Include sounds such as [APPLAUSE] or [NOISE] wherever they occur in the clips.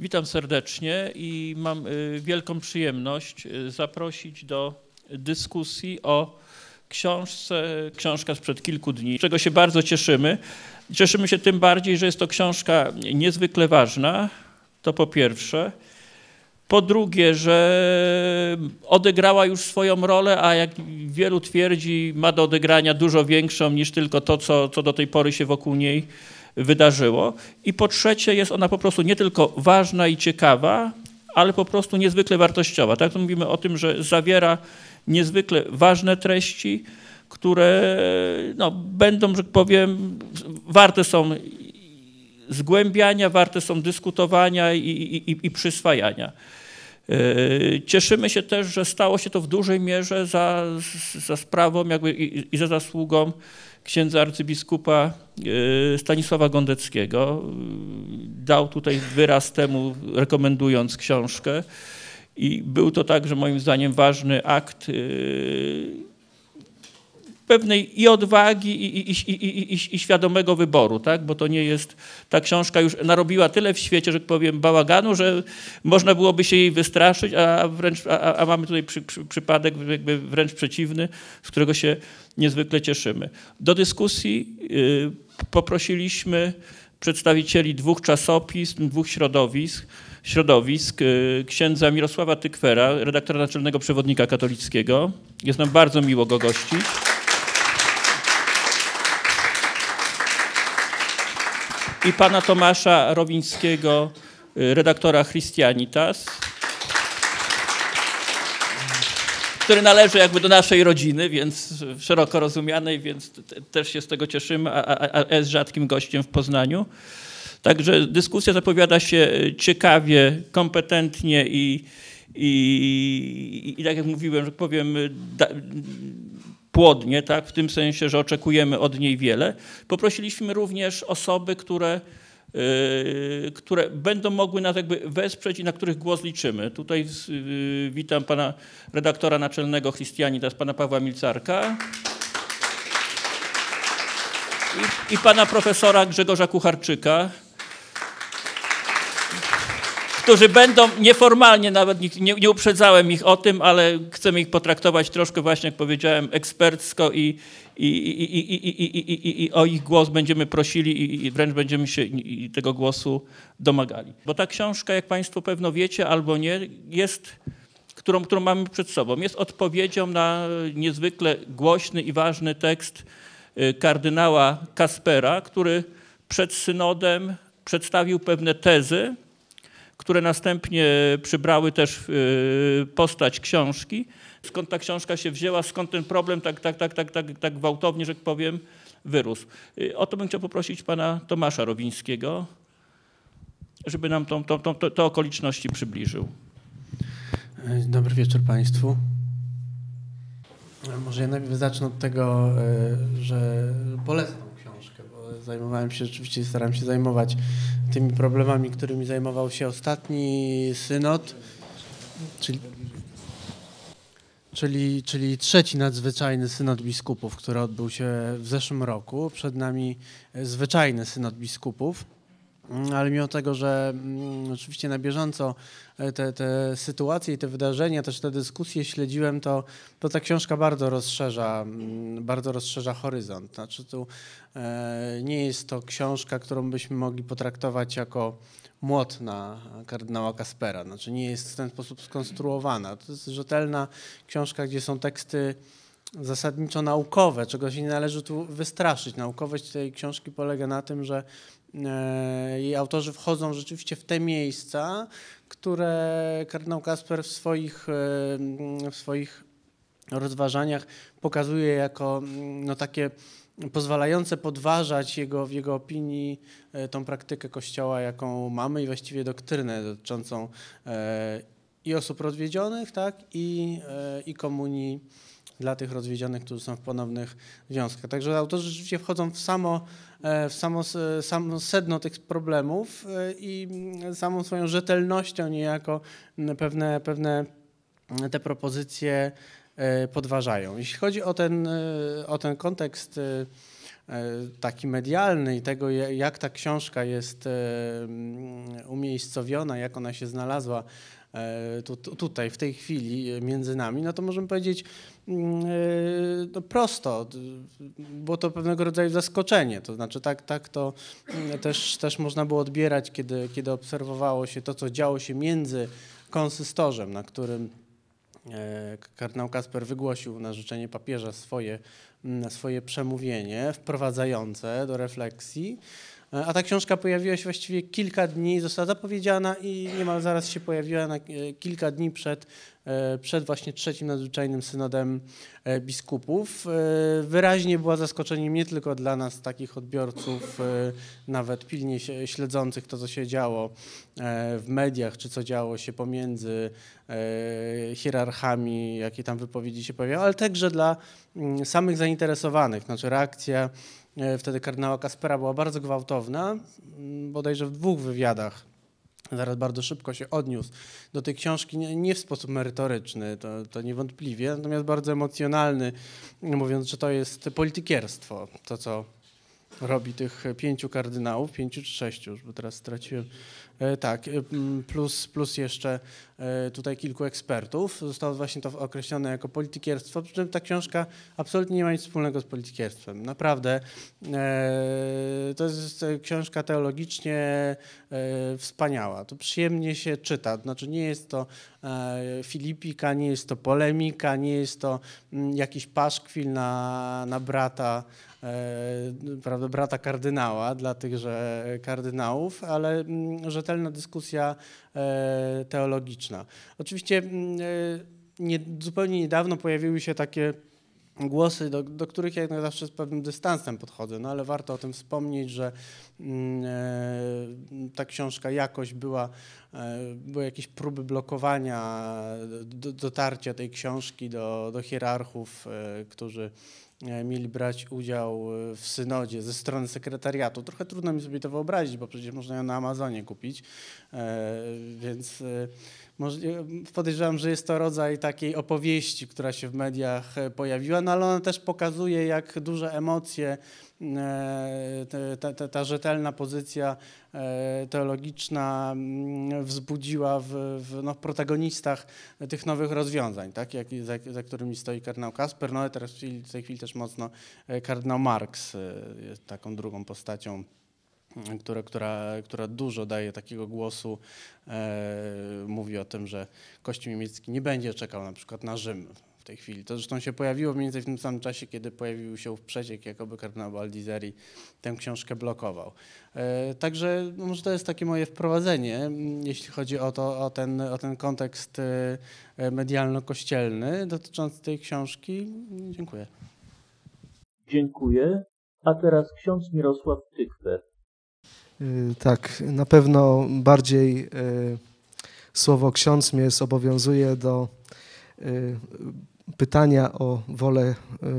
Witam serdecznie i mam y, wielką przyjemność y, zaprosić do dyskusji o książce, książka sprzed kilku dni, czego się bardzo cieszymy. Cieszymy się tym bardziej, że jest to książka niezwykle ważna, to po pierwsze. Po drugie, że odegrała już swoją rolę, a jak wielu twierdzi, ma do odegrania dużo większą niż tylko to, co, co do tej pory się wokół niej wydarzyło. I po trzecie, jest ona po prostu nie tylko ważna i ciekawa, ale po prostu niezwykle wartościowa. Tak to mówimy o tym, że zawiera niezwykle ważne treści, które no, będą, że tak powiem, warte są zgłębiania, warte są dyskutowania i, i, i przyswajania. Yy, cieszymy się też, że stało się to w dużej mierze za, za sprawą jakby i, i za zasługą księdza arcybiskupa y, Stanisława Gondeckiego. Dał tutaj wyraz temu, rekomendując książkę. I był to także moim zdaniem ważny akt y, pewnej i odwagi, i, i, i, i, świadomego wyboru, tak? bo to nie jest, ta książka już narobiła tyle w świecie, że powiem, bałaganu, że można byłoby się jej wystraszyć, a, wręcz, a, a mamy tutaj przy, przy, przypadek jakby wręcz przeciwny, z którego się niezwykle cieszymy. Do dyskusji y, poprosiliśmy przedstawicieli dwóch czasopism, dwóch środowisk, środowisk y, księdza Mirosława Tykwera, redaktora naczelnego przewodnika katolickiego. Jest nam bardzo miło go gościć. I pana Tomasza Rowińskiego, y, redaktora Christianitas. który należy jakby do naszej rodziny, więc szeroko rozumianej, więc też się z tego cieszymy, a, a, a jest rzadkim gościem w Poznaniu. Także dyskusja zapowiada się ciekawie, kompetentnie i, i, i, i tak jak mówiłem, że powiem, da, płodnie, tak? w tym sensie, że oczekujemy od niej wiele. Poprosiliśmy również osoby, które Y, które będą mogły nas jakby wesprzeć i na których głos liczymy. Tutaj y, witam pana redaktora naczelnego Christianitas, pana Pawła Milcarka. I, i pana profesora Grzegorza Kucharczyka, którzy będą nieformalnie, nawet nie, nie, uprzedzałem ich o tym, ale chcemy ich potraktować troszkę właśnie, jak powiedziałem, ekspercko i, i, i, i, i, o ich głos będziemy prosili i, wręcz będziemy się tego głosu domagali. Bo ta książka, jak Państwo pewno wiecie albo nie, jest, którą, którą mamy przed sobą, jest odpowiedzią na niezwykle głośny i ważny tekst y, kardynała Kaspera, który przed synodem przedstawił pewne tezy, które następnie przybrały też y, postać książki, skąd ta książka się wzięła, skąd ten problem tak, tak, tak, tak, tak, tak gwałtownie, że tak powiem, wyrósł. Y, o to bym chciał poprosić pana Tomasza Rowińskiego, żeby nam tą, tą, tą, te okoliczności przybliżył. E, dobry wieczór Państwu. E, może ja najpierw zacznę od tego, e, że polecam książkę, bo zajmowałem się, rzeczywiście staram się zajmować tymi problemami, którymi zajmował się ostatni synod, czyli czyli, czyli trzeci nadzwyczajny synod biskupów, który odbył się w zeszłym roku. Przed nami e, zwyczajny synod biskupów. Mm, ale mimo tego, że mm, oczywiście na bieżąco e, te, te sytuacje i te wydarzenia, też te dyskusje śledziłem, to, to ta książka bardzo rozszerza, mm, bardzo rozszerza horyzont. Znaczy tu e, nie jest to książka, którą byśmy mogli potraktować jako młot na kardynała Kaspera. Znaczy nie jest w ten sposób skonstruowana. To jest rzetelna książka, gdzie są teksty zasadniczo naukowe, czego się nie należy tu wystraszyć. Naukowość tej książki polega na tym, że e, jej autorzy wchodzą rzeczywiście w te miejsca, które kardynał Kasper w swoich, e, w swoich rozważaniach pokazuje jako mm, no, takie pozwalające podważać jego, w jego opinii e, tą praktykę Kościoła, jaką mamy i właściwie doktrynę dotyczącą e, i osób rozwiedzionych, tak, i, e, i komunii dla tych rozwiedzionych, którzy są w ponownych związkach. Także autorzy rzeczywiście wchodzą w samo, w samo, samo sedno tych problemów i mm, samą swoją rzetelnością niejako mm, pewne, pewne mm, te propozycje E, podważają. Jeśli chodzi o ten, e, o ten kontekst e, taki medialny i tego, jak ta książka jest mm, umiejscowiona, jak ona się znalazła tu, tutaj, w tej chwili między nami, no to możemy powiedzieć mm, no prosto, było to pewnego rodzaju zaskoczenie, to znaczy tak, tak to mm, też, też można było odbierać, kiedy, kiedy obserwowało się to, co działo się między konsystorzem, na którym E, kardynał Kasper wygłosił na życzenie papieża swoje, mm, swoje przemówienie wprowadzające do refleksji. E, a ta książka pojawiła się właściwie kilka dni, została zapowiedziana i niemal zaraz się pojawiła na e, kilka dni przed, e, przed właśnie trzecim nadzwyczajnym synodem biskupów. Wyraźnie była zaskoczeniem nie tylko dla nas, takich odbiorców, nawet pilnie śledzących to, co się działo w mediach, czy co działo się pomiędzy hierarchami, jakie tam wypowiedzi się pojawiały, ale także dla mm, samych zainteresowanych. Znaczy reakcja E, wtedy kardynała Kaspera była bardzo gwałtowna, bodajże w dwóch wywiadach. Zaraz bardzo szybko się odniósł do tej książki, nie, nie w sposób merytoryczny, to, to, niewątpliwie, natomiast bardzo emocjonalny, mówiąc, że to jest politykierstwo, to co robi tych pięciu kardynałów, pięciu czy sześciu, już bo teraz straciłem E, tak, e, plus, plus jeszcze e, tutaj kilku ekspertów. Zostało właśnie to określone jako politykierstwo, przy czym ta książka absolutnie nie ma nic wspólnego z politykierstwem. Naprawdę to jest książka teologicznie wspaniała. To przyjemnie się czyta, znaczy nie jest to filipika, nie jest to polemika, nie jest to jakiś paszkwil na, na brata prawda, brata kardynała dla tychże kardynałów, ale że rzetelna dyskusja e, teologiczna. Oczywiście mm, e, nie, zupełnie niedawno pojawiły się takie głosy, do, do, których ja jak zawsze z pewnym dystansem podchodzę, no ale warto o tym wspomnieć, że mm, e, ta książka jakoś była, były jakieś próby blokowania dotarcia tej książki do, do hierarchów, którzy E, mieli brać udział e, w synodzie ze strony sekretariatu. Trochę trudno mi sobie to wyobrazić, bo przecież można ją na Amazonie kupić, e, więc E, podejrzewam, że jest to rodzaj takiej opowieści, która się w mediach e, pojawiła, no ale ona też pokazuje, jak duże emocje ta, e, ta, ta rzetelna pozycja teologiczna mm, wzbudziła w, w no, protagonistach tych nowych rozwiązań, tak? Jak, za, za którymi stoi kardynał Kasper, no i teraz w tej chwili też mocno kardynał Marx jest taką drugą postacią która, która, która dużo daje takiego głosu, e, mówi o tym, że Kościół niemiecki nie będzie czekał na przykład na Rzym w tej chwili. To zresztą się pojawiło mniej więcej w tym samym czasie, kiedy pojawił się w Przeciek, jakoby kardynał Baldizeri tę książkę blokował. E, także no może to jest takie moje wprowadzenie, jeśli chodzi o, to, o, ten, o ten kontekst e, e, medialno-kościelny dotyczący tej książki. Dziękuję. Dziękuję. A teraz ksiądz Mirosław Tykwer. Y, tak, na pewno bardziej y, słowo ksiądz mnie zobowiązuje do y, pytania o wolę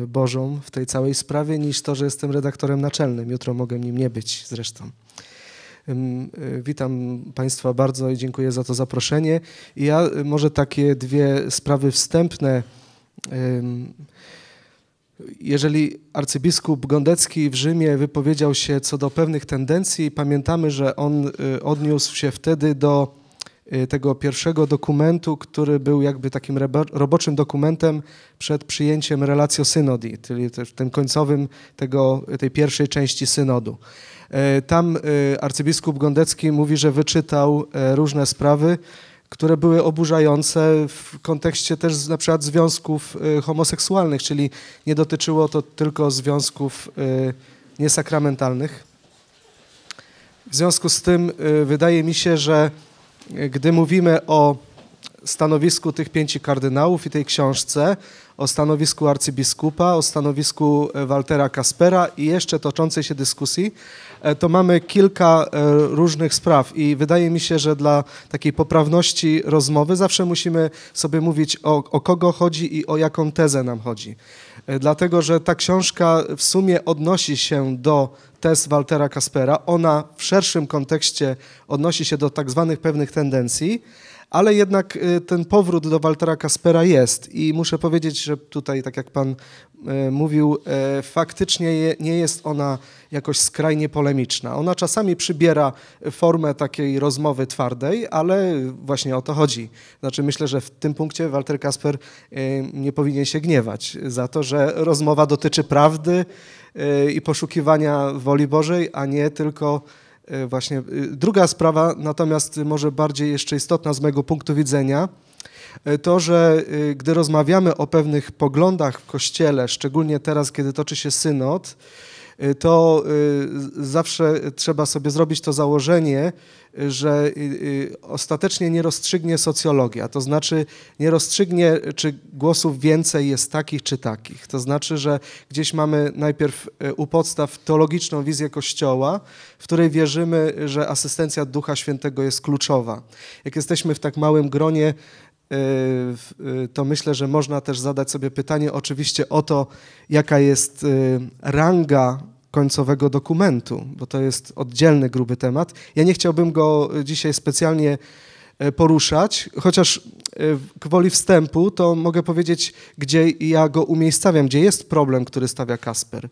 Bożą w tej całej sprawie, niż to, że jestem redaktorem naczelnym. Jutro mogę nim nie być zresztą. Witam Państwa bardzo i dziękuję za to zaproszenie. I ja może takie dwie sprawy wstępne jeżeli arcybiskup Gondecki w Rzymie wypowiedział się co do pewnych tendencji, pamiętamy, że on y, odniósł się wtedy do y, tego pierwszego dokumentu, który był jakby takim roboczym dokumentem przed przyjęciem relatio synodi, czyli tym końcowym tego, tej pierwszej części synodu. E, tam y, arcybiskup Gondecki mówi, że wyczytał e, różne sprawy, które były oburzające w kontekście też na przykład związków y, homoseksualnych, czyli nie dotyczyło to tylko związków y, niesakramentalnych. W związku z tym y, wydaje mi się, że gdy mówimy o stanowisku tych pięciu kardynałów i tej książce, o stanowisku arcybiskupa, o stanowisku Waltera Kaspera i jeszcze toczącej się dyskusji, E, to mamy kilka e, różnych spraw i wydaje mi się, że dla takiej poprawności rozmowy zawsze musimy sobie mówić o, o kogo chodzi i o jaką tezę nam chodzi. E, dlatego, że ta książka w sumie odnosi się do tez Waltera Kaspera. Ona w szerszym kontekście odnosi się do tak zwanych pewnych tendencji, ale jednak y, ten powrót do Waltera Kaspera jest i muszę powiedzieć, że tutaj, tak jak pan y, mówił, y, faktycznie nie jest ona jakoś skrajnie polemiczna. Ona czasami przybiera formę takiej rozmowy twardej, ale właśnie o to chodzi. Znaczy myślę, że w tym punkcie Walter Kasper nie powinien się gniewać za to, że rozmowa dotyczy prawdy i poszukiwania woli Bożej, a nie tylko E, właśnie. E, druga sprawa, natomiast może bardziej jeszcze istotna z mojego punktu widzenia, e, to, że gdy rozmawiamy o pewnych poglądach w Kościele, szczególnie teraz, kiedy toczy się synod, to zawsze trzeba sobie zrobić to założenie, że y, y, ostatecznie nie rozstrzygnie socjologia, to znaczy nie rozstrzygnie, czy głosów więcej jest takich czy takich. To znaczy, że gdzieś mamy najpierw y, u podstaw teologiczną wizję Kościoła, w której wierzymy, że asystencja Ducha Świętego jest kluczowa. Jak jesteśmy w tak małym gronie, to myślę, że można też zadać sobie pytanie oczywiście o to, jaka jest ranga końcowego dokumentu, bo to jest oddzielny gruby temat. Ja nie chciałbym go dzisiaj specjalnie e, poruszać, chociaż e, gwoli wstępu to mogę powiedzieć, gdzie ja go umiejscawiam, gdzie jest problem, który stawia Kasper.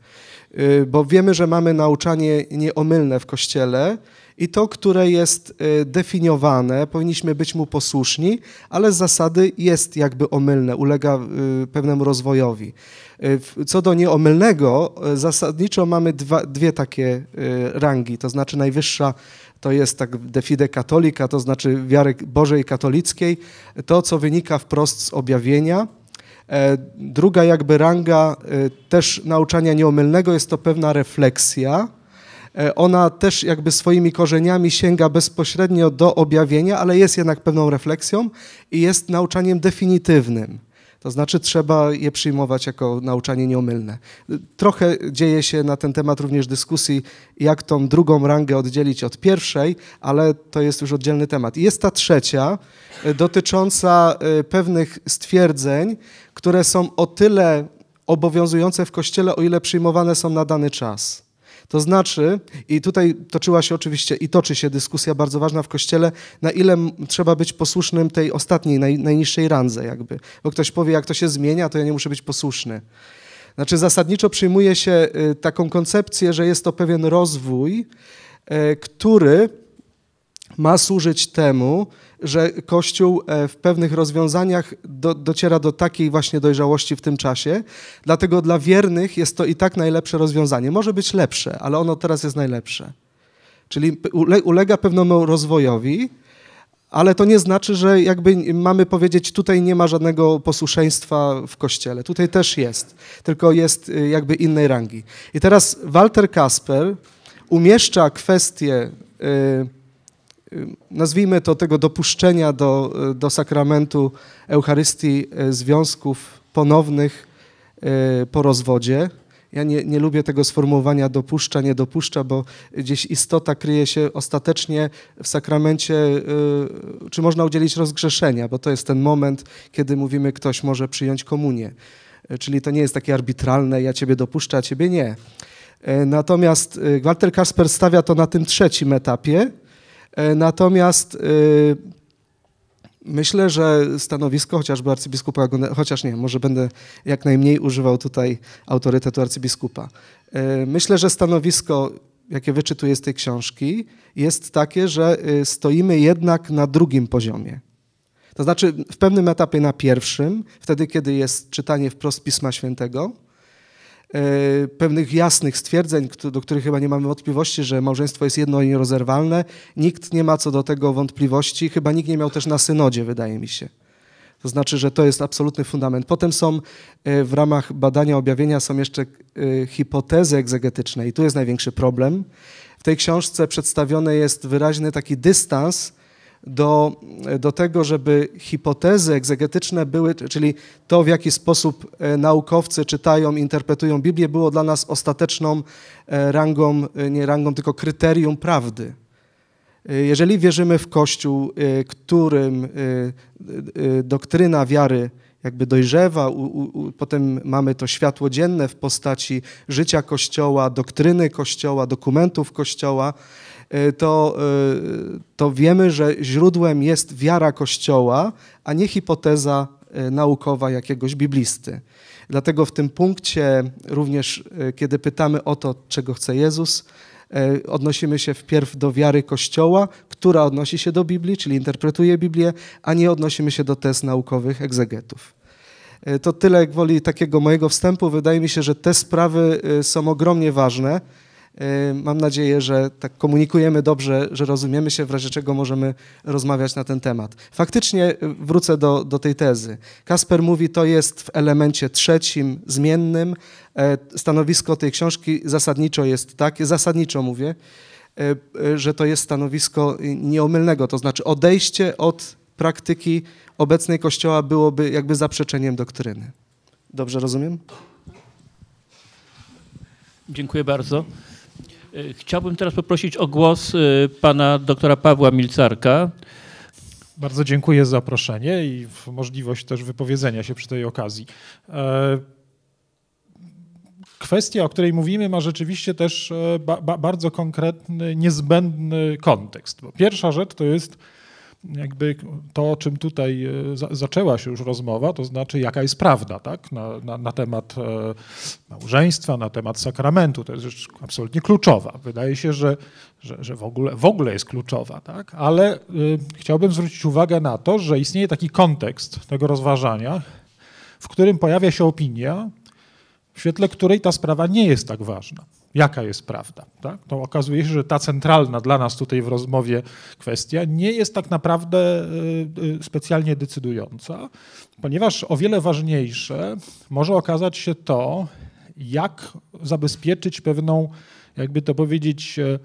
E, bo wiemy, że mamy nauczanie nieomylne w Kościele i to, które jest y, definiowane, powinniśmy być mu posłuszni, ale z zasady jest jakby omylne, ulega y, pewnemu rozwojowi. Y, co do nieomylnego, zasadniczo mamy dwa, dwie takie rangi, to znaczy najwyższa to jest tak defide katolika, to znaczy wiary Bożej katolickiej, to co wynika wprost z objawienia. E, druga jakby ranga też nauczania nieomylnego jest to pewna refleksja, E, ona też jakby swoimi korzeniami sięga bezpośrednio do objawienia, ale jest jednak pewną refleksją i jest nauczaniem definitywnym. To znaczy trzeba je przyjmować jako nauczanie nieomylne. Trochę dzieje się na ten temat również dyskusji, jak tą drugą rangę oddzielić od pierwszej, ale to jest już oddzielny temat. I jest ta trzecia, e, dotycząca e, pewnych stwierdzeń, które są o tyle obowiązujące w Kościele, o ile przyjmowane są na dany czas. To znaczy, i tutaj toczyła się oczywiście i toczy się dyskusja bardzo ważna w Kościele, na ile trzeba być posłusznym tej ostatniej, naj, najniższej randze jakby. Bo ktoś powie, jak to się zmienia, to ja nie muszę być posłuszny. Znaczy zasadniczo przyjmuje się y, taką koncepcję, że jest to pewien rozwój, y, który ma służyć temu, że Kościół e, w pewnych rozwiązaniach do, dociera do takiej właśnie dojrzałości w tym czasie. Dlatego dla wiernych jest to i tak najlepsze rozwiązanie. Może być lepsze, ale ono teraz jest najlepsze. Czyli ulega pewnemu rozwojowi, ale to nie znaczy, że jakby mamy powiedzieć, tutaj nie ma żadnego posłuszeństwa w kościele. Tutaj też jest, tylko jest e, jakby innej rangi. I teraz Walter Kasper umieszcza kwestię. Yy, Y, nazwijmy to tego dopuszczenia do, y, do sakramentu Eucharystii y, związków ponownych po rozwodzie. Ja nie, nie lubię tego sformułowania dopuszcza, nie dopuszcza, bo gdzieś istota kryje się ostatecznie w sakramencie, czy można udzielić rozgrzeszenia, bo to jest ten moment, kiedy mówimy, ktoś może przyjąć komunię. Czyli to nie jest takie arbitralne, ja ciebie dopuszczę, a ciebie nie. Natomiast Walter Kasper stawia to na tym trzecim etapie, E, natomiast y, Myślę, że stanowisko chociażby arcybiskupa, chociaż nie, może będę jak najmniej używał tutaj autorytetu arcybiskupa. E, myślę, że stanowisko, jakie wyczytuję z tej książki, jest takie, że y, stoimy jednak na drugim poziomie. To znaczy w pewnym etapie na pierwszym, wtedy kiedy jest czytanie wprost Pisma Świętego, E, pewnych jasnych stwierdzeń, do których chyba nie mamy wątpliwości, że małżeństwo jest jedno i nierozerwalne. Nikt nie ma co do tego wątpliwości, chyba nikt nie miał też na synodzie, wydaje mi się. To znaczy, że to jest absolutny fundament. Potem są e, w ramach badania objawienia są jeszcze e, hipotezy egzegetyczne i tu jest największy problem. W tej książce przedstawiony jest wyraźny taki dystans do, do tego, żeby hipotezy egzegetyczne były, czyli to, w jaki sposób e, naukowcy czytają, interpretują Biblię, było dla nas ostateczną e, rangą, e, nie rangą, tylko kryterium prawdy. Jeżeli wierzymy w Kościół, którym doktryna wiary jakby dojrzewa, u, u, potem mamy to światło dzienne w postaci życia Kościoła, doktryny Kościoła, dokumentów Kościoła, E, to, e, to wiemy, że źródłem jest wiara Kościoła, a nie hipoteza e, naukowa jakiegoś biblisty. Dlatego w tym punkcie, również kiedy pytamy o to, czego chce Jezus, odnosimy się wpierw do wiary Kościoła, która odnosi się do Biblii, czyli interpretuje Biblię, a nie odnosimy się do test naukowych egzegetów. To tyle woli takiego mojego wstępu. Wydaje mi się, że te sprawy są ogromnie ważne Mam nadzieję, że tak komunikujemy dobrze, że rozumiemy się, w razie czego możemy rozmawiać na ten temat. Faktycznie y, wrócę do, do tej tezy. Kasper mówi, to jest w elemencie trzecim, zmiennym. E, stanowisko tej książki zasadniczo jest takie, zasadniczo mówię, e, e, że to jest stanowisko y, nieomylnego, to znaczy odejście od praktyki obecnej Kościoła byłoby jakby zaprzeczeniem doktryny. Dobrze rozumiem? Dziękuję bardzo. Chciałbym teraz poprosić o głos y, pana doktora Pawła Milcarka. Bardzo dziękuję za zaproszenie i możliwość też wypowiedzenia się przy tej okazji. E, kwestia, o której mówimy, ma rzeczywiście też e, ba, ba, bardzo konkretny, niezbędny kontekst. Bo pierwsza rzecz to jest jakby to, o czym tutaj e, zaczęła się już rozmowa, to znaczy jaka jest prawda tak? na, na, na temat e, małżeństwa, na temat sakramentu. To jest rzecz absolutnie kluczowa. Wydaje się, że, że, że w, ogóle, w ogóle jest kluczowa, tak? ale y, chciałbym zwrócić uwagę na to, że istnieje taki kontekst tego rozważania, w którym pojawia się opinia, w świetle której ta sprawa nie jest tak ważna jaka jest prawda. Tak? To no, okazuje się, że ta centralna dla nas tutaj w rozmowie kwestia nie jest tak naprawdę y, y, specjalnie decydująca, ponieważ o wiele ważniejsze może okazać się to, jak zabezpieczyć pewną, jakby to powiedzieć, e,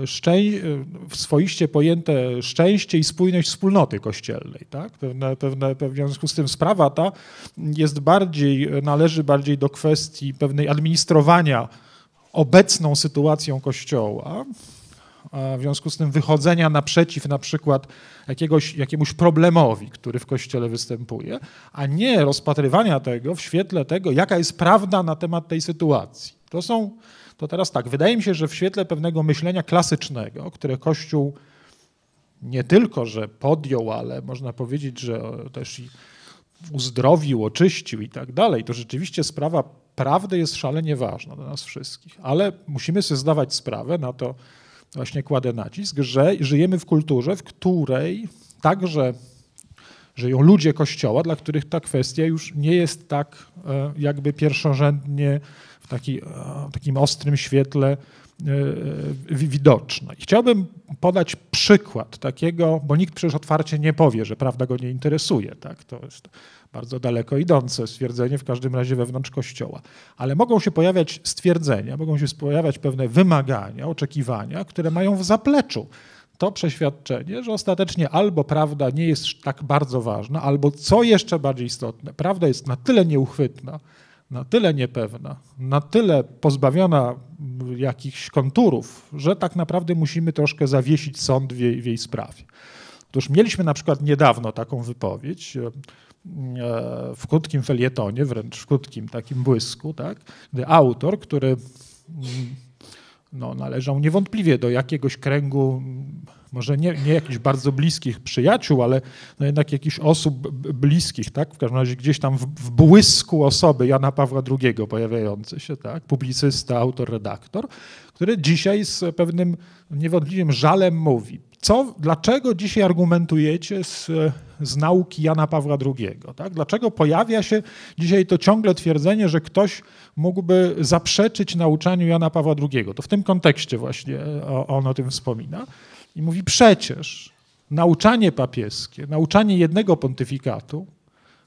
e, szczęście, swoiście pojęte szczęście i spójność wspólnoty kościelnej. Tak? Pewne, pewne, w związku z tym sprawa ta jest bardziej, należy bardziej do kwestii pewnej administrowania obecną sytuacją Kościoła, w związku z tym wychodzenia naprzeciw na przykład jakiegoś, jakiemuś problemowi, który w Kościele występuje, a nie rozpatrywania tego w świetle tego, jaka jest prawda na temat tej sytuacji. To są, to teraz tak, wydaje mi się, że w świetle pewnego myślenia klasycznego, które Kościół nie tylko, że podjął, ale można powiedzieć, że też i uzdrowił, oczyścił i tak dalej, to rzeczywiście sprawa naprawdę jest szalenie ważna dla nas wszystkich, ale musimy sobie zdawać sprawę, na to właśnie kładę nacisk, że żyjemy w kulturze, w której także żyją ludzie Kościoła, dla których ta kwestia już nie jest tak e, jakby pierwszorzędnie w taki, e, takim ostrym świetle e, widoczna. I chciałbym podać przykład takiego, bo nikt przecież otwarcie nie powie, że prawda go nie interesuje. Tak? To jest bardzo daleko idące stwierdzenie, w każdym razie wewnątrz Kościoła. Ale mogą się pojawiać stwierdzenia, mogą się pojawiać pewne wymagania, oczekiwania, które mają w zapleczu to przeświadczenie, że ostatecznie albo prawda nie jest tak bardzo ważna, albo co jeszcze bardziej istotne, prawda jest na tyle nieuchwytna, na tyle niepewna, na tyle pozbawiona jakichś konturów, że tak naprawdę musimy troszkę zawiesić sąd w jej, w jej sprawie. Otóż mieliśmy na przykład niedawno taką wypowiedź E, w krótkim felietonie, wręcz w krótkim takim błysku, tak, gdy autor, który mm, no, należał niewątpliwie do jakiegoś kręgu, mm, może nie, nie jakichś bardzo bliskich przyjaciół, ale no jednak jakichś osób bliskich, tak? W każdym razie gdzieś tam w, w błysku osoby Jana Pawła II pojawiający się, tak? Publicysta, autor, redaktor, który dzisiaj z pewnym niewątpliwym żalem mówi, co, dlaczego dzisiaj argumentujecie z, z nauki Jana Pawła II? Tak? Dlaczego pojawia się dzisiaj to ciągle twierdzenie, że ktoś mógłby zaprzeczyć nauczaniu Jana Pawła II? To w tym kontekście właśnie e, on o tym wspomina. I mówi przecież nauczanie papieskie, nauczanie jednego pontyfikatu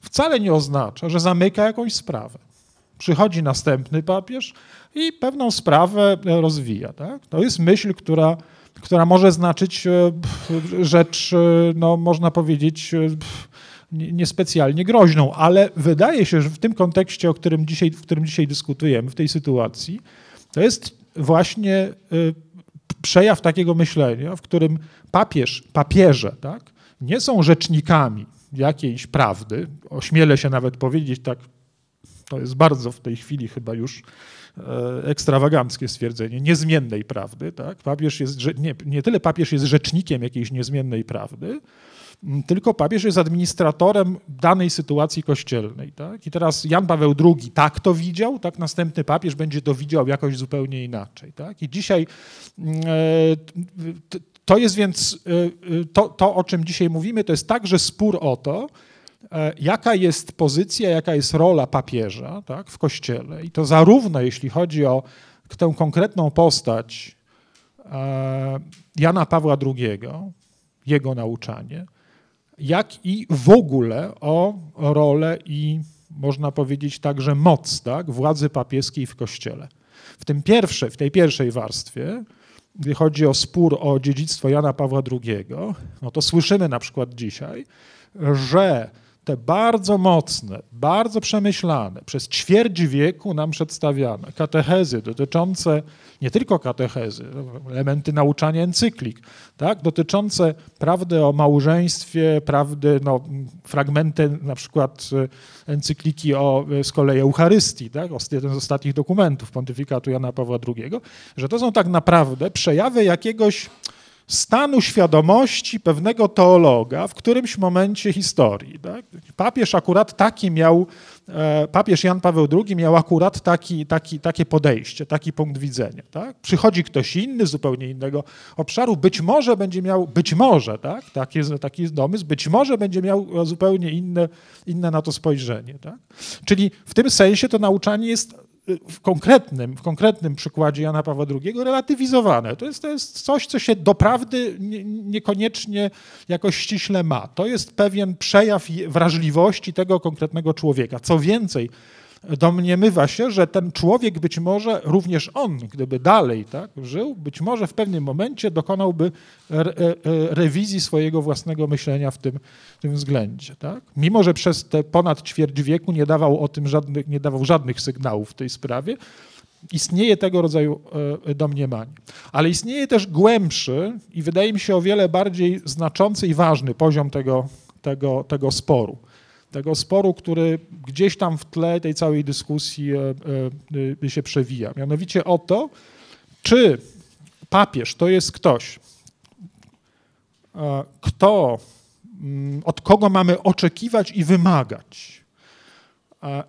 wcale nie oznacza, że zamyka jakąś sprawę. Przychodzi następny papież i pewną sprawę e, rozwija. Tak? To jest myśl, która która może znaczyć e, rzecz, e, no, można powiedzieć, e, niespecjalnie groźną, ale wydaje się, że w tym kontekście, o którym dzisiaj, w którym dzisiaj dyskutujemy, w tej sytuacji, to jest właśnie przejaw takiego myślenia, w którym papież, papieże tak, nie są rzecznikami jakiejś prawdy, ośmielę się nawet powiedzieć tak, to jest bardzo w tej chwili chyba już E, ekstrawaganckie stwierdzenie niezmiennej prawdy. Tak? Papież jest, nie, nie tyle papież jest rzecznikiem jakiejś niezmiennej prawdy, tylko papież jest administratorem danej sytuacji kościelnej. Tak? I teraz Jan Paweł II tak to widział, tak następny papież będzie to widział jakoś zupełnie inaczej. Tak? I dzisiaj e, to jest więc e, to, to, o czym dzisiaj mówimy, to jest także spór o to, E, jaka jest pozycja, jaka jest rola papieża tak, w Kościele. I to zarówno jeśli chodzi o tę konkretną postać e, Jana Pawła II, jego nauczanie, jak i w ogóle o rolę i można powiedzieć także moc tak, władzy papieskiej w Kościele. W, tym pierwsze, w tej pierwszej warstwie, gdy chodzi o spór o dziedzictwo Jana Pawła II, no to słyszymy na przykład dzisiaj, że te bardzo mocne, bardzo przemyślane, przez ćwierć wieku nam przedstawiane katechezy dotyczące, nie tylko katechezy, elementy nauczania encyklik, tak, dotyczące prawdy o małżeństwie, prawdy, no, fragmenty na przykład e, encykliki o e, z kolei Eucharystii, tak, jeden z ostatnich dokumentów pontyfikatu Jana Pawła II, że to są tak naprawdę przejawy jakiegoś stanu świadomości pewnego teologa w którymś momencie historii. Tak? Papież akurat taki miał, e, papież Jan Paweł II miał akurat taki, taki, takie podejście, taki punkt widzenia. Tak? Przychodzi ktoś inny z zupełnie innego obszaru, być może będzie miał, być może, tak? taki, taki domysł, być może będzie miał zupełnie inne, inne na to spojrzenie. Tak? Czyli w tym sensie to nauczanie jest w konkretnym, w konkretnym przykładzie Jana Pawła II relatywizowane. To jest, to jest coś, co się doprawdy nie, niekoniecznie jakoś ściśle ma. To jest pewien przejaw wrażliwości tego konkretnego człowieka. Co więcej, domniemywa się, że ten człowiek być może, również on, gdyby dalej tak, żył, być może w pewnym momencie dokonałby re, re, e, rewizji swojego własnego myślenia w tym, w tym względzie. Tak? Mimo, że przez te ponad ćwierć wieku nie dawał o tym żadnych, nie dawał żadnych sygnałów w tej sprawie, istnieje tego rodzaju e, domniemanie. Ale istnieje też głębszy i wydaje mi się o wiele bardziej znaczący i ważny poziom tego, tego, tego sporu tego sporu, który gdzieś tam w tle tej całej dyskusji e, e, się przewija. Mianowicie o to, czy papież to jest ktoś, e, kto, mm, od kogo mamy oczekiwać i wymagać,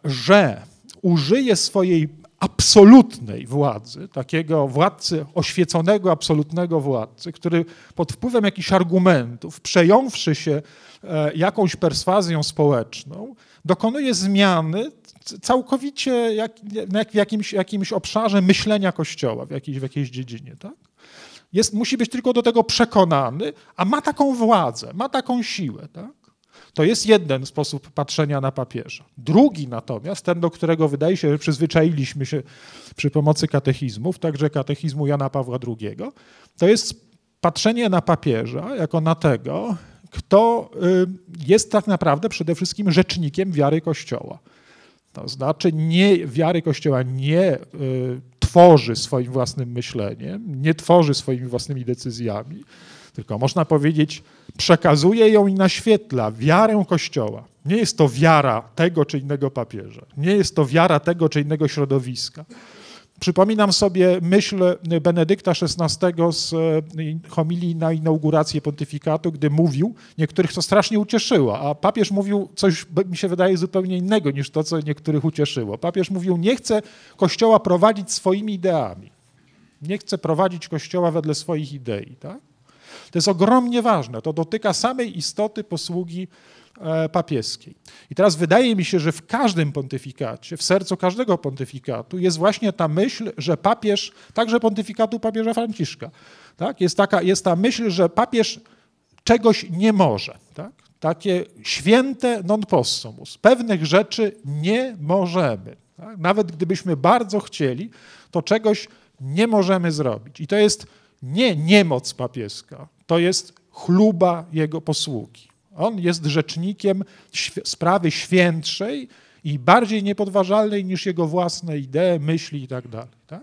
że użyje swojej absolutnej władzy, takiego władcy oświeconego, absolutnego władcy, który pod wpływem jakichś argumentów, przejąwszy się e, jakąś perswazją społeczną, dokonuje zmiany całkowicie jak, w jakimś, jakimś obszarze myślenia Kościoła, w jakiejś, w jakiejś dziedzinie. Tak? Jest, musi być tylko do tego przekonany, a ma taką władzę, ma taką siłę. Tak? To jest jeden sposób patrzenia na papieża. Drugi natomiast, ten do którego wydaje się, że przyzwyczailiśmy się przy pomocy katechizmów, także katechizmu Jana Pawła II, to jest patrzenie na papieża jako na tego, kto y, jest tak naprawdę przede wszystkim rzecznikiem wiary Kościoła. To znaczy nie, wiary Kościoła nie y, tworzy swoim własnym myśleniem, nie tworzy swoimi własnymi decyzjami, tylko można powiedzieć, przekazuje ją i naświetla wiarę Kościoła. Nie jest to wiara tego czy innego papieża, nie jest to wiara tego czy innego środowiska. Przypominam sobie myśl Benedykta XVI z e, homilii na inaugurację pontyfikatu, gdy mówił, niektórych to strasznie ucieszyło, a papież mówił coś, mi się wydaje, zupełnie innego niż to, co niektórych ucieszyło. Papież mówił, nie chce Kościoła prowadzić swoimi ideami, nie chce prowadzić Kościoła wedle swoich idei. Tak? To jest ogromnie ważne. To dotyka samej istoty posługi e, papieskiej. I teraz wydaje mi się, że w każdym pontyfikacie, w sercu każdego pontyfikatu jest właśnie ta myśl, że papież, także pontyfikatu papieża Franciszka, tak? jest, taka, jest ta myśl, że papież czegoś nie może. Tak? Takie święte non possumus. Pewnych rzeczy nie możemy. Tak? Nawet gdybyśmy bardzo chcieli, to czegoś nie możemy zrobić. I to jest nie niemoc papieska, to jest chluba jego posługi. On jest rzecznikiem sprawy świętszej i bardziej niepodważalnej niż jego własne idee, myśli itd. Tak? tak?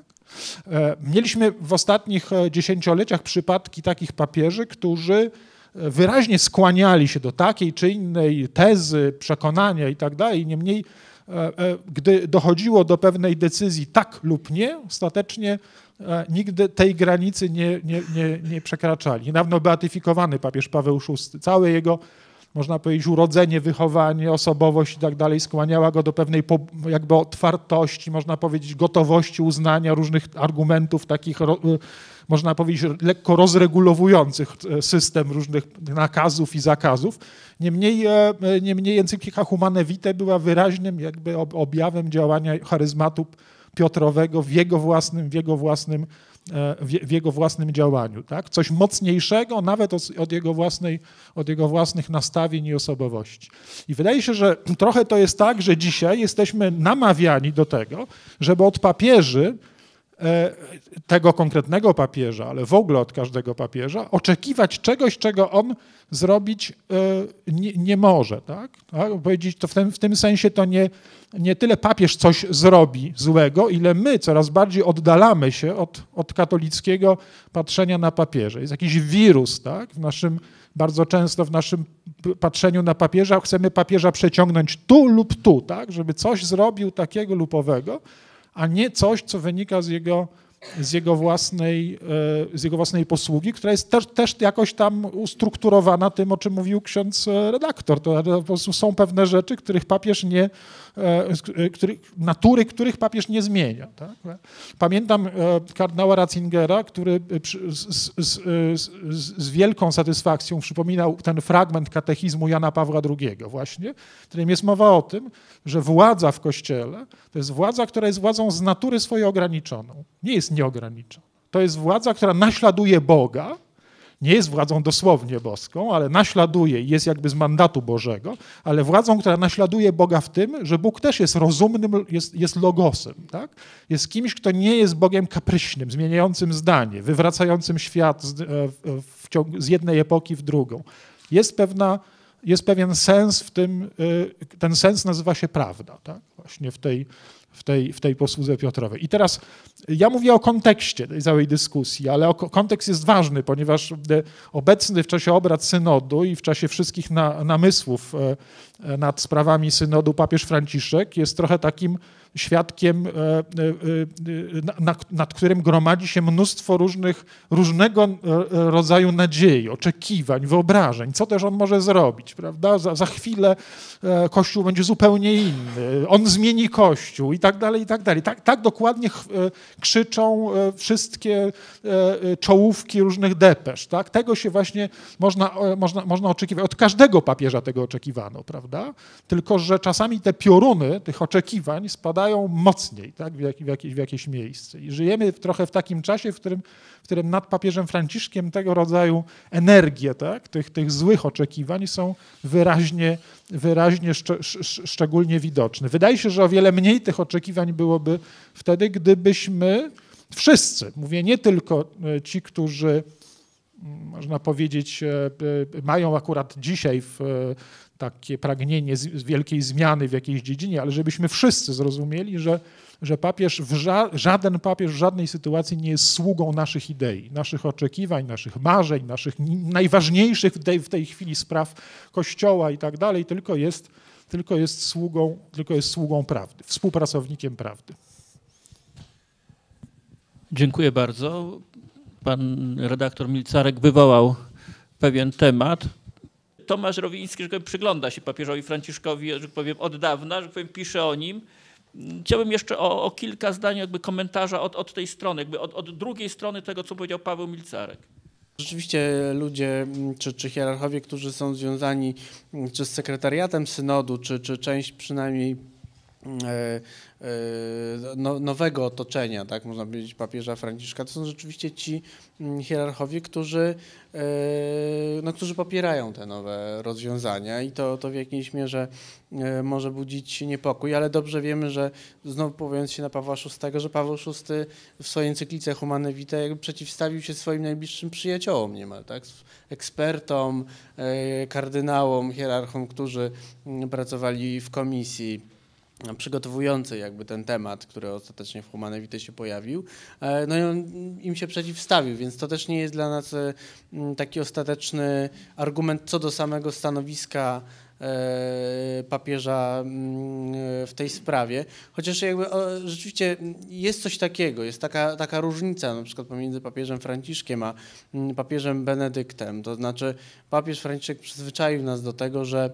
E, mieliśmy w ostatnich e, dziesięcioleciach przypadki takich papieży, którzy e, wyraźnie skłaniali się do takiej czy innej tezy, przekonania itd. Tak Niemniej, gdy dochodziło do pewnej decyzji tak lub nie, ostatecznie E, nigdy tej granicy nie, nie, nie, nie przekraczali. Niedawno beatyfikowany papież Paweł VI, całe jego, można powiedzieć, urodzenie, wychowanie, osobowość i tak dalej skłaniała go do pewnej jakby otwartości, można powiedzieć, gotowości uznania różnych argumentów takich, y, można powiedzieć, lekko rozregulowujących e, system różnych nakazów i zakazów. Niemniej, e, niemniej encyklika Humane Vitae była wyraźnym jakby objawem działania charyzmatu Piotrowego w jego własnym, w jego własnym, e, w jego własnym działaniu. Tak? Coś mocniejszego nawet od, jego własnej, od jego własnych nastawień i osobowości. I wydaje się, że trochę to jest tak, że dzisiaj jesteśmy namawiani do tego, żeby od papieży E, tego konkretnego papieża, ale w ogóle od każdego papieża, oczekiwać czegoś, czego on zrobić e, nie, nie może. Tak? tak? Powiedzieć to w tym, w tym sensie to nie, nie tyle papież coś zrobi złego, ile my coraz bardziej oddalamy się od, od katolickiego patrzenia na papieża. Jest jakiś wirus tak? w naszym bardzo często w naszym patrzeniu na papieża chcemy papieża przeciągnąć tu lub tu, tak, żeby coś zrobił takiego lub owego, a nie coś, co wynika z jego z jego własnej, e, z jego własnej posługi, która jest też, też jakoś tam ustrukturowana tym, o czym mówił ksiądz e, redaktor. To po prostu są pewne rzeczy, których papież nie, e, który, natury których papież nie zmienia. Tak? Pamiętam kardynała Ratzingera, który z, z, z, wielką satysfakcją przypominał ten fragment katechizmu Jana Pawła II właśnie, w którym jest mowa o tym, że władza w Kościele to jest władza, która jest władzą z natury swojej ograniczoną nie jest nieograniczona. To jest władza, która naśladuje Boga, nie jest władzą dosłownie boską, ale naśladuje, jest jakby z mandatu Bożego, ale władzą, która naśladuje Boga w tym, że Bóg też jest rozumnym, jest, jest logosem, tak? jest kimś, kto nie jest Bogiem kapryśnym, zmieniającym zdanie, wywracającym świat z, e, w e, ciągu, z jednej epoki w drugą. Jest, pewna, jest pewien sens w tym, e, ten sens nazywa się prawda, tak? właśnie w tej, w tej, w tej posłudze Piotrowej. I teraz ja mówię o kontekście tej całej dyskusji, ale o, kontekst jest ważny, ponieważ e, obecny w czasie obrad synodu i w czasie wszystkich na, namysłów e, e, nad sprawami synodu papież Franciszek jest trochę takim świadkiem, e, e, e, nad którym gromadzi się mnóstwo różnych, różnego rodzaju nadziei, oczekiwań, wyobrażeń, co też on może zrobić, prawda? Za, za chwilę Kościół będzie zupełnie inny, on zmieni Kościół i tak dalej, i tak dalej. Tak, tak dokładnie krzyczą wszystkie czołówki różnych depesz, tak? Tego się właśnie można, można, można oczekiwać. Od każdego papieża tego oczekiwano, prawda? Tylko, że czasami te pioruny tych oczekiwań spadają wpadają mocniej tak, w, jak, w, jakieś, w jakieś miejsce. I żyjemy w, trochę w takim czasie, w którym, w którym nad papieżem Franciszkiem tego rodzaju energie tak, tych, tych złych oczekiwań są wyraźnie, wyraźnie szcz, szczególnie widoczne. Wydaje się, że o wiele mniej tych oczekiwań byłoby wtedy, gdybyśmy wszyscy, mówię nie tylko e, ci, którzy mm, można powiedzieć, e, e, mają akurat dzisiaj w, takie pragnienie wielkiej zmiany w jakiejś dziedzinie, ale żebyśmy wszyscy zrozumieli, że, że papież ża żaden papież w żadnej sytuacji nie jest sługą naszych idei, naszych oczekiwań, naszych marzeń, naszych najważniejszych w tej, w tej chwili spraw Kościoła i tak dalej, tylko jest, tylko, jest sługą, tylko jest sługą prawdy, współpracownikiem prawdy. Dziękuję bardzo. Pan redaktor Milcarek wywołał pewien temat. Tomasz Rowiński, że powiem, przygląda się papieżowi Franciszkowi, że powiem, od dawna, że powiem, pisze o nim. Chciałbym jeszcze o, o kilka zdań jakby komentarza od, od tej strony, jakby od, od drugiej strony tego, co powiedział Paweł Milcarek. Rzeczywiście ludzie czy, czy hierarchowie, którzy są związani czy z sekretariatem synodu, czy, czy część przynajmniej E, e, no, nowego otoczenia, tak można powiedzieć, papieża Franciszka, to są rzeczywiście ci mm, hierarchowie, którzy, e, no, którzy popierają te nowe rozwiązania i to, to w jakiejś mierze może budzić niepokój, ale dobrze wiemy, że znowu powołując się na Pawła VI, że Paweł VI w swojej encyklice Humane Vitae jakby przeciwstawił się swoim najbliższym przyjaciołom niemal, tak? ekspertom, kardynałom, hierarchom, którzy mm, pracowali w komisji przygotowujący jakby ten temat, który ostatecznie w Humanewite się pojawił, e, no i on im się przeciwstawił, więc to też nie jest dla nas e, taki ostateczny argument co do samego stanowiska e, papieża w tej sprawie. Chociaż jakby o, rzeczywiście jest coś takiego, jest taka, taka różnica na przykład pomiędzy papieżem Franciszkiem a papieżem Benedyktem. To znaczy papież Franciszek przyzwyczaił nas do tego, że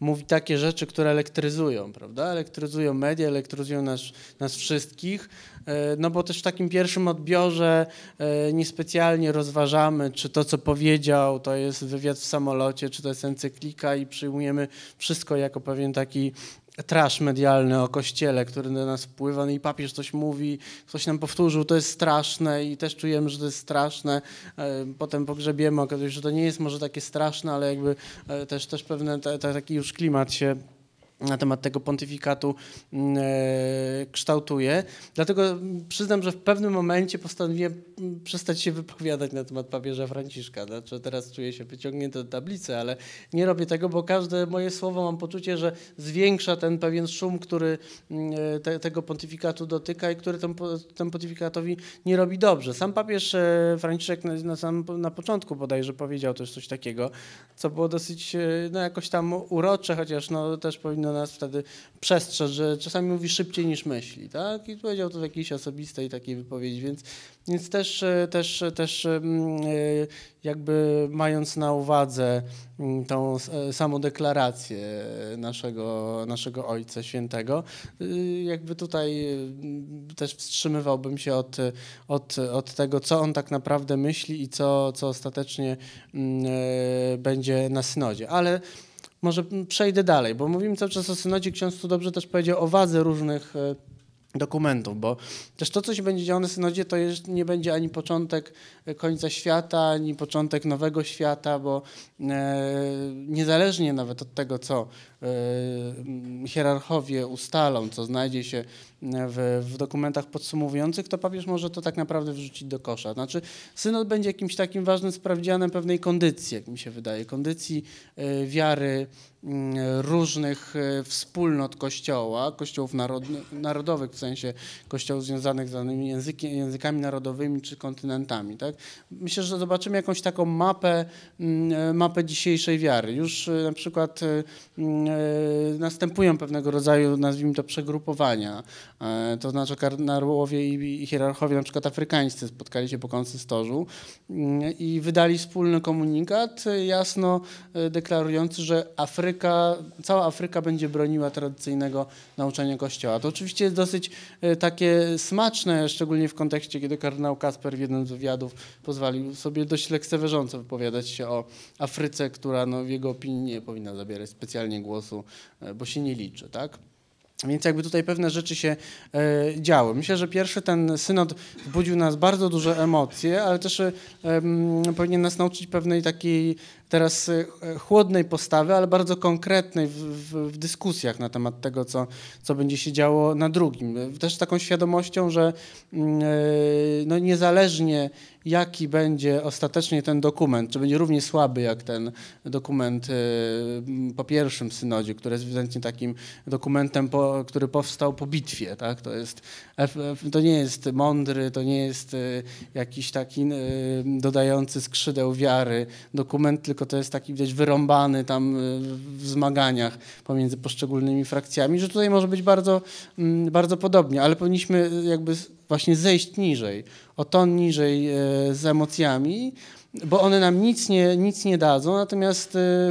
mówi takie rzeczy, które elektryzują, prawda? Elektryzują media, elektryzują nas, nas wszystkich, e, no bo też w takim pierwszym odbiorze e, niespecjalnie rozważamy, czy to, co powiedział, to jest wywiad w samolocie, czy to jest encyklika i przyjmujemy wszystko jako pewien taki trasz medialny o kościele, który do nas wpływa, no i papież coś mówi, ktoś nam powtórzył, to jest straszne i też czujemy, że to jest straszne. E, potem pogrzebiemy, okazuje się, że to nie jest może takie straszne, ale jakby e, też, też pewien taki już klimat się na temat tego pontyfikatu mm, e, kształtuje. Dlatego mm, przyznam, że w pewnym momencie postanowiłem mm, przestać się wypowiadać na temat papieża Franciszka. Znaczy teraz czuję się wyciągnięty do tablicy, ale nie robię tego, bo każde moje słowo mam poczucie, że zwiększa ten pewien szum, który e, te, tego pontyfikatu dotyka i który temu, pontyfikatowi nie robi dobrze. Sam papież e, Franciszek na, na, sam, na początku bodajże powiedział też coś takiego, co było dosyć no, jakoś tam urocze, chociaż no, też powinno powinno nas wtedy przestrzec, że czasami mówi szybciej niż myśli, tak? I powiedział to w jakiejś osobistej takiej wypowiedzi, więc, więc też, e, też, e, też e, jakby mając na uwadze tą samodeklarację naszego, naszego Ojca Świętego, y, jakby tutaj też wstrzymywałbym się od, od, od tego, co on tak naprawdę myśli i co, co ostatecznie będzie na synodzie. Ale może przejdę dalej, bo mówimy cały czas o synodzie. Ksiądz tu dobrze też powiedział o wadze różnych e, dokumentów, bo też to, co się będzie działo na synodzie, to jest, nie będzie ani początek e, końca świata, ani początek nowego świata, bo e, niezależnie nawet od tego, co E, hierarchowie ustalą, co znajdzie się w, w, dokumentach podsumowujących, to papież może to tak naprawdę wrzucić do kosza. Znaczy, synod będzie jakimś takim ważnym sprawdzianem pewnej kondycji, jak mi się wydaje, kondycji e, wiary mm, różnych e, wspólnot Kościoła, kościołów narod, narodowych, w sensie kościołów związanych z danymi języki, językami narodowymi czy kontynentami. Tak? Myślę, że zobaczymy jakąś taką mapę, mm, mapę dzisiejszej wiary. Już na przykład mm, E, następują pewnego rodzaju, nazwijmy to, przegrupowania. E, to znaczy kardynarłowie i hierarchowie, na przykład afrykańscy, spotkali się po konsystorzu mm, i wydali wspólny komunikat jasno e, deklarujący, że Afryka, cała Afryka będzie broniła tradycyjnego nauczania Kościoła. To oczywiście jest dosyć takie smaczne, szczególnie w kontekście, kiedy kardynał Kasper w jednym z wywiadów pozwolił sobie dość lekceważąco wypowiadać się o Afryce, która no, w jego opinii nie powinna zabierać specjalnie głosu E, bo się nie liczy, tak? Więc jakby tutaj pewne rzeczy się e, działy. Myślę, że pierwszy ten synod budził nas bardzo duże emocje, ale też e, m, powinien nas nauczyć pewnej takiej teraz e, chłodnej postawy, ale bardzo konkretnej w, w, w, dyskusjach na temat tego, co, co będzie się działo na drugim. E, też taką świadomością, że mm, no, niezależnie jaki będzie ostatecznie ten dokument, czy będzie równie słaby jak ten dokument y, po pierwszym synodzie, który jest ewidentnie takim dokumentem, po, który powstał po bitwie. Tak? To, jest, to nie jest mądry, to nie jest y, jakiś taki y, dodający skrzydeł wiary dokument, tylko to jest taki widać wyrąbany tam w zmaganiach pomiędzy poszczególnymi frakcjami, że tutaj może być bardzo, mm, bardzo podobnie, ale powinniśmy jakby właśnie zejść niżej, o ton niżej e, z emocjami, bo one nam nic nie, nic nie dadzą, natomiast e, e,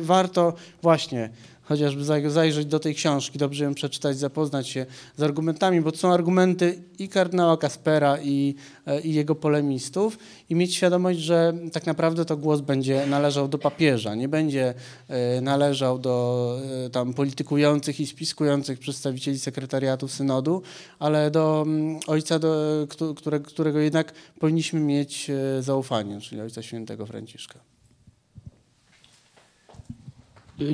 warto właśnie chociażby zajrzeć do tej książki, dobrze ją przeczytać, zapoznać się z argumentami, bo to są argumenty i kardynała Kaspera i, e, i jego polemistów i mieć świadomość, że tak naprawdę to głos będzie należał do papieża, nie będzie e, należał do e, tam politykujących i spiskujących przedstawicieli sekretariatu synodu, ale do mm, ojca, do, którego, którego jednak powinniśmy mieć zaufanie, czyli ojca świętego Franciszka.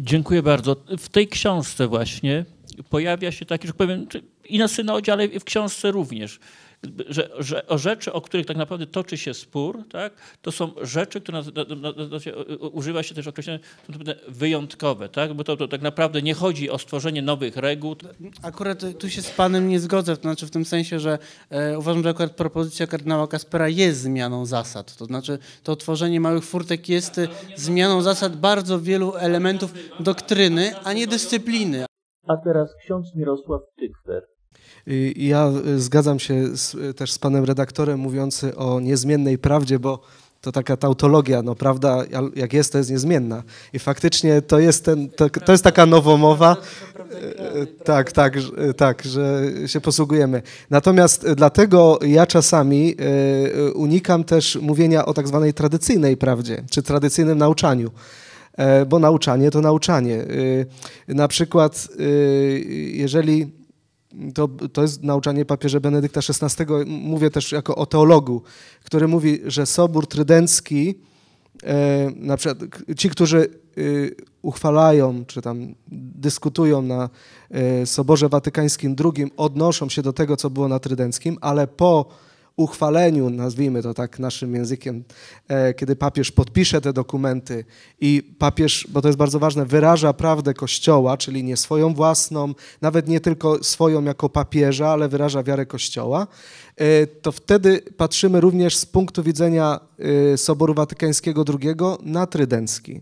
Dziękuję bardzo. W tej książce właśnie pojawia się taki, że powiem, i na synodzie, ale w książce również, że, że o rzeczy, o których tak naprawdę toczy się spór, tak, to są rzeczy, które na, na, na, używa się też określenia wyjątkowe, tak, bo to, to tak naprawdę nie chodzi o stworzenie nowych reguł. Akurat tu się z panem nie zgodzę, to znaczy w tym sensie, że e, uważam, że akurat propozycja kardynała Kaspera jest zmianą zasad, to znaczy to tworzenie małych furtek jest zmianą zasad bardzo wielu elementów doktryny, a nie dyscypliny. A teraz ksiądz Mirosław Tykwer. Ja e, zgadzam się z, e, też z panem redaktorem mówiący o niezmiennej prawdzie, bo to taka tautologia, no prawda jak jest, to jest niezmienna. I faktycznie to jest, ten, to, to jest taka nowomowa, e, tak, tak, tak, że się posługujemy. Natomiast dlatego ja czasami unikam też mówienia o tak zwanej tradycyjnej prawdzie, czy tradycyjnym nauczaniu bo nauczanie to nauczanie. Na przykład, jeżeli to, to jest nauczanie papieża Benedykta XVI, mówię też jako o teologu, który mówi, że Sobór Trydencki, e, na przykład ci, którzy e, uchwalają czy tam dyskutują na e, Soborze Watykańskim II, odnoszą się do tego, co było na Trydenckim, ale po uchwaleniu, nazwijmy to tak naszym językiem, e, kiedy papież podpisze te dokumenty i papież, bo to jest bardzo ważne, wyraża prawdę Kościoła, czyli nie swoją własną, nawet nie tylko swoją jako papieża, ale wyraża wiarę Kościoła, e, to wtedy patrzymy również z punktu widzenia e, Soboru Watykańskiego II na Trydencki.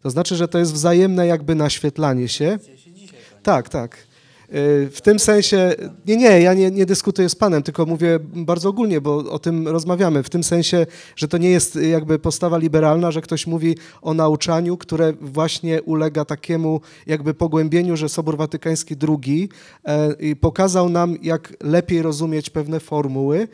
To znaczy, że to jest wzajemne jakby naświetlanie się. Tak, tak. tak. Y, w tym sensie, nie, nie, ja nie, nie dyskutuję z Panem, tylko mówię bardzo ogólnie, bo o tym rozmawiamy. W tym sensie, że to nie jest jakby postawa liberalna, że ktoś mówi o nauczaniu, które właśnie ulega takiemu jakby pogłębieniu, że Sobór Watykański II e, pokazał nam, jak lepiej rozumieć pewne formuły,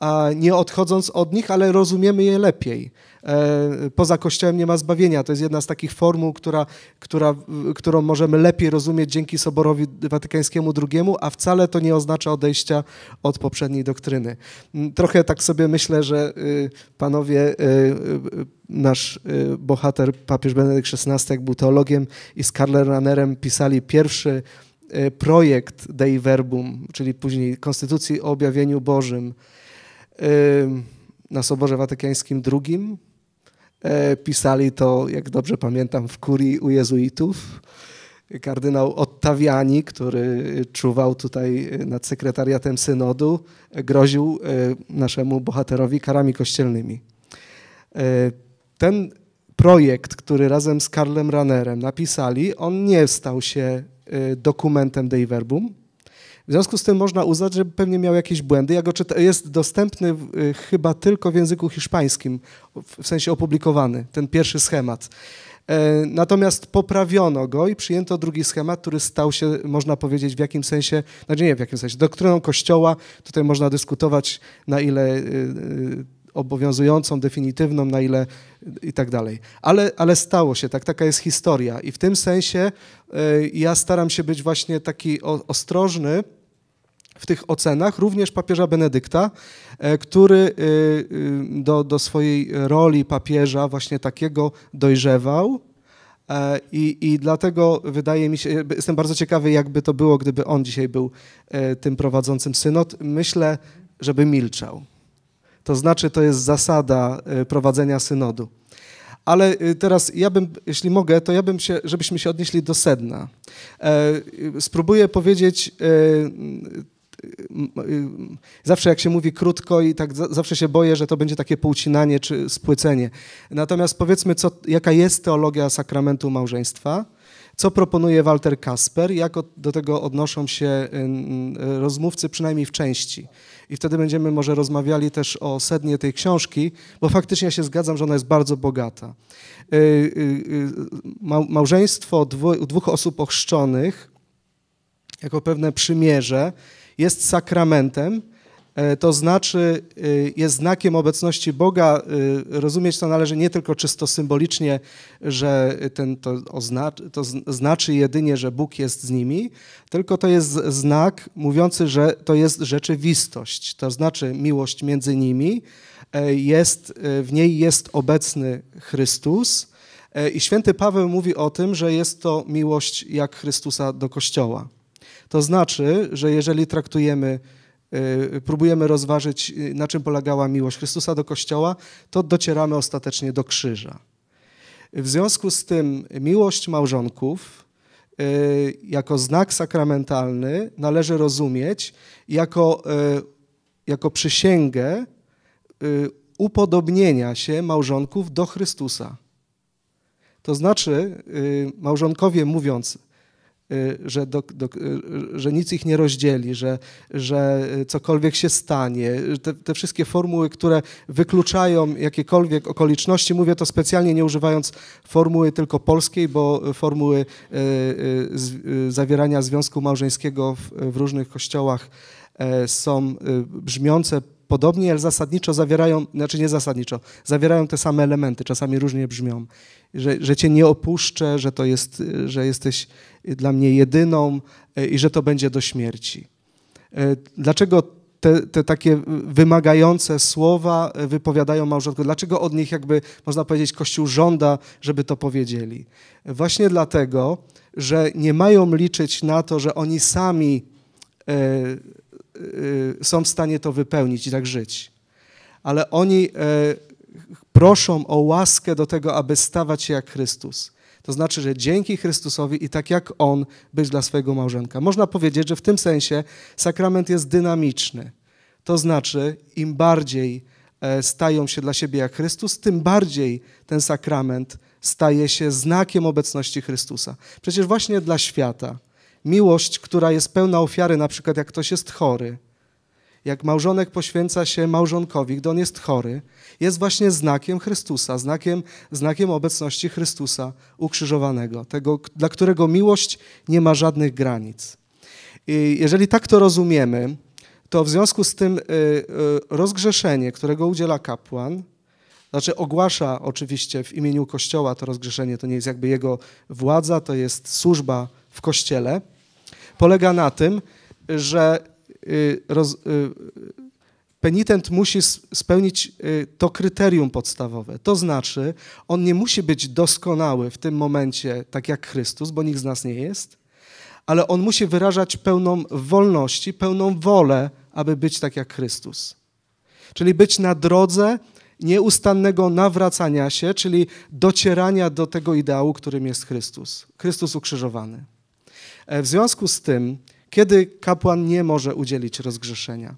a nie odchodząc od nich, ale rozumiemy je lepiej. E, poza Kościołem nie ma zbawienia. To jest jedna z takich formuł, która, która, którą możemy lepiej rozumieć dzięki Soborowi Watykańskiemu II, a wcale to nie oznacza odejścia od poprzedniej doktryny. Mm, trochę tak sobie myślę, że y, panowie, y, y, nasz bohater, papież Benedykt XVI, jak był teologiem i z Karlem Ranerem pisali pierwszy projekt Dei Verbum, czyli później Konstytucji o objawieniu Bożym, na Soborze Watykańskim II. E, pisali to, jak dobrze pamiętam, w kurii u jezuitów. Kardynał Ottaviani, który czuwał tutaj nad sekretariatem synodu, groził e, naszemu bohaterowi karami kościelnymi. E, ten projekt, który razem z Karlem Ranerem napisali, on nie stał się dokumentem Dei Verbum, w związku z tym można uznać, że pewnie miał jakieś błędy. Ja go czyta, jest dostępny y, chyba tylko w języku hiszpańskim, w sensie opublikowany, ten pierwszy schemat. E, natomiast poprawiono go i przyjęto drugi schemat, który stał się, można powiedzieć, w jakim sensie, znaczy nie w jakim sensie, doktryną Kościoła. Tutaj można dyskutować, na ile y, y, obowiązującą, definitywną, na ile i tak dalej. Ale, ale stało się, tak, taka jest historia. I w tym sensie ja staram się być właśnie taki ostrożny w tych ocenach również papieża Benedykta, e, który e, e, do, do swojej roli papieża właśnie takiego dojrzewał, i, I, dlatego wydaje mi się, jestem bardzo ciekawy, jakby to było, gdyby on dzisiaj był tym prowadzącym synod. Myślę, żeby milczał. To znaczy, to jest zasada prowadzenia synodu. Ale teraz ja bym, jeśli mogę, to ja bym się, żebyśmy się odnieśli do sedna. Spróbuję powiedzieć Y, y, y, zawsze jak się mówi krótko i tak zawsze się boję, że to będzie takie półcinanie czy spłycenie. Natomiast powiedzmy, co, jaka jest teologia sakramentu małżeństwa, co proponuje Walter Kasper, jak do tego odnoszą się rozmówcy, przynajmniej w części. I wtedy będziemy może rozmawiali też o sednie tej książki, bo faktycznie ja się zgadzam, że ona jest bardzo bogata. Małżeństwo dwóch osób ochrzczonych, jako pewne przymierze, jest sakramentem, e, to znaczy e, jest znakiem obecności Boga. E, rozumieć to należy nie tylko czysto symbolicznie, że ten to, oznacza, to znaczy jedynie, że Bóg jest z nimi, tylko to jest znak mówiący, że to jest rzeczywistość, to znaczy miłość między nimi. Jest, w niej jest obecny Chrystus. I święty Paweł mówi o tym, że jest to miłość jak Chrystusa do Kościoła. To znaczy, że jeżeli traktujemy, y, próbujemy rozważyć, y, na czym polegała miłość Chrystusa do Kościoła, to docieramy ostatecznie do krzyża. W związku z tym miłość małżonków y, jako znak sakramentalny należy rozumieć jako, jako przysięgę upodobnienia się małżonków do Chrystusa. To znaczy, małżonkowie mówiąc Y, że, do, do, y, że nic ich nie rozdzieli, że, że y, cokolwiek się stanie. Te, te, wszystkie formuły, które wykluczają jakiekolwiek okoliczności, mówię to specjalnie nie używając formuły tylko polskiej, bo formuły zawierania związku małżeńskiego w, w różnych kościołach e, są brzmiące Podobnie, ale zasadniczo zawierają, znaczy nie zasadniczo, zawierają te same elementy, czasami różnie brzmią, że, że cię nie opuszczę, że to jest, że jesteś dla mnie jedyną e, i że to będzie do śmierci. E, dlaczego te, te takie wymagające słowa e, wypowiadają małżonko? Dlaczego od nich jakby, można powiedzieć, Kościół żąda, żeby to powiedzieli? Właśnie dlatego, że nie mają liczyć na to, że oni sami Y, są w stanie to wypełnić i tak żyć. Ale oni e, proszą o łaskę do tego, aby stawać się jak Chrystus. To znaczy, że dzięki Chrystusowi i tak jak On być dla swojego małżonka. Można powiedzieć, że w tym sensie sakrament jest dynamiczny. To znaczy, im bardziej e, stają się dla siebie jak Chrystus, tym bardziej ten sakrament staje się znakiem obecności Chrystusa. Przecież właśnie dla świata miłość, która jest pełna ofiary, na przykład jak ktoś jest chory, jak małżonek poświęca się małżonkowi, gdy on jest chory, jest właśnie znakiem Chrystusa, znakiem, znakiem obecności Chrystusa ukrzyżowanego, tego, dla którego miłość nie ma żadnych granic. I jeżeli tak to rozumiemy, to w związku z tym y, y, rozgrzeszenie, którego udziela kapłan, znaczy ogłasza oczywiście w imieniu Kościoła to rozgrzeszenie, to nie jest jakby jego władza, to jest służba w kościele polega na tym, że y, roz, y, penitent musi spełnić y, to kryterium podstawowe. To znaczy, on nie musi być doskonały w tym momencie, tak jak Chrystus, bo nikt z nas nie jest, ale on musi wyrażać pełną wolności, pełną wolę, aby być tak jak Chrystus. Czyli być na drodze nieustannego nawracania się, czyli docierania do tego ideału, którym jest Chrystus. Chrystus ukrzyżowany. E, w związku z tym, kiedy kapłan nie może udzielić rozgrzeszenia,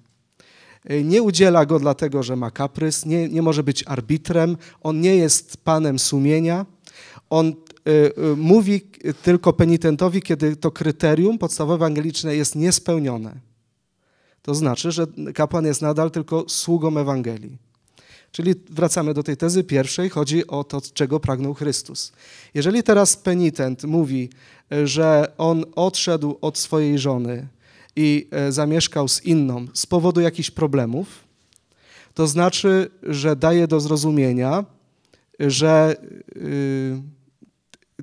e, nie udziela go dlatego, że ma kaprys, nie, nie może być arbitrem, on nie jest panem sumienia, on e, mówi tylko penitentowi, kiedy to kryterium podstawowe ewangeliczne jest niespełnione. To znaczy, że kapłan jest nadal tylko sługą Ewangelii. Czyli wracamy do tej tezy pierwszej, chodzi o to, czego pragnął Chrystus. Jeżeli teraz penitent mówi, że on odszedł od swojej żony i e, zamieszkał z inną z powodu jakichś problemów, to znaczy, że daje do zrozumienia, że y,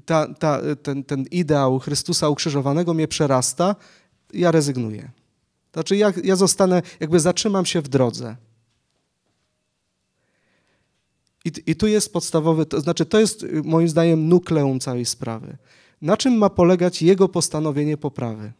ta, ta, ten, ten ideał Chrystusa ukrzyżowanego mnie przerasta, ja rezygnuję. To znaczy, ja, ja zostanę, jakby zatrzymam się w drodze. I, I tu jest podstawowy, to znaczy to jest y, moim zdaniem nukleum całej sprawy. Na czym ma polegać jego postanowienie poprawy?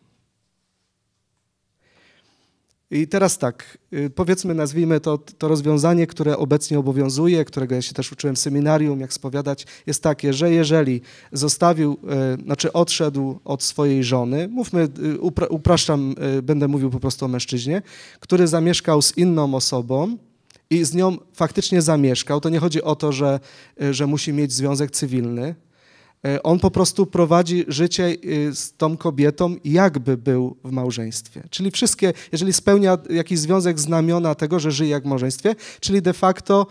I teraz tak, y, powiedzmy, nazwijmy to, to rozwiązanie, które obecnie obowiązuje, którego ja się też uczyłem w seminarium, jak spowiadać, jest takie, że jeżeli zostawił, e, znaczy odszedł od swojej żony, mówmy, y, upraszczam, będę mówił po prostu o mężczyźnie, który zamieszkał z inną osobą, i z nią faktycznie zamieszkał, to nie chodzi o to, że, y, że musi mieć związek cywilny. Y, on po prostu prowadzi życie y, z tą kobietą, jakby był w małżeństwie. Czyli wszystkie, jeżeli spełnia jakiś związek znamiona tego, że żyje jak w małżeństwie, czyli de facto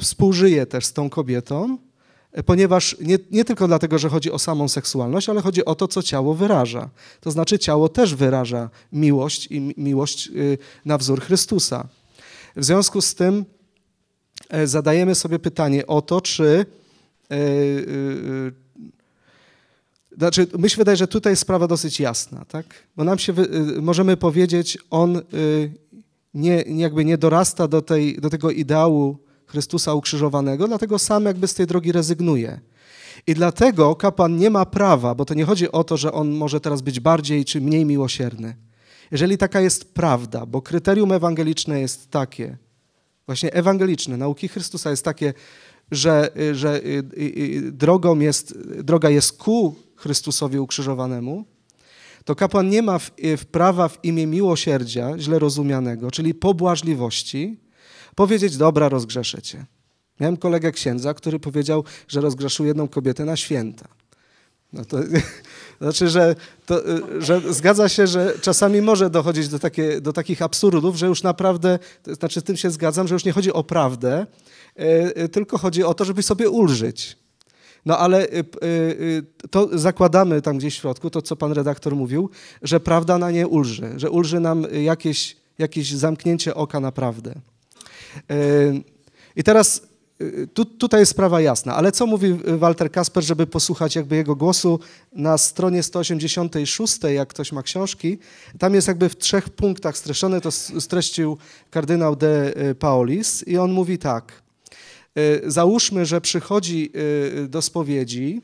współżyje też z tą kobietą, ponieważ nie, nie, tylko dlatego, że chodzi o samą seksualność, ale chodzi o to, co ciało wyraża. To znaczy, ciało też wyraża miłość i miłość na wzór Chrystusa. W związku z tym e, zadajemy sobie pytanie o to, czy. E, e, znaczy, myślę, się wydaje, że tutaj jest sprawa dosyć jasna, tak? Bo nam się, możemy powiedzieć, on nie, jakby nie dorasta do, tej, do tego ideału Chrystusa ukrzyżowanego, dlatego sam jakby z tej drogi rezygnuje. I dlatego kapłan nie ma prawa, bo to nie chodzi o to, że on może teraz być bardziej czy mniej miłosierny. Jeżeli taka jest prawda, bo kryterium ewangeliczne jest takie, właśnie ewangeliczne, nauki Chrystusa jest takie, że, że y, y, y, drogą jest, droga jest ku Chrystusowi ukrzyżowanemu, to kapłan nie ma w, w prawa w imię miłosierdzia, źle rozumianego, czyli pobłażliwości, powiedzieć, dobra, rozgrzeszę cię. Miałem kolegę księdza, który powiedział, że rozgrzeszył jedną kobietę na święta. No to [LAUGHS] Znaczy, że, to, y, że zgadza się, że czasami może dochodzić do, takie, do takich absurdów, że już naprawdę, to znaczy z tym się zgadzam, że już nie chodzi o prawdę, y, y, tylko chodzi o to, żeby sobie ulżyć. No ale to zakładamy tam gdzieś w środku, to co pan redaktor mówił, że prawda na nie ulży, że ulży nam jakieś, jakieś zamknięcie oka na prawdę. I teraz tu, tutaj jest sprawa jasna, ale co mówi Walter Kasper, żeby posłuchać jakby jego głosu na stronie 186, jak ktoś ma książki, tam jest jakby w trzech punktach streszczone, to streścił kardynał de e, Paulis i on mówi tak, e, załóżmy, że przychodzi e, do spowiedzi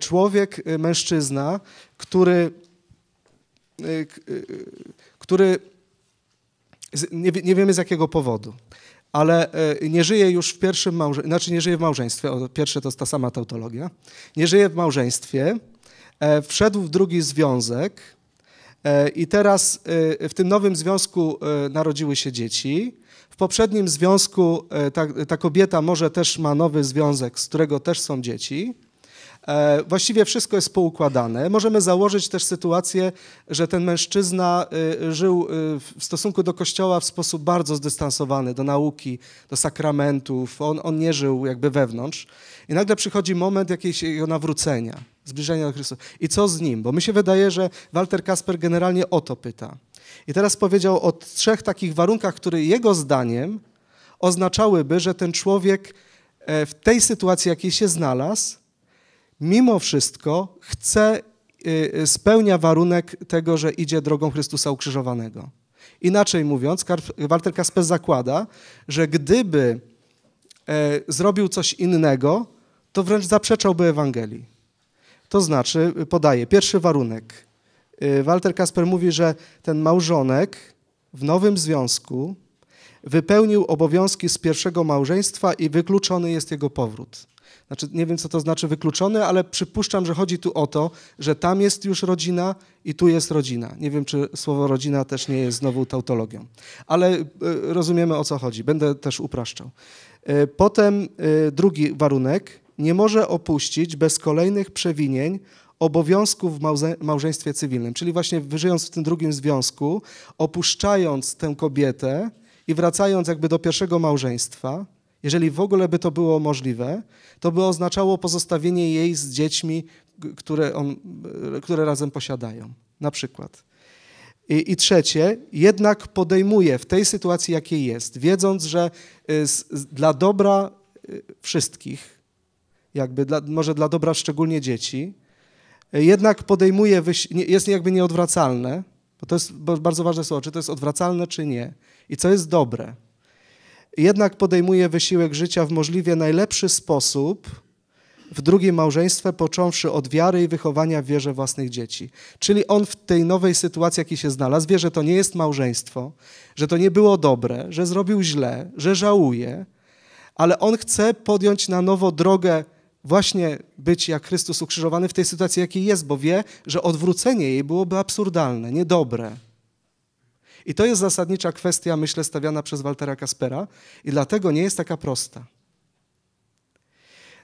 człowiek, mężczyzna, który, który nie, nie wiemy z jakiego powodu ale e, nie żyje już w pierwszym małżeństwie, znaczy nie żyje w małżeństwie, pierwsze to jest ta sama tautologia, nie żyje w małżeństwie, e, wszedł w drugi związek e, i teraz w tym nowym związku narodziły się dzieci, w poprzednim związku ta, ta kobieta może też ma nowy związek, z którego też są dzieci, E, właściwie wszystko jest poukładane. Możemy założyć też sytuację, że ten mężczyzna e, żył e, w stosunku do Kościoła w sposób bardzo zdystansowany, do nauki, do sakramentów. On, on nie żył jakby wewnątrz. I nagle przychodzi moment jakiegoś jego nawrócenia, zbliżenia do Chrystusa. I co z nim? Bo mi się wydaje, że Walter Kasper generalnie o to pyta. I teraz powiedział o trzech takich warunkach, które jego zdaniem oznaczałyby, że ten człowiek w tej sytuacji, jakiej się znalazł, mimo wszystko chce, y, y, spełnia warunek tego, że idzie drogą Chrystusa ukrzyżowanego. Inaczej mówiąc, Walter Kasper zakłada, że gdyby e, zrobił coś innego, to wręcz zaprzeczałby Ewangelii. To znaczy, y, podaje pierwszy warunek. Walter Kasper mówi, że ten małżonek w nowym związku wypełnił obowiązki z pierwszego małżeństwa i wykluczony jest jego powrót. Znaczy, nie wiem, co to znaczy wykluczony, ale przypuszczam, że chodzi tu o to, że tam jest już rodzina i tu jest rodzina. Nie wiem, czy słowo rodzina też nie jest znowu tautologią, ale e, rozumiemy o co chodzi. Będę też upraszczał. E, potem e, drugi warunek. Nie może opuścić bez kolejnych przewinień obowiązków w małżeństwie cywilnym. Czyli właśnie żyjąc w tym drugim związku, opuszczając tę kobietę i wracając jakby do pierwszego małżeństwa, jeżeli w ogóle by to było możliwe, to by oznaczało pozostawienie jej z dziećmi, które, on, e, które razem posiadają, na przykład. I, I, trzecie, jednak podejmuje w tej sytuacji, jakiej jest, wiedząc, że e, dla dobra e, wszystkich, jakby dla, może dla dobra szczególnie dzieci, jednak podejmuje, jest jakby nieodwracalne, bo to jest bardzo ważne słowo, czy to jest odwracalne, czy nie, i co jest dobre jednak podejmuje wysiłek życia w możliwie najlepszy sposób w drugim małżeństwie, począwszy od wiary i wychowania w wierze własnych dzieci. Czyli on w tej nowej sytuacji, jaki się znalazł, wie, że to nie jest małżeństwo, że to nie było dobre, że zrobił źle, że żałuje, ale on chce podjąć na nowo drogę właśnie być jak Chrystus ukrzyżowany w tej sytuacji, jakiej jest, bo wie, że odwrócenie jej byłoby absurdalne, niedobre. I to jest zasadnicza kwestia, myślę, stawiana przez Waltera Kaspera i dlatego nie jest taka prosta.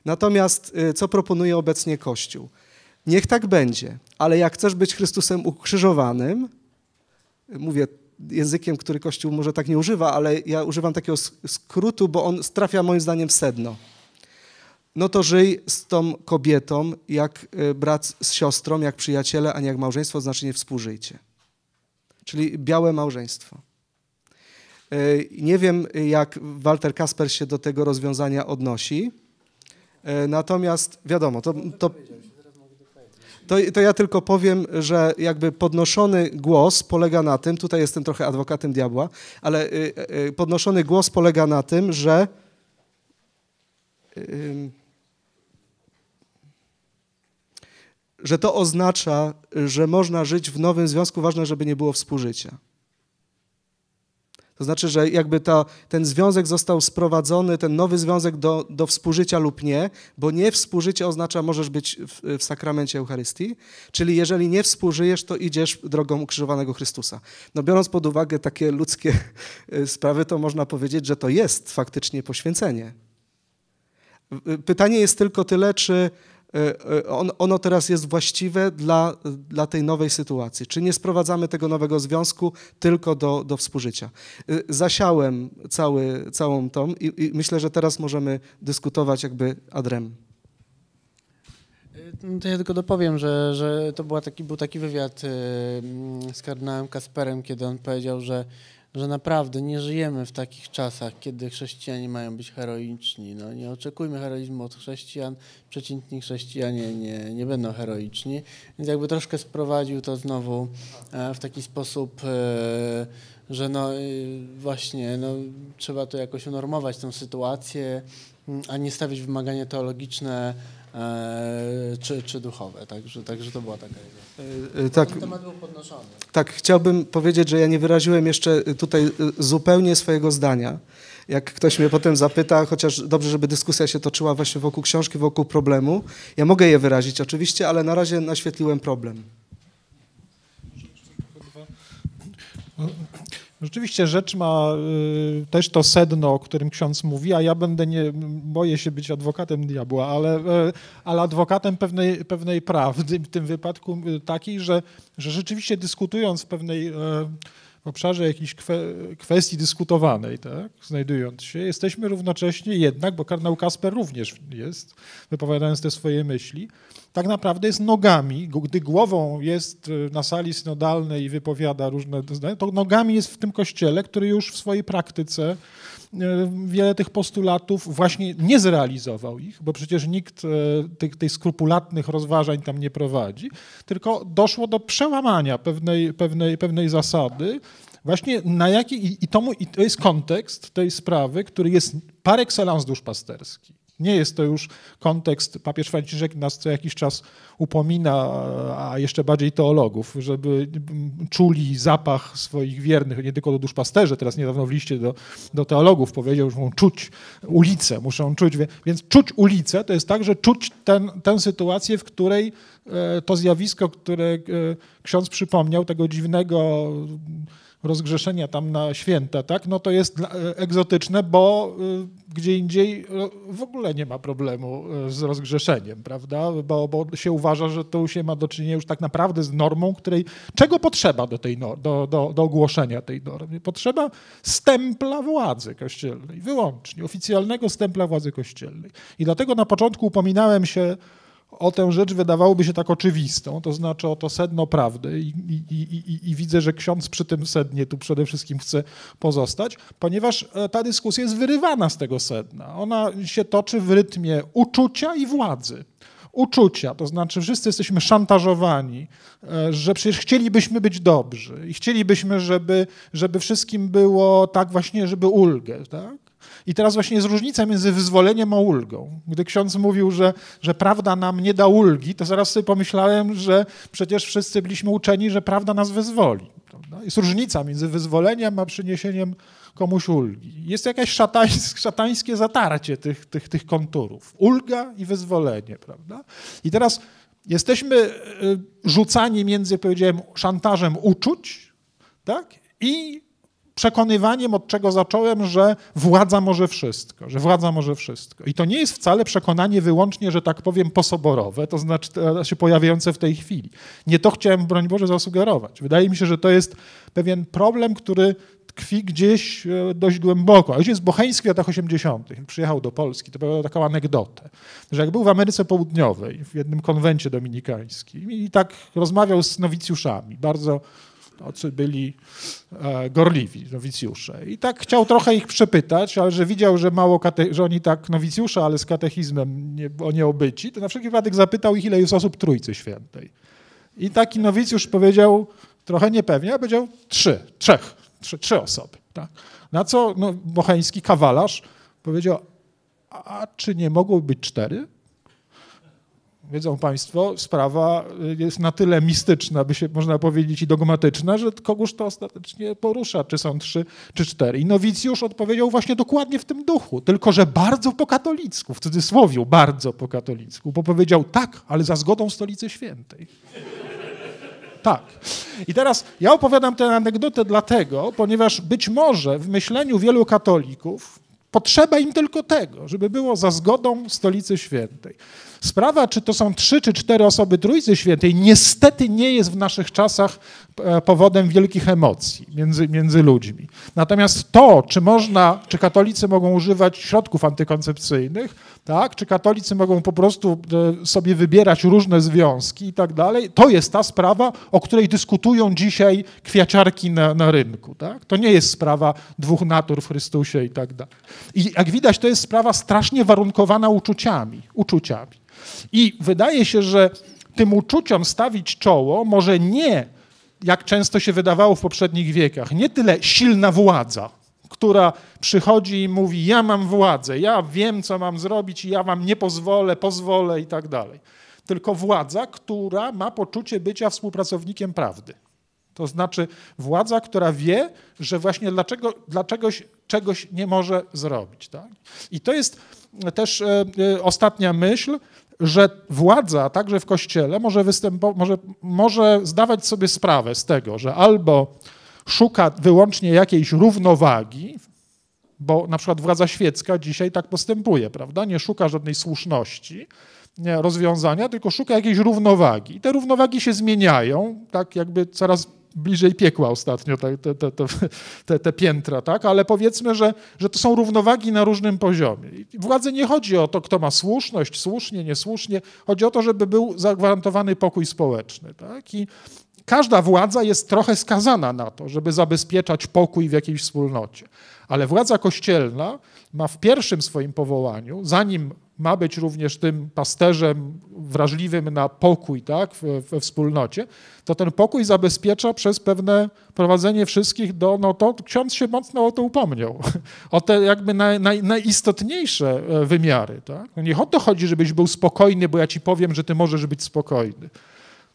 Natomiast y, co proponuje obecnie Kościół? Niech tak będzie, ale jak chcesz być Chrystusem ukrzyżowanym, y, mówię językiem, który Kościół może tak nie używa, ale ja używam takiego skrótu, bo on trafia moim zdaniem w sedno. No to żyj z tą kobietą jak y, brat z siostrą, jak przyjaciele, a nie jak małżeństwo, znaczy nie współżyjcie czyli białe małżeństwo. E, nie wiem, jak Walter Kasper się do tego rozwiązania odnosi. E, natomiast wiadomo, to, to, to, to, ja tylko powiem, że jakby podnoszony głos polega na tym, tutaj jestem trochę adwokatem diabła, ale e, podnoszony głos polega na tym, że. Yy, że to oznacza, że można żyć w nowym związku, ważne, żeby nie było współżycia. To znaczy, że jakby ten związek został sprowadzony, ten nowy związek do, do współżycia lub nie, bo nie współżycie oznacza, możesz być w, w sakramencie Eucharystii, czyli jeżeli nie współżyjesz, to idziesz drogą ukrzyżowanego Chrystusa. No biorąc pod uwagę takie ludzkie e, sprawy, to można powiedzieć, że to jest faktycznie poświęcenie. E, pytanie jest tylko tyle, czy E, e, on, ono teraz jest właściwe dla, dla tej nowej sytuacji. Czy nie sprowadzamy tego nowego związku tylko do, do współżycia. E, zasiałem cały, całą tą i, i myślę, że teraz możemy dyskutować jakby adrem. No to ja tylko dopowiem, że, że to była taki, był taki wywiad z kardynałem Kasperem, kiedy on powiedział, że że naprawdę nie żyjemy w takich czasach, kiedy chrześcijanie mają być heroiczni. No, nie oczekujmy heroizmu od chrześcijan, przeciętni chrześcijanie nie, nie będą heroiczni. Więc jakby troszkę sprowadził to znowu e, w taki sposób, e, że no e, właśnie no, trzeba to jakoś unormować, tę sytuację, mm, a nie stawiać wymagania teologiczne E, czy, czy duchowe. Także, także to była taka idea. E, e, tak, Ten temat był podnoszony. Tak, chciałbym powiedzieć, że ja nie wyraziłem jeszcze tutaj zupełnie swojego zdania. Jak ktoś mnie potem zapyta, chociaż dobrze, żeby dyskusja się toczyła właśnie wokół książki, wokół problemu. Ja mogę je wyrazić oczywiście, ale na razie naświetliłem problem. Rzeczywiście rzecz ma y, też to sedno, o którym ksiądz mówi, a ja będę nie, boję się być adwokatem diabła, ale, y, ale adwokatem pewnej, pewnej prawdy, w tym wypadku y, takiej, że, że rzeczywiście dyskutując w pewnej e, w obszarze jakiejś kwestii dyskutowanej, tak, znajdując się, jesteśmy równocześnie jednak, bo kardynał Kasper również jest, wypowiadając te swoje myśli, tak naprawdę jest nogami, gdy głową jest y, na sali synodalnej i wypowiada różne zdania, to nogami jest w tym kościele, który już w swojej praktyce E, wiele tych postulatów, właśnie nie zrealizował ich, bo przecież nikt e, tych, tych skrupulatnych rozważań tam nie prowadzi, tylko doszło do przełamania pewnej, pewnej, pewnej zasady, właśnie na jaki, i, i, to, i to jest kontekst tej sprawy, który jest par excellence duszpasterski. Nie jest to już kontekst, papież Franciszek nas co jakiś czas upomina, a jeszcze bardziej teologów, żeby czuli zapach swoich wiernych, nie tylko do duszpasterzy, teraz niedawno w liście do, do teologów powiedział, że muszą czuć ulicę, muszą czuć, więc czuć ulicę to jest także czuć ten, tę sytuację, w której e, to zjawisko, które e, ksiądz przypomniał, tego dziwnego rozgrzeszenia tam na święta, tak? no to jest e, egzotyczne, bo e, gdzie indziej e, w ogóle nie ma problemu z rozgrzeszeniem, prawda? Bo, bo się uważa, że tu się ma do czynienia już tak naprawdę z normą, której czego potrzeba do, tej do, do, do ogłoszenia tej normy? Potrzeba stempla władzy kościelnej, wyłącznie, oficjalnego stempla władzy kościelnej. I dlatego na początku upominałem się o tę rzecz wydawałoby się tak oczywistą, to znaczy o to sedno prawdy i, i, i, i, widzę, że ksiądz przy tym sednie tu przede wszystkim chce pozostać, ponieważ e, ta dyskusja jest wyrywana z tego sedna. Ona się toczy w rytmie uczucia i władzy. Uczucia, to znaczy wszyscy jesteśmy szantażowani, e, że przecież chcielibyśmy być dobrzy i chcielibyśmy, żeby, żeby wszystkim było tak właśnie, żeby ulgę, tak? I teraz właśnie jest różnica między wyzwoleniem a ulgą. Gdy ksiądz mówił, że, że prawda nam nie da ulgi, to zaraz sobie pomyślałem, że przecież wszyscy byliśmy uczeni, że prawda nas wyzwoli. Jest różnica między wyzwoleniem a przyniesieniem komuś ulgi. Jest jakieś szatańskie zatarcie tych, tych, tych konturów. Ulga i wyzwolenie, prawda? I teraz jesteśmy y, rzucani między, powiedziałem, szantażem uczuć, tak? I przekonywaniem, od czego zacząłem, że władza może wszystko, że władza może wszystko. I to nie jest wcale przekonanie wyłącznie, że tak powiem, posoborowe, to znaczy się pojawiające w tej chwili. Nie to chciałem, broń Boże, zasugerować. Wydaje mi się, że to jest pewien problem, który tkwi gdzieś e, dość głęboko. Ojciec Bocheński w latach 80. przyjechał do Polski, to była taką anegdotę, że jak był w Ameryce Południowej, w jednym konwencie dominikańskim i tak rozmawiał z nowicjuszami, bardzo Tacy byli e, gorliwi nowicjusze. I tak chciał trochę ich przepytać, ale że widział, że mało kate, że oni tak nowicjusze, ale z katechizmem nie, o nie obyci, to na wszelki wypadek zapytał ich, ile jest osób Trójcy Świętej. I taki nowicjusz powiedział trochę niepewnie, a powiedział trzy, trzech, trzy, trzy osoby. Tak. Na co no, bocheński kawalarz powiedział, a czy nie mogłoby być cztery? wiedzą Państwo, sprawa y, jest na tyle mistyczna, by się można powiedzieć i dogmatyczna, że kogoś to ostatecznie porusza, czy są trzy, czy cztery. I nowicjusz odpowiedział właśnie dokładnie w tym duchu, tylko że bardzo po katolicku, w cudzysłowie bardzo po katolicku, bo powiedział tak, ale za zgodą Stolicy Świętej. [LAUGHS] Tak. I teraz ja opowiadam tę anegdotę dlatego, ponieważ być może w myśleniu wielu katolików potrzeba im tylko tego, żeby było za zgodą Stolicy Świętej. Sprawa, czy to są trzy czy cztery osoby Trójcy Świętej, niestety nie jest w naszych czasach e, powodem wielkich emocji między, między ludźmi. Natomiast to, czy można, czy katolicy mogą używać środków antykoncepcyjnych, tak, czy katolicy mogą po prostu e, sobie wybierać różne związki i tak dalej, to jest ta sprawa, o której dyskutują dzisiaj kwiaciarki na, na rynku. Tak? To nie jest sprawa dwóch natur w Chrystusie i tak dalej. I jak widać, to jest sprawa strasznie warunkowana uczuciami, uczuciami. I wydaje się, że tym uczuciom stawić czoło może nie, jak często się wydawało w poprzednich wiekach, nie tyle silna władza, która przychodzi i mówi: Ja mam władzę, ja wiem, co mam zrobić, ja wam nie pozwolę, pozwolę i tak dalej. Tylko władza, która ma poczucie bycia współpracownikiem prawdy. To znaczy władza, która wie, że właśnie dlaczego, dlaczegoś czegoś nie może zrobić. Tak? I to jest też e, e, ostatnia myśl, że władza także w kościele może, występo, może, może zdawać sobie sprawę z tego, że albo szuka wyłącznie jakiejś równowagi, bo na przykład władza świecka dzisiaj tak postępuje, prawda? Nie szuka żadnej słuszności, nie, rozwiązania, tylko szuka jakiejś równowagi. I te równowagi się zmieniają, tak jakby coraz bliżej piekła ostatnio te, te, te, te, piętra, tak? ale powiedzmy, że, że to są równowagi na różnym poziomie. Władze nie chodzi o to, kto ma słuszność, słusznie, niesłusznie, chodzi o to, żeby był zagwarantowany pokój społeczny. Tak? I każda władza jest trochę skazana na to, żeby zabezpieczać pokój w jakiejś wspólnocie. Ale władza kościelna ma w pierwszym swoim powołaniu, zanim ma być również tym pasterzem wrażliwym na pokój tak, we, wspólnocie, to ten pokój zabezpiecza przez pewne prowadzenie wszystkich do, no to ksiądz się mocno o to upomniał, [LAUGHS] o te jakby naj, naj, najistotniejsze e, wymiary. Tak? No Nie o to chodzi, żebyś był spokojny, bo ja ci powiem, że ty możesz być spokojny.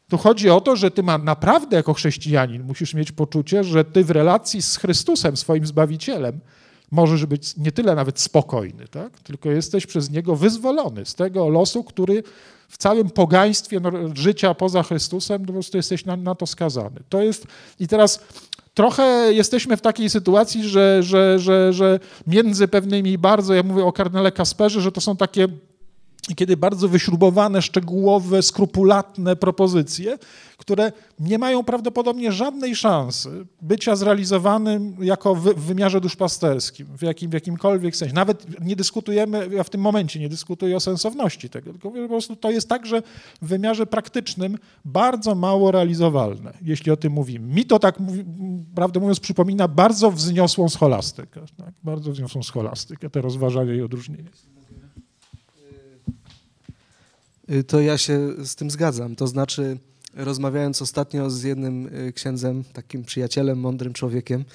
Tu chodzi o to, że ty ma naprawdę jako chrześcijanin musisz mieć poczucie, że ty w relacji z Chrystusem, swoim Zbawicielem, możesz być nie tyle nawet spokojny, tak? tylko jesteś przez niego wyzwolony z tego losu, który w całym pogaństwie życia poza Chrystusem po prostu jesteś na, na to skazany. To jest i teraz trochę jesteśmy w takiej sytuacji, że, że, że, że między pewnymi bardzo, ja mówię o kardynale Kasperze, że to są takie i kiedy bardzo wyśrubowane, szczegółowe, skrupulatne propozycje, które nie mają prawdopodobnie żadnej szansy bycia zrealizowanym jako w, w wymiarze duszpasterskim, w, jakim, w jakimkolwiek sensie. Nawet nie dyskutujemy, ja w tym momencie nie dyskutuję o sensowności tego, tylko po prostu to jest także w wymiarze praktycznym bardzo mało realizowalne, jeśli o tym mówimy. Mi to tak, prawdę mówiąc, przypomina bardzo wzniosłą scholastykę, tak? bardzo wzniosłą scholastykę, te rozważania i odróżnienia. Y, to ja się z tym zgadzam. To znaczy, rozmawiając ostatnio z jednym y, księdzem, takim przyjacielem, mądrym człowiekiem,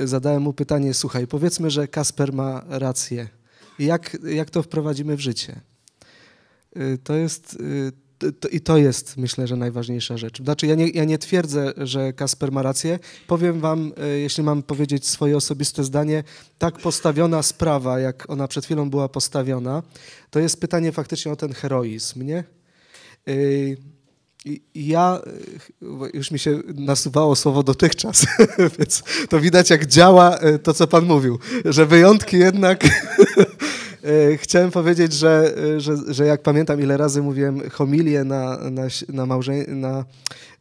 y, zadałem mu pytanie: Słuchaj, powiedzmy, że Kasper ma rację. Jak, jak to wprowadzimy w życie? To jest to, I to jest, myślę, że najważniejsza rzecz. Znaczy, ja nie, ja nie twierdzę, że Kasper ma rację. Powiem wam, e, jeśli mam powiedzieć swoje osobiste zdanie, tak postawiona sprawa, jak ona przed chwilą była postawiona, to jest pytanie faktycznie o ten heroizm, nie? E, ja, e, już mi się nasuwało słowo dotychczas, [LAUGHS] więc to widać, jak działa to, co pan mówił, że wyjątki jednak [LAUGHS] E, chciałem powiedzieć, że, e, że, że jak pamiętam, ile razy mówiłem homilię na, na, na, na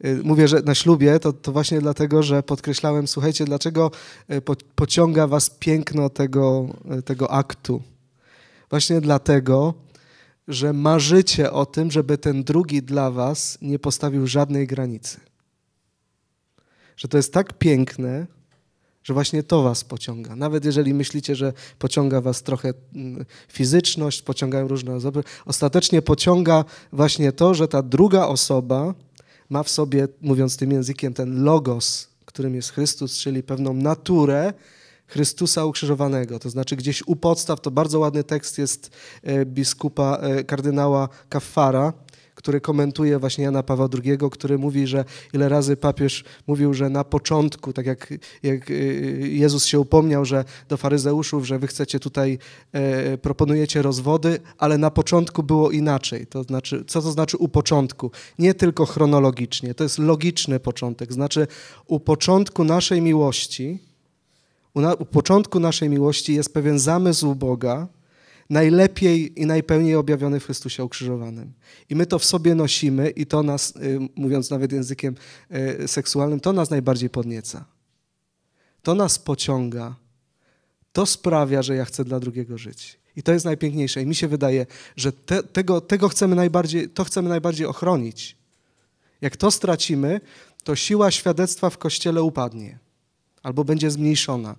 e, mówię, że na ślubie, to, to właśnie dlatego, że podkreślałem, słuchajcie, dlaczego po, pociąga was piękno tego, tego aktu. Właśnie dlatego, że marzycie o tym, żeby ten drugi dla was nie postawił żadnej granicy. Że to jest tak piękne, że właśnie to was pociąga. Nawet jeżeli myślicie, że pociąga was trochę mm, fizyczność, pociągają różne osoby, ostatecznie pociąga właśnie to, że ta druga osoba ma w sobie, mówiąc tym językiem, ten logos, którym jest Chrystus, czyli pewną naturę, Chrystusa ukrzyżowanego, to znaczy gdzieś u podstaw, to bardzo ładny tekst jest e, biskupa e, kardynała Kaffara, który komentuje właśnie Jana Pawła II, który mówi, że ile razy papież mówił, że na początku, tak jak, jak y, y, Jezus się upomniał, że do faryzeuszów, że wy chcecie tutaj, e, proponujecie rozwody, ale na początku było inaczej. To znaczy, co to znaczy u początku? Nie tylko chronologicznie, to jest logiczny początek. Znaczy u początku naszej miłości, u, na, u początku naszej miłości jest pewien zamysł Boga, najlepiej i najpełniej objawiony w Chrystusie ukrzyżowanym. I my to w sobie nosimy i to nas, y, mówiąc nawet językiem y, seksualnym, to nas najbardziej podnieca. To nas pociąga. To sprawia, że ja chcę dla drugiego żyć. I to jest najpiękniejsze. I mi się wydaje, że te, tego, tego chcemy najbardziej, to chcemy najbardziej ochronić. Jak to stracimy, to siła świadectwa w Kościele upadnie albo będzie zmniejszona.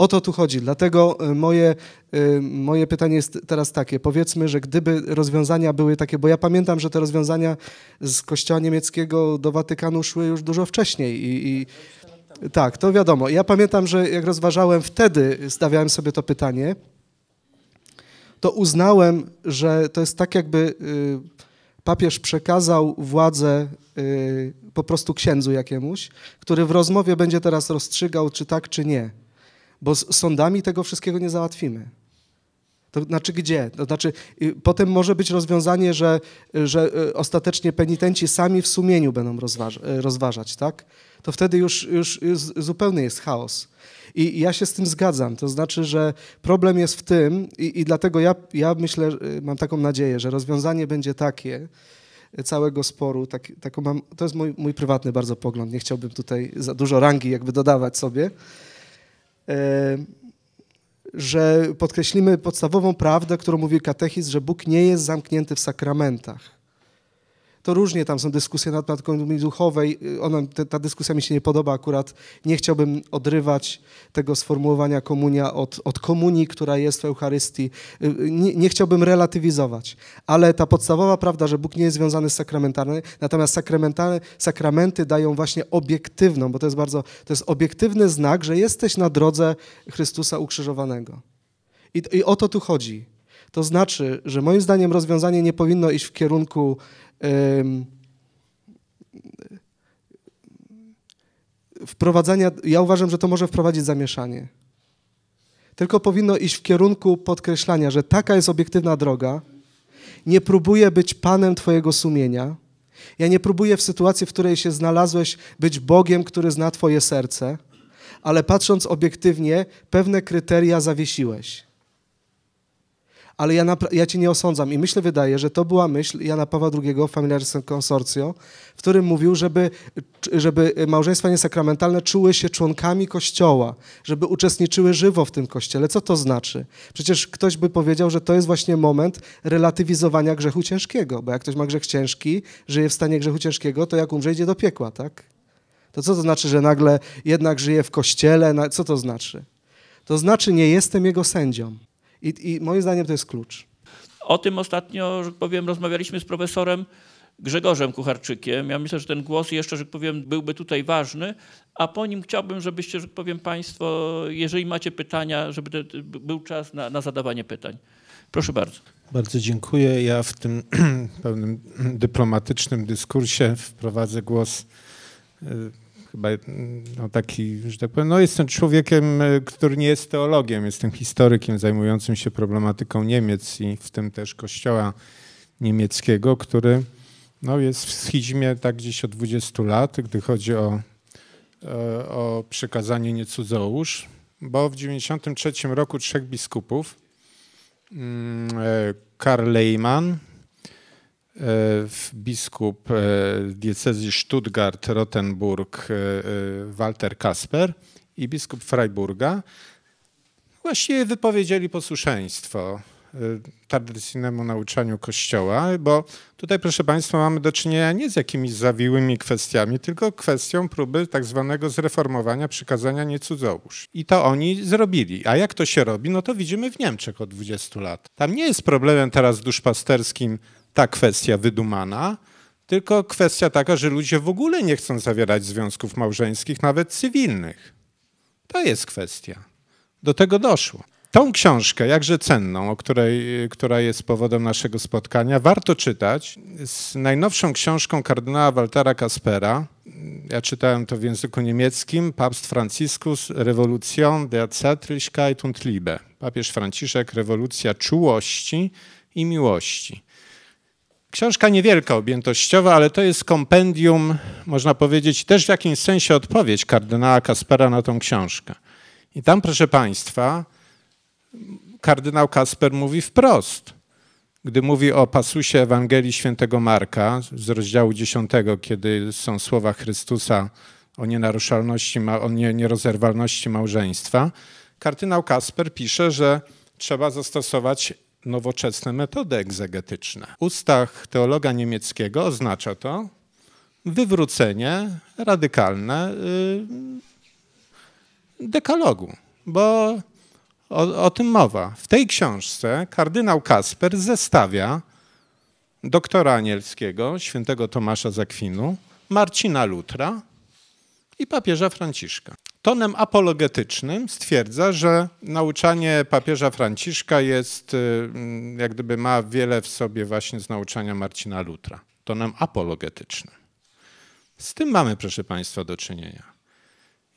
O to tu chodzi. Dlatego e, moje, e, moje pytanie jest teraz takie. Powiedzmy, że gdyby rozwiązania były takie, bo ja pamiętam, że te rozwiązania z Kościoła Niemieckiego do Watykanu szły już dużo wcześniej i, i tak, to wiadomo. Ja pamiętam, że jak rozważałem wtedy, stawiałem sobie to pytanie, to uznałem, że to jest tak, jakby y, papież przekazał władzę y, po prostu księdzu jakiemuś, który w rozmowie będzie teraz rozstrzygał, czy tak, czy nie bo z sądami tego wszystkiego nie załatwimy. To znaczy gdzie? To znaczy, y, potem może być rozwiązanie, że, że y, ostatecznie penitenci sami w sumieniu będą y, rozważać, tak? To wtedy już, już zupełny jest chaos. I ja się z tym zgadzam. To znaczy, że problem jest w tym, i, i dlatego ja, ja myślę, mam taką nadzieję, że rozwiązanie będzie takie całego sporu. Tak, taką mam, to jest mój, mój prywatny bardzo pogląd. Nie chciałbym tutaj za dużo rangi jakby dodawać sobie E, że podkreślimy podstawową prawdę, którą mówi katechizm, że Bóg nie jest zamknięty w sakramentach to różnie tam są dyskusje nad platformą duchowej. Y, ona, te, ta dyskusja mi się nie podoba akurat. Nie chciałbym odrywać tego sformułowania komunia od, od komunii, która jest w Eucharystii. Y, nie, nie, chciałbym relatywizować, ale ta podstawowa prawda, że Bóg nie jest związany z sakramentarnym, natomiast sakramentarne, sakramenty dają właśnie obiektywną, bo to jest bardzo, to jest obiektywny znak, że jesteś na drodze Chrystusa ukrzyżowanego. I, i o to tu chodzi. To znaczy, że moim zdaniem rozwiązanie nie powinno iść w kierunku wprowadzania, ja uważam, że to może wprowadzić zamieszanie. Tylko powinno iść w kierunku podkreślania, że taka jest obiektywna droga. Nie próbuję być panem Twojego sumienia. Ja nie próbuję w sytuacji, w której się znalazłeś, być Bogiem, który zna Twoje serce, ale patrząc obiektywnie, pewne kryteria zawiesiłeś ale ja, ja cię nie osądzam. I myślę, wydaje, że to była myśl Jana Pawła II w Familiaris w którym mówił, żeby, żeby małżeństwa niesakramentalne czuły się członkami Kościoła, żeby uczestniczyły żywo w tym Kościele. Co to znaczy? Przecież ktoś by powiedział, że to jest właśnie moment relatywizowania grzechu ciężkiego, bo jak ktoś ma grzech ciężki, żyje w stanie grzechu ciężkiego, to jak umrze, idzie do piekła, tak? To co to znaczy, że nagle jednak żyje w Kościele? Co to znaczy? To znaczy, nie jestem jego sędzią. I, I moim zdaniem to jest klucz. O tym ostatnio, że powiem, rozmawialiśmy z profesorem Grzegorzem Kucharczykiem. Ja myślę, że ten głos jeszcze, że powiem, byłby tutaj ważny, a po nim chciałbym, żebyście, że powiem Państwo, jeżeli macie pytania, żeby te, był czas na, na zadawanie pytań. Proszę bardzo. Bardzo dziękuję. Ja w tym [CLEARS THROAT] pewnym dyplomatycznym dyskursie wprowadzę głos y, chyba mm, no, taki, że tak powiem, no, jestem człowiekiem, e, który nie jest teologiem, jestem historykiem zajmującym się problematyką Niemiec i w tym też kościoła niemieckiego, który no, jest w schizmie tak gdzieś od 20 lat, gdy chodzi o, e, o przekazanie niecudzołóż, bo w 93 roku trzech biskupów, mm, e, Karl Lehmann, E, biskup e, diecezji Stuttgart-Rottenburg e, Walter Kasper i biskup Freiburga właściwie wypowiedzieli posłuszeństwo tradycyjnemu nauczaniu Kościoła, bo tutaj, proszę Państwa, mamy do czynienia nie z jakimiś zawiłymi kwestiami, tylko kwestią próby tak zwanego zreformowania przykazania niecudzołóż. I to oni zrobili. A jak to się robi? No to widzimy w Niemczech od 20 lat. Tam nie jest problemem teraz duszpasterskim ta kwestia wydumana, tylko kwestia taka, że ludzie w ogóle nie chcą zawierać związków małżeńskich, nawet cywilnych. To jest kwestia. Do tego doszło. Tą książkę, jakże cenną, o której, która jest powodem naszego spotkania, warto czytać z najnowszą książką kardynała Waltera Kaspera. Ja czytałem to w języku niemieckim, Papst Franciscus, Revolution der Zärtlichkeit und Liebe. Papież Franciszek, rewolucja czułości i miłości. Książka niewielka objętościowa, ale to jest kompendium, można powiedzieć, też w jakimś sensie odpowiedź kardynała Kaspera na tą książkę. I tam, proszę Państwa, kardynał Kasper mówi wprost, gdy mówi o pasusie Ewangelii Świętego Marka z rozdziału 10, kiedy są słowa Chrystusa o nienaruszalności, o nierozerwalności małżeństwa, kardynał Kasper pisze, że trzeba zastosować nowoczesne metody egzegetyczne. W ustach teologa niemieckiego oznacza to wywrócenie radykalne y, dekalogu, bo o, o tym mowa. W tej książce kardynał Kasper zestawia doktora anielskiego, świętego Tomasza Zakwinu, Marcina Lutra i papieża Franciszka. Tonem apologetycznym stwierdza, że nauczanie papieża Franciszka jest, y, mm, jak gdyby ma wiele w sobie właśnie z nauczania Marcina Lutra. Tonem apologetycznym. Z tym mamy, proszę Państwa, do czynienia.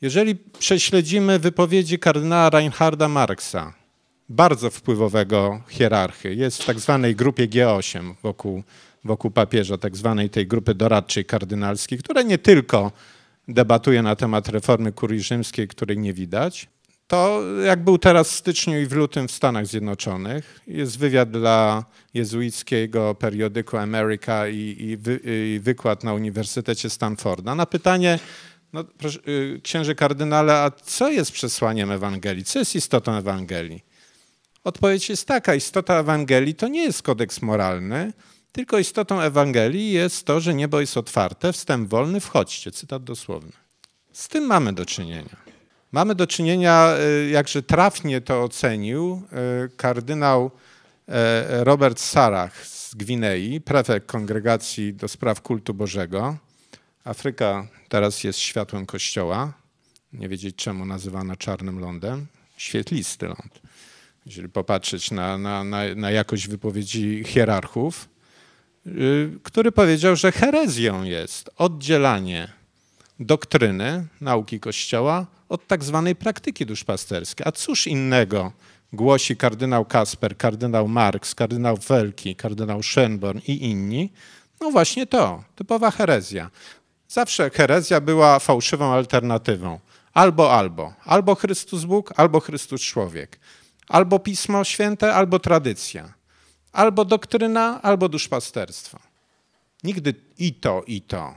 Jeżeli prześledzimy wypowiedzi kardynała Reinharda Marksa, bardzo wpływowego hierarchy, jest w tak zwanej grupie G8 wokół, wokół papieża, tak zwanej tej grupy doradczej kardynalskiej, która nie tylko debatuje na temat reformy kurii rzymskiej, której nie widać. To jak był teraz w styczniu i w lutym w Stanach Zjednoczonych, jest wywiad dla jezuickiego periodyku America i, i, wy, i wykład na Uniwersytecie Stanforda. Na pytanie, no, proszę, y, księży kardynale, a co jest przesłaniem Ewangelii? Co jest istotą Ewangelii? Odpowiedź jest taka: istota Ewangelii to nie jest kodeks moralny, tylko istotą Ewangelii jest to, że niebo jest otwarte, wstęp wolny, wchodźcie. Cytat dosłowny. Z tym mamy do czynienia. Mamy do czynienia, y, jakże trafnie to ocenił y, kardynał e, Robert Sarach z Gwinei, prefekt Kongregacji do Spraw Kultu Bożego. Afryka teraz jest światłem kościoła. Nie wiedzieć czemu nazywana czarnym lądem. Świetlisty ląd. Jeżeli popatrzeć na, na, na, na jakość wypowiedzi hierarchów, Y, który powiedział, że herezją jest oddzielanie doktryny nauki Kościoła od tak zwanej praktyki duszpasterskiej. A cóż innego głosi kardynał Kasper, kardynał Marx, kardynał Welki, kardynał Schönborn i inni? No właśnie to, typowa herezja. Zawsze herezja była fałszywą alternatywą. Albo, albo. Albo Chrystus Bóg, albo Chrystus człowiek. Albo Pismo Święte, albo tradycja. Albo doktryna, albo duszpasterstwo. Nigdy i to, i to.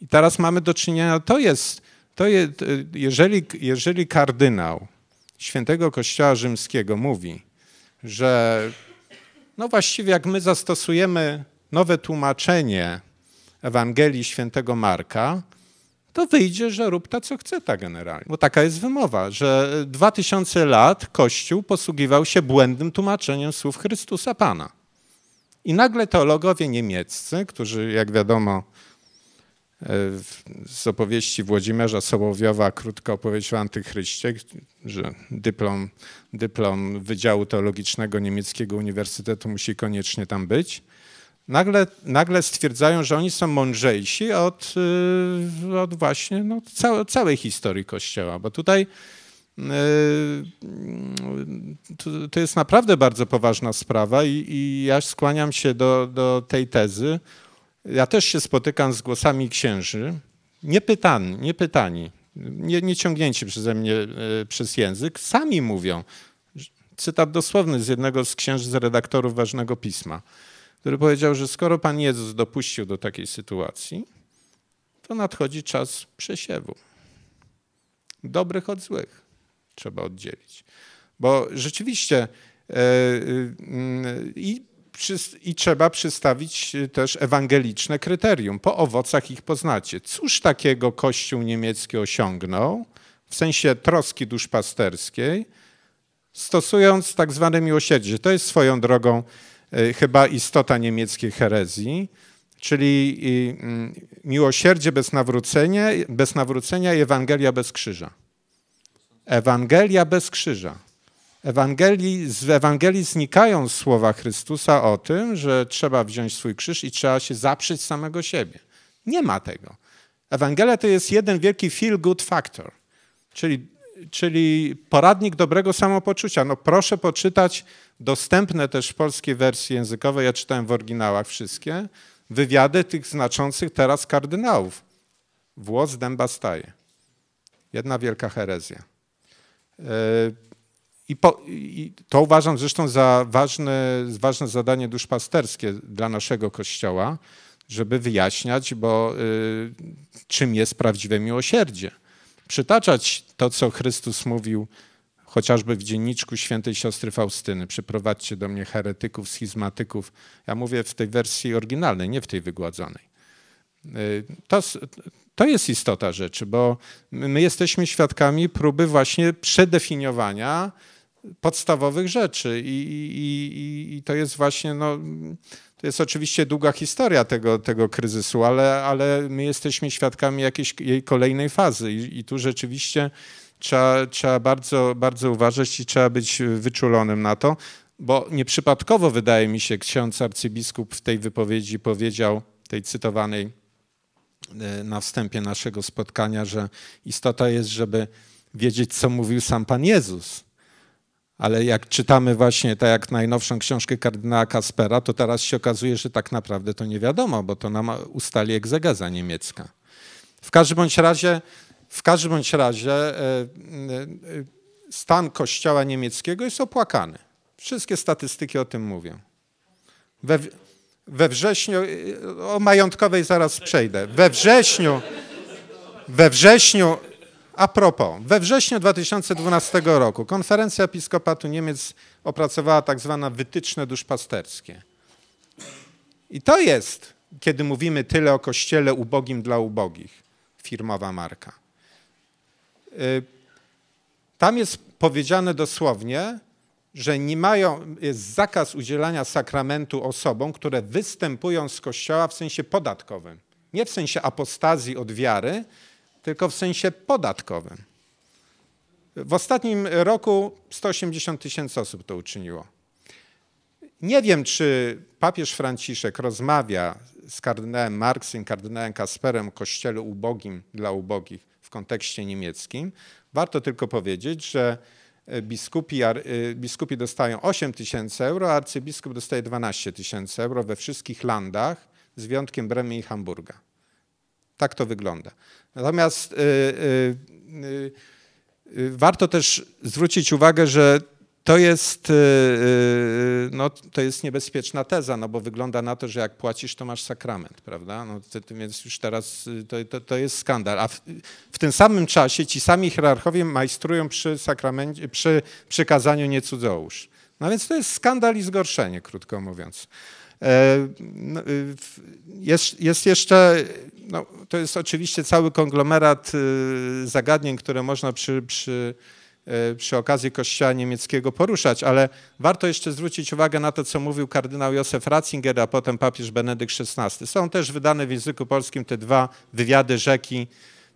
I teraz mamy do czynienia, to jest, to jest jeżeli, jeżeli kardynał świętego kościoła rzymskiego mówi, że no właściwie jak my zastosujemy nowe tłumaczenie Ewangelii świętego Marka, to wyjdzie, że rób ta co chce ta generalnie. Bo taka jest wymowa, że 2000 lat Kościół posługiwał się błędnym tłumaczeniem słów Chrystusa Pana. I nagle teologowie niemieccy, którzy jak wiadomo e, z opowieści Włodzimierza Sołowiowa, krótko opowiedział o antychryście, że dyplom, dyplom Wydziału Teologicznego Niemieckiego Uniwersytetu musi koniecznie tam być, nagle, nagle stwierdzają, że oni są mądrzejsi od, y, od właśnie no, całe, całej historii Kościoła, bo tutaj y, to jest naprawdę bardzo poważna sprawa i, i ja skłaniam się do, do tej tezy. Ja też się spotykam z głosami księży, nie pytani, nie, nie ciągnięci przeze mnie y, przez język, sami mówią, cytat dosłowny z jednego z księży, z redaktorów ważnego pisma – który powiedział, że skoro Pan Jezus dopuścił do takiej sytuacji, to nadchodzi czas przesiewu. Dobrych od złych trzeba oddzielić. Bo rzeczywiście e, e, i, i trzeba przystawić też ewangeliczne kryterium. Po owocach ich poznacie. Cóż takiego Kościół niemiecki osiągnął w sensie troski duszpasterskiej, stosując tak zwane miłosierdzie? To jest swoją drogą E, chyba istota niemieckiej herezji, czyli mm, miłosierdzie bez nawrócenia, bez nawrócenia i Ewangelia bez krzyża. Ewangelia bez krzyża. Ewangelii, z Ewangelii znikają słowa Chrystusa o tym, że trzeba wziąć swój krzyż i trzeba się zaprzeć samego siebie. Nie ma tego. Ewangelia to jest jeden wielki feel good factor, czyli czyli poradnik dobrego samopoczucia. No proszę poczytać dostępne też w polskiej wersji językowej, ja czytałem w oryginałach wszystkie, wywiady tych znaczących teraz kardynałów. Włos dęba staje. Jedna wielka herezja. E, I, po, I, to uważam zresztą za ważne, ważne zadanie duszpasterskie dla naszego Kościoła, żeby wyjaśniać, bo y, czym jest prawdziwe miłosierdzie przytaczać to, co Chrystus mówił chociażby w dzienniczku świętej siostry Faustyny. Przyprowadźcie do mnie heretyków, schizmatyków. Ja mówię w tej wersji oryginalnej, nie w tej wygładzonej. Y, to, to jest istota rzeczy, bo my jesteśmy świadkami próby właśnie przedefiniowania podstawowych rzeczy i, i, i, i to jest właśnie no, to jest oczywiście długa historia tego, tego kryzysu, ale, ale my jesteśmy świadkami jakiejś jej kolejnej fazy i, i tu rzeczywiście trzeba, trzeba bardzo, bardzo uważać i trzeba być wyczulonym na to, bo nieprzypadkowo wydaje mi się ksiądz arcybiskup w tej wypowiedzi powiedział, tej cytowanej e, na wstępie naszego spotkania, że istota jest, żeby wiedzieć, co mówił sam Pan Jezus ale jak czytamy właśnie tak jak najnowszą książkę kardynała Kaspera, to teraz się okazuje, że tak naprawdę to nie wiadomo, bo to nam ustali egzegeza niemiecka. W każdym bądź razie, w każdym bądź razie e, e, stan kościoła niemieckiego jest opłakany. Wszystkie statystyki o tym mówią. We, we wrześniu, e, o majątkowej zaraz przejdę. We wrześniu, we wrześniu a propos, we wrześniu 2012 roku konferencja episkopatu Niemiec opracowała tak zwane wytyczne duszpasterskie. I to jest, kiedy mówimy tyle o kościele ubogim dla ubogich, firmowa marka. Y, tam jest powiedziane dosłownie, że nie mają, jest zakaz udzielania sakramentu osobom, które występują z kościoła w sensie podatkowym. Nie w sensie apostazji od wiary, tylko w sensie podatkowym. W ostatnim roku 180 tysięcy osób to uczyniło. Nie wiem, czy papież Franciszek rozmawia z kardynałem Marksem, kardynałem Kasperem o kościele ubogim dla ubogich w kontekście niemieckim. Warto tylko powiedzieć, że e, biskupi, e, biskupi dostają 8 tysięcy euro, a arcybiskup dostaje 12 tysięcy euro we wszystkich landach, z wyjątkiem Bremii i Hamburga. Tak to wygląda. Natomiast y, y, y, warto też zwrócić uwagę, że to jest, no, to jest niebezpieczna teza, no bo wygląda na to, że jak płacisz, to masz sakrament, prawda? No, więc już teraz to, to, to jest skandal. A w, w, tym samym czasie ci sami hierarchowie majstrują przy, sakramencie, przy przykazaniu nie No więc to jest skandal i zgorszenie, krótko mówiąc. E, no, y, jest, jest jeszcze, no, to jest oczywiście cały konglomerat y, zagadnień, które można przy, przy, e, przy okazji Kościoła niemieckiego poruszać, ale warto jeszcze zwrócić uwagę na to, co mówił kardynał Józef Ratzinger, a potem papież Benedykt XVI. Są też wydane w języku polskim te dwa wywiady rzeki,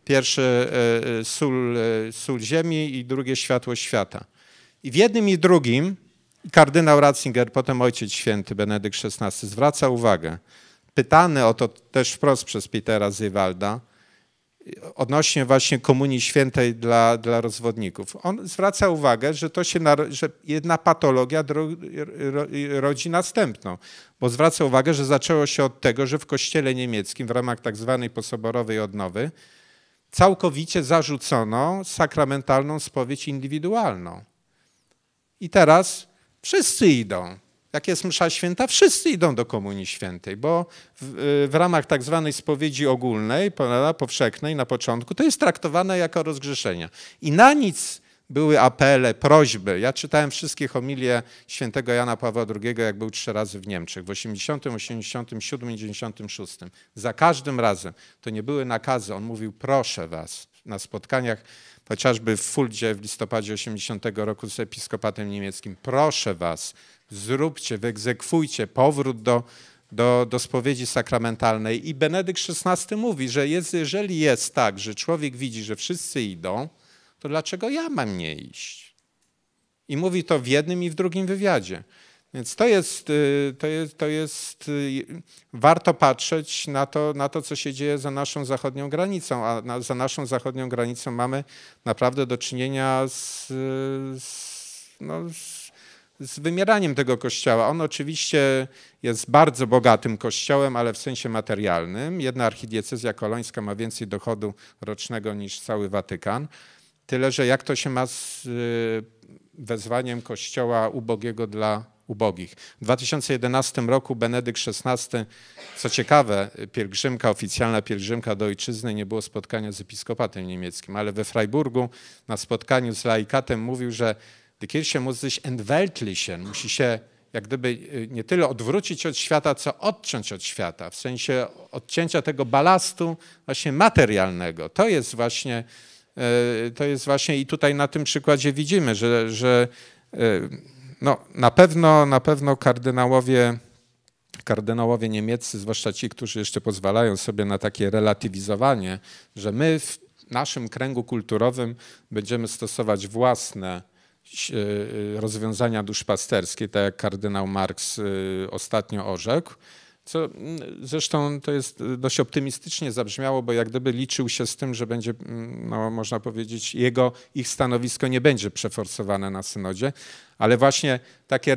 pierwszy e, sól, sól ziemi i drugie światło świata. I w jednym i drugim i kardynał Ratzinger, potem ojciec święty Benedykt XVI zwraca uwagę, pytany o to też wprost przez Petera Zywalda, odnośnie właśnie Komunii Świętej dla, dla rozwodników. On zwraca uwagę, że, to się że jedna patologia dro, ro, rodzi następną, bo zwraca uwagę, że zaczęło się od tego, że w kościele niemieckim w ramach tak zwanej posoborowej odnowy całkowicie zarzucono sakramentalną spowiedź indywidualną. I teraz Wszyscy idą. Jak jest msza święta, wszyscy idą do Komunii Świętej, bo w, y, w ramach tak zwanej spowiedzi ogólnej, powszechnej na początku, to jest traktowane jako rozgrzeszenie. I na nic były apele, prośby. Ja czytałem wszystkie homilie świętego Jana Pawła II, jak był trzy razy w Niemczech, w 80, 87 96. Za każdym razem to nie były nakazy. On mówił, proszę was, na spotkaniach chociażby w Fuldzie w listopadzie 80 roku z episkopatem niemieckim. Proszę was, zróbcie, wyegzekwujcie powrót do, do, do spowiedzi sakramentalnej. I Benedykt XVI mówi, że jest, jeżeli jest tak, że człowiek widzi, że wszyscy idą, to dlaczego ja mam nie iść? I mówi to w jednym i w drugim wywiadzie. Więc y, to jest, to jest, to y, jest warto patrzeć na to, na to, co się dzieje za naszą zachodnią granicą, a na, za naszą zachodnią granicą mamy naprawdę do czynienia z, z, no, z, z wymieraniem tego kościoła. On oczywiście jest bardzo bogatym kościołem, ale w sensie materialnym. Jedna archidiecezja kolońska ma więcej dochodu rocznego niż cały Watykan. Tyle, że jak to się ma z y, wezwaniem kościoła ubogiego dla ubogich. W 2011 roku Benedykt XVI, co ciekawe, pielgrzymka, oficjalna pielgrzymka do ojczyzny, nie było spotkania z episkopatem niemieckim, ale we Freiburgu na spotkaniu z laikatem mówił, że die Kirche muss sich entweltlichen, musi się jak gdyby y, nie tyle odwrócić od świata, co odciąć od świata, w sensie odcięcia tego balastu właśnie materialnego. To jest właśnie, y, to jest właśnie i tutaj na tym przykładzie widzimy, że, że y, no, na pewno, na pewno kardynałowie, kardynałowie niemieccy, zwłaszcza ci, którzy jeszcze pozwalają sobie na takie relatywizowanie, że my w naszym kręgu kulturowym będziemy stosować własne e, e, rozwiązania duszpasterskie, tak jak kardynał Marx e, ostatnio orzekł. Co zresztą to jest dość optymistycznie zabrzmiało, bo jak gdyby liczył się z tym, że będzie, no, można powiedzieć, jego, ich stanowisko nie będzie przeforsowane na synodzie, ale właśnie takie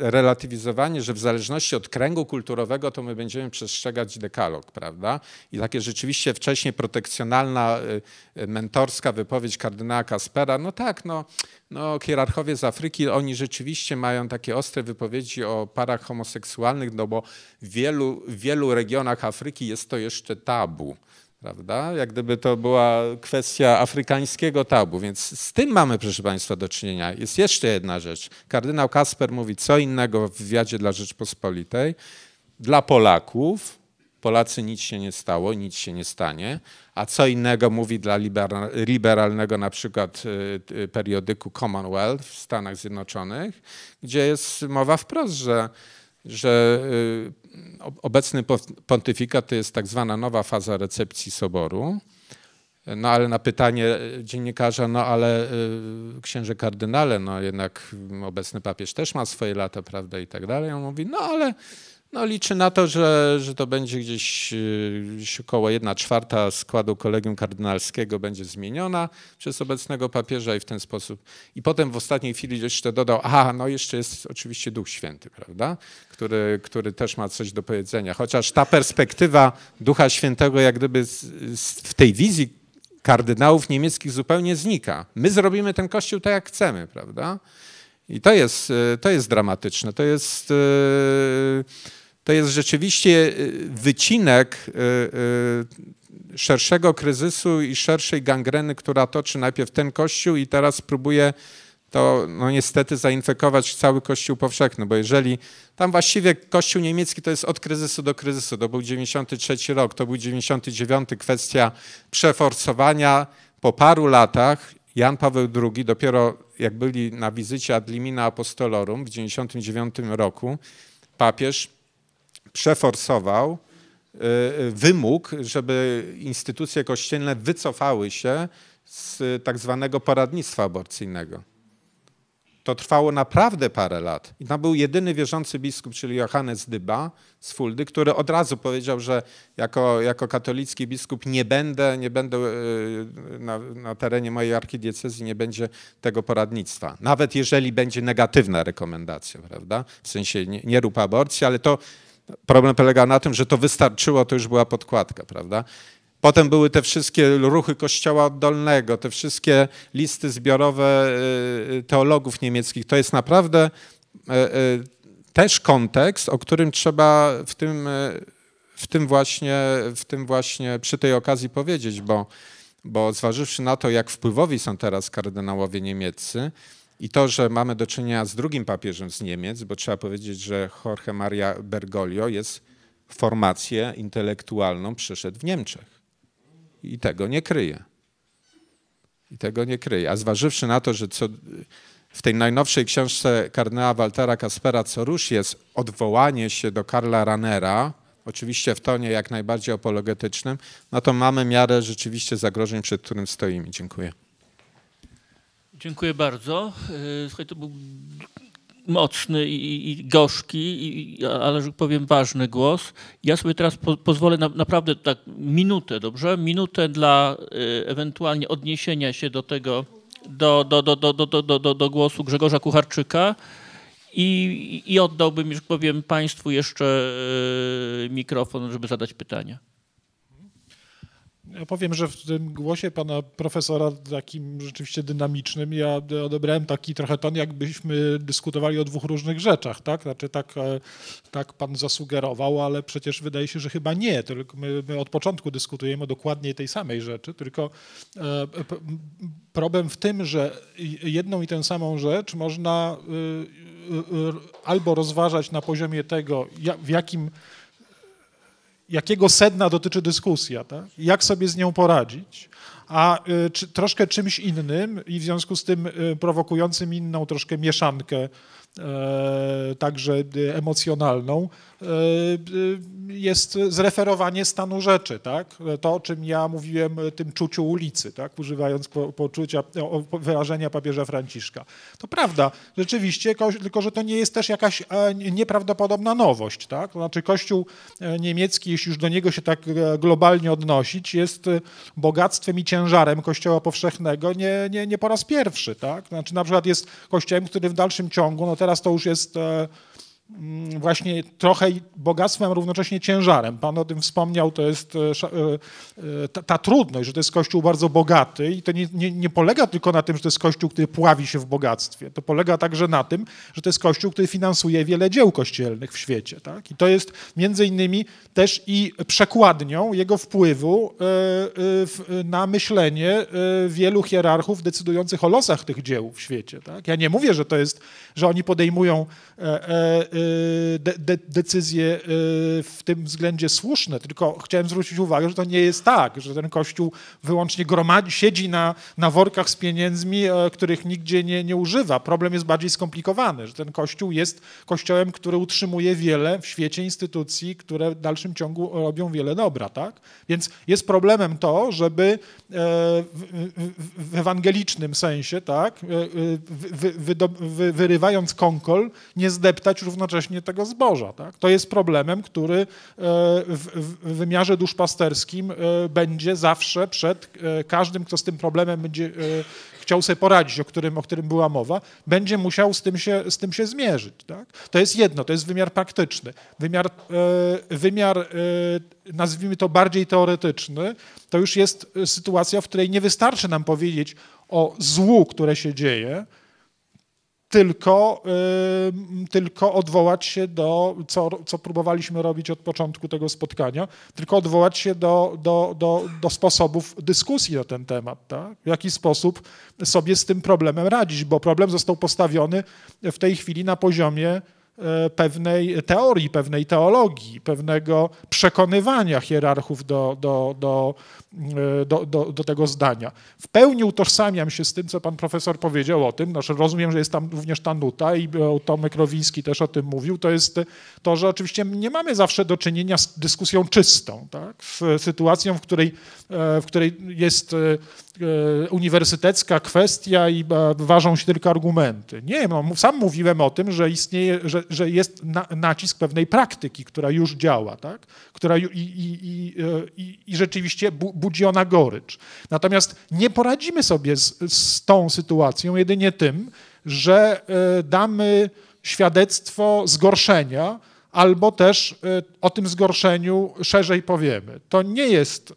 relatywizowanie, że w zależności od kręgu kulturowego to my będziemy przestrzegać dekalog, prawda? I takie rzeczywiście wcześniej protekcjonalna, y, y, mentorska wypowiedź kardynała Kaspera, no tak, no, no hierarchowie z Afryki, oni rzeczywiście mają takie ostre wypowiedzi o parach homoseksualnych, no bo w wielu, w wielu regionach Afryki jest to jeszcze tabu prawda? Jak gdyby to była kwestia afrykańskiego tabu, więc z tym mamy, proszę Państwa, do czynienia. Jest jeszcze jedna rzecz. Kardynał Kasper mówi co innego w wywiadzie dla Rzeczpospolitej. Dla Polaków, Polacy nic się nie stało, nic się nie stanie, a co innego mówi dla liberalnego na przykład y, y, periodyku Commonwealth w Stanach Zjednoczonych, gdzie jest mowa wprost, że że y, obecny pontyfikat to jest tak zwana nowa faza recepcji soboru. No ale na pytanie y, dziennikarza, no ale y, księże kardynale, no jednak obecny papież też ma swoje lata, prawda, i tak dalej. On mówi, no ale no, liczy na to, że, że to będzie gdzieś, gdzieś około 1 czwarta składu kolegium kardynalskiego będzie zmieniona przez obecnego papieża i w ten sposób. I potem w ostatniej chwili jeszcze dodał, a no jeszcze jest oczywiście Duch Święty, prawda? Który, który też ma coś do powiedzenia. Chociaż ta perspektywa Ducha Świętego jak gdyby z, z, w tej wizji kardynałów niemieckich zupełnie znika. My zrobimy ten kościół tak jak chcemy, prawda? I to jest, y, to jest dramatyczne. To jest... Yy to jest rzeczywiście y, wycinek y, y, szerszego kryzysu i szerszej gangreny, która toczy najpierw ten kościół i teraz próbuje to no niestety zainfekować cały Kościół powszechny, bo jeżeli tam właściwie Kościół niemiecki to jest od kryzysu do kryzysu, to był 93 rok, to był 99, kwestia przeforsowania po paru latach Jan Paweł II, dopiero jak byli na wizycie ad limina apostolorum w 99 roku, papież przeforsował y, y, wymóg, żeby instytucje kościelne wycofały się z y, tak zwanego poradnictwa aborcyjnego. To trwało naprawdę parę lat. I tam był jedyny wierzący biskup, czyli Johannes Dyba z Fuldy, który od razu powiedział, że jako, jako katolicki biskup nie będę, nie będę na, na terenie mojej archidiecezji nie będzie tego poradnictwa. Nawet jeżeli będzie negatywna rekomendacja, prawda? W sensie nie, nie rób aborcji, ale to Problem polega na tym, że to wystarczyło, to już była podkładka, prawda? Potem były te wszystkie ruchy kościoła oddolnego, te wszystkie listy zbiorowe y, y, teologów niemieckich. To jest naprawdę y, też kontekst, o którym trzeba w tym, w tym, właśnie, w tym właśnie przy tej okazji powiedzieć, bo, bo zważywszy na to, jak wpływowi są teraz kardynałowie niemieccy, i to, że mamy do czynienia z drugim papieżem z Niemiec, bo trzeba powiedzieć, że Jorge Maria Bergoglio jest formację intelektualną przyszedł w Niemczech. I tego nie kryje. I tego nie kryje. A zważywszy na to, że co, w tej najnowszej książce kardynała Waltera Kaspera co rusz jest odwołanie się do Karla Ranera, oczywiście w tonie jak najbardziej apologetycznym, no to mamy miarę rzeczywiście zagrożeń, przed którym stoimy. Dziękuję. Dziękuję bardzo. E, słuchaj, to był mocny i, i gorzki, i, ale że tak powiem ważny głos. Ja sobie teraz po, pozwolę na, naprawdę tak minutę, dobrze? Minutę dla e, ewentualnie odniesienia się do tego, do, do, do, do, do, do, do, do głosu Grzegorza Kucharczyka. I, I oddałbym, już tak powiem, Państwu jeszcze e, mikrofon, żeby zadać pytania. Ja powiem, że w tym głosie pana profesora, takim rzeczywiście dynamicznym, ja odebrałem taki trochę ton, jakbyśmy dyskutowali o dwóch różnych rzeczach, tak? Znaczy tak, e, tak pan zasugerował, ale przecież wydaje się, że chyba nie, tylko my, my od początku dyskutujemy o dokładnie tej samej rzeczy, tylko e, problem w tym, że jedną i tę samą rzecz można y, y, albo rozważać na poziomie tego, w jakim jakiego sedna dotyczy dyskusja, tak? jak sobie z nią poradzić, a y, czy, troszkę czymś innym i w związku z tym y, prowokującym inną troszkę mieszankę E, także e, emocjonalną, e, jest zreferowanie stanu rzeczy, tak? To, o czym ja mówiłem, tym czuciu ulicy, tak? Używając po, poczucia, wyrażenia papieża Franciszka. To prawda, rzeczywiście, tylko że to nie jest też jakaś nieprawdopodobna nowość, tak? To znaczy Kościół niemiecki, jeśli już do niego się tak globalnie odnosić, jest bogactwem i ciężarem Kościoła powszechnego nie, nie, nie po raz pierwszy, tak? Znaczy na przykład jest kościołem, który w dalszym ciągu, no teraz to już jest e, mm, właśnie trochę bogactwem, równocześnie ciężarem. Pan o tym wspomniał, to jest e, e, ta, ta trudność, że to jest kościół bardzo bogaty i to nie, nie, nie, polega tylko na tym, że to jest kościół, który pławi się w bogactwie. To polega także na tym, że to jest kościół, który finansuje wiele dzieł kościelnych w świecie. Tak? I to jest między innymi też i przekładnią jego wpływu na myślenie wielu hierarchów decydujących o losach tych dzieł w świecie. Tak? Ja nie mówię, że to jest że oni podejmują e, e, e, decyzje w tym względzie słuszne, tylko chciałem zwrócić uwagę, że to nie jest tak, że ten Kościół wyłącznie gromadzi, siedzi na, na workach z pieniędzmi, których nigdzie nie, nie używa. Problem jest bardziej skomplikowany, że ten Kościół jest Kościołem, który utrzymuje wiele w świecie instytucji, które w dalszym ciągu robią wiele dobra, tak? Więc jest problemem to, żeby w ewangelicznym sensie, tak, wyrywać zdobywając konkol, nie zdeptać równocześnie tego zboża. Tak? To jest problemem, który e, w, w wymiarze duszpasterskim e, będzie zawsze przed e, każdym, kto z tym problemem będzie chciał sobie poradzić, o którym, o którym była mowa, będzie musiał z tym się, z tym się zmierzyć. Tak? To jest jedno, to jest wymiar praktyczny. Wymiar, wymiar, nazwijmy to bardziej teoretyczny, to już jest sytuacja, w której nie wystarczy nam powiedzieć o złu, które się dzieje, tylko, tylko odwołać się do, co, co próbowaliśmy robić od początku tego spotkania, tylko odwołać się do, do, do, do sposobów dyskusji na ten temat. Tak? W jaki sposób sobie z tym problemem radzić, bo problem został postawiony w tej chwili na poziomie E, pewnej teorii, pewnej teologii, pewnego przekonywania hierarchów do, do, do, e, do, do, do, tego zdania. W pełni utożsamiam się z tym, co pan profesor powiedział o tym. Znaczy rozumiem, że jest tam również ta nuta i e, Tomek Rowiński też o tym mówił. To jest to, że oczywiście nie mamy zawsze do czynienia z dyskusją czystą, tak? sytuacją, w której, w której jest E, uniwersytecka kwestia i e, ważą się tylko argumenty. Nie, no, sam mówiłem o tym, że istnieje, że, że jest nacisk pewnej praktyki, która już działa, tak? która i, i, i, e, i rzeczywiście budzi ona gorycz. Natomiast nie poradzimy sobie z, z tą sytuacją jedynie tym, że damy świadectwo zgorszenia, albo też y, o tym zgorszeniu szerzej powiemy. To nie jest, y,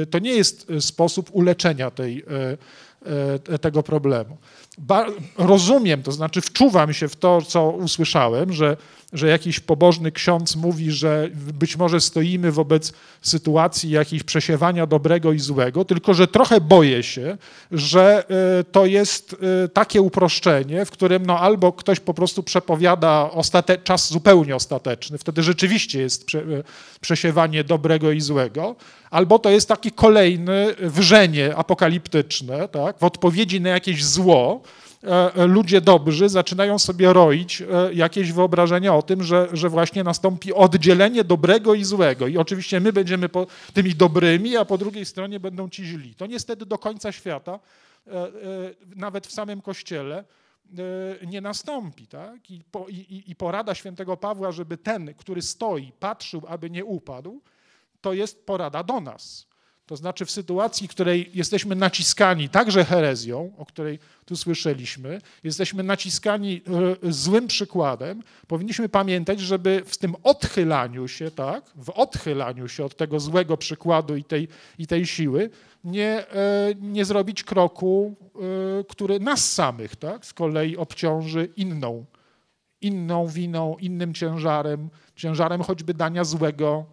y, to nie jest sposób uleczenia tej, tego problemu. Ba rozumiem, to znaczy wczuwam się w to, co usłyszałem, że że jakiś pobożny ksiądz mówi, że być może stoimy wobec sytuacji jakiejś przesiewania dobrego i złego, tylko że trochę boję się, że e, to jest e, takie uproszczenie, w którym no albo ktoś po prostu przepowiada ostate- czas zupełnie ostateczny, wtedy rzeczywiście jest prze- e, przesiewanie dobrego i złego, albo to jest taki kolejny wrzenie apokaliptyczne, tak, w odpowiedzi na jakieś zło, E, e, ludzie dobrzy zaczynają sobie roić e, jakieś wyobrażenia o tym, że, że właśnie nastąpi oddzielenie dobrego i złego. I oczywiście my będziemy tymi dobrymi, a po drugiej stronie będą ci źli. To niestety do końca świata, nawet w samym Kościele, nie nastąpi. Tak? I, po, i, I porada świętego Pawła, żeby ten, który stoi, patrzył, aby nie upadł, to jest porada do nas. To znaczy w sytuacji, w której jesteśmy naciskani także herezją, o której tu słyszeliśmy, jesteśmy naciskani e, złym przykładem, powinniśmy pamiętać, żeby w tym odchylaniu się, tak, w odchylaniu się od tego złego przykładu i tej, i tej siły, nie, e, nie zrobić kroku, e, który nas samych tak, z kolei obciąży inną, inną winą, innym ciężarem, ciężarem choćby dania złego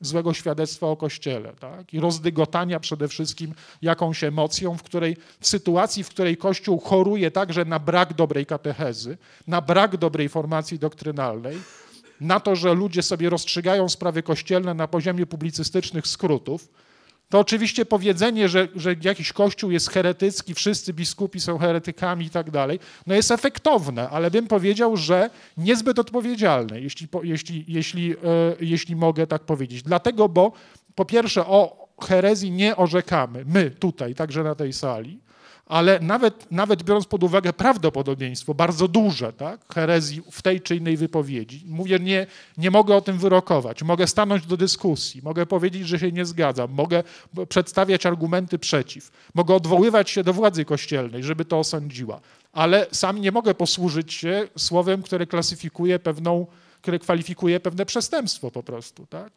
złego świadectwa o Kościele tak? i rozdygotania przede wszystkim jakąś emocją, w której w sytuacji, w której Kościół choruje także na brak dobrej katechezy, na brak dobrej formacji doktrynalnej, na to, że ludzie sobie rozstrzygają sprawy kościelne na poziomie publicystycznych skrótów, to oczywiście powiedzenie, że, że jakiś kościół jest heretycki, wszyscy biskupi są heretykami i tak dalej, no jest efektowne, ale bym powiedział, że niezbyt odpowiedzialne, jeśli, jeśli, jeśli, e, jeśli mogę tak powiedzieć. Dlatego, bo po pierwsze o herezji nie orzekamy, my tutaj, także na tej sali, ale nawet, nawet biorąc pod uwagę prawdopodobieństwo, bardzo duże, tak, herezji w tej czy innej wypowiedzi, mówię, nie, nie mogę o tym wyrokować, mogę stanąć do dyskusji, mogę powiedzieć, że się nie zgadzam, mogę przedstawiać argumenty przeciw, mogę odwoływać się do władzy kościelnej, żeby to osądziła, ale sam nie mogę posłużyć się słowem, które klasyfikuje pewną które kwalifikuje pewne przestępstwo po prostu. Tak?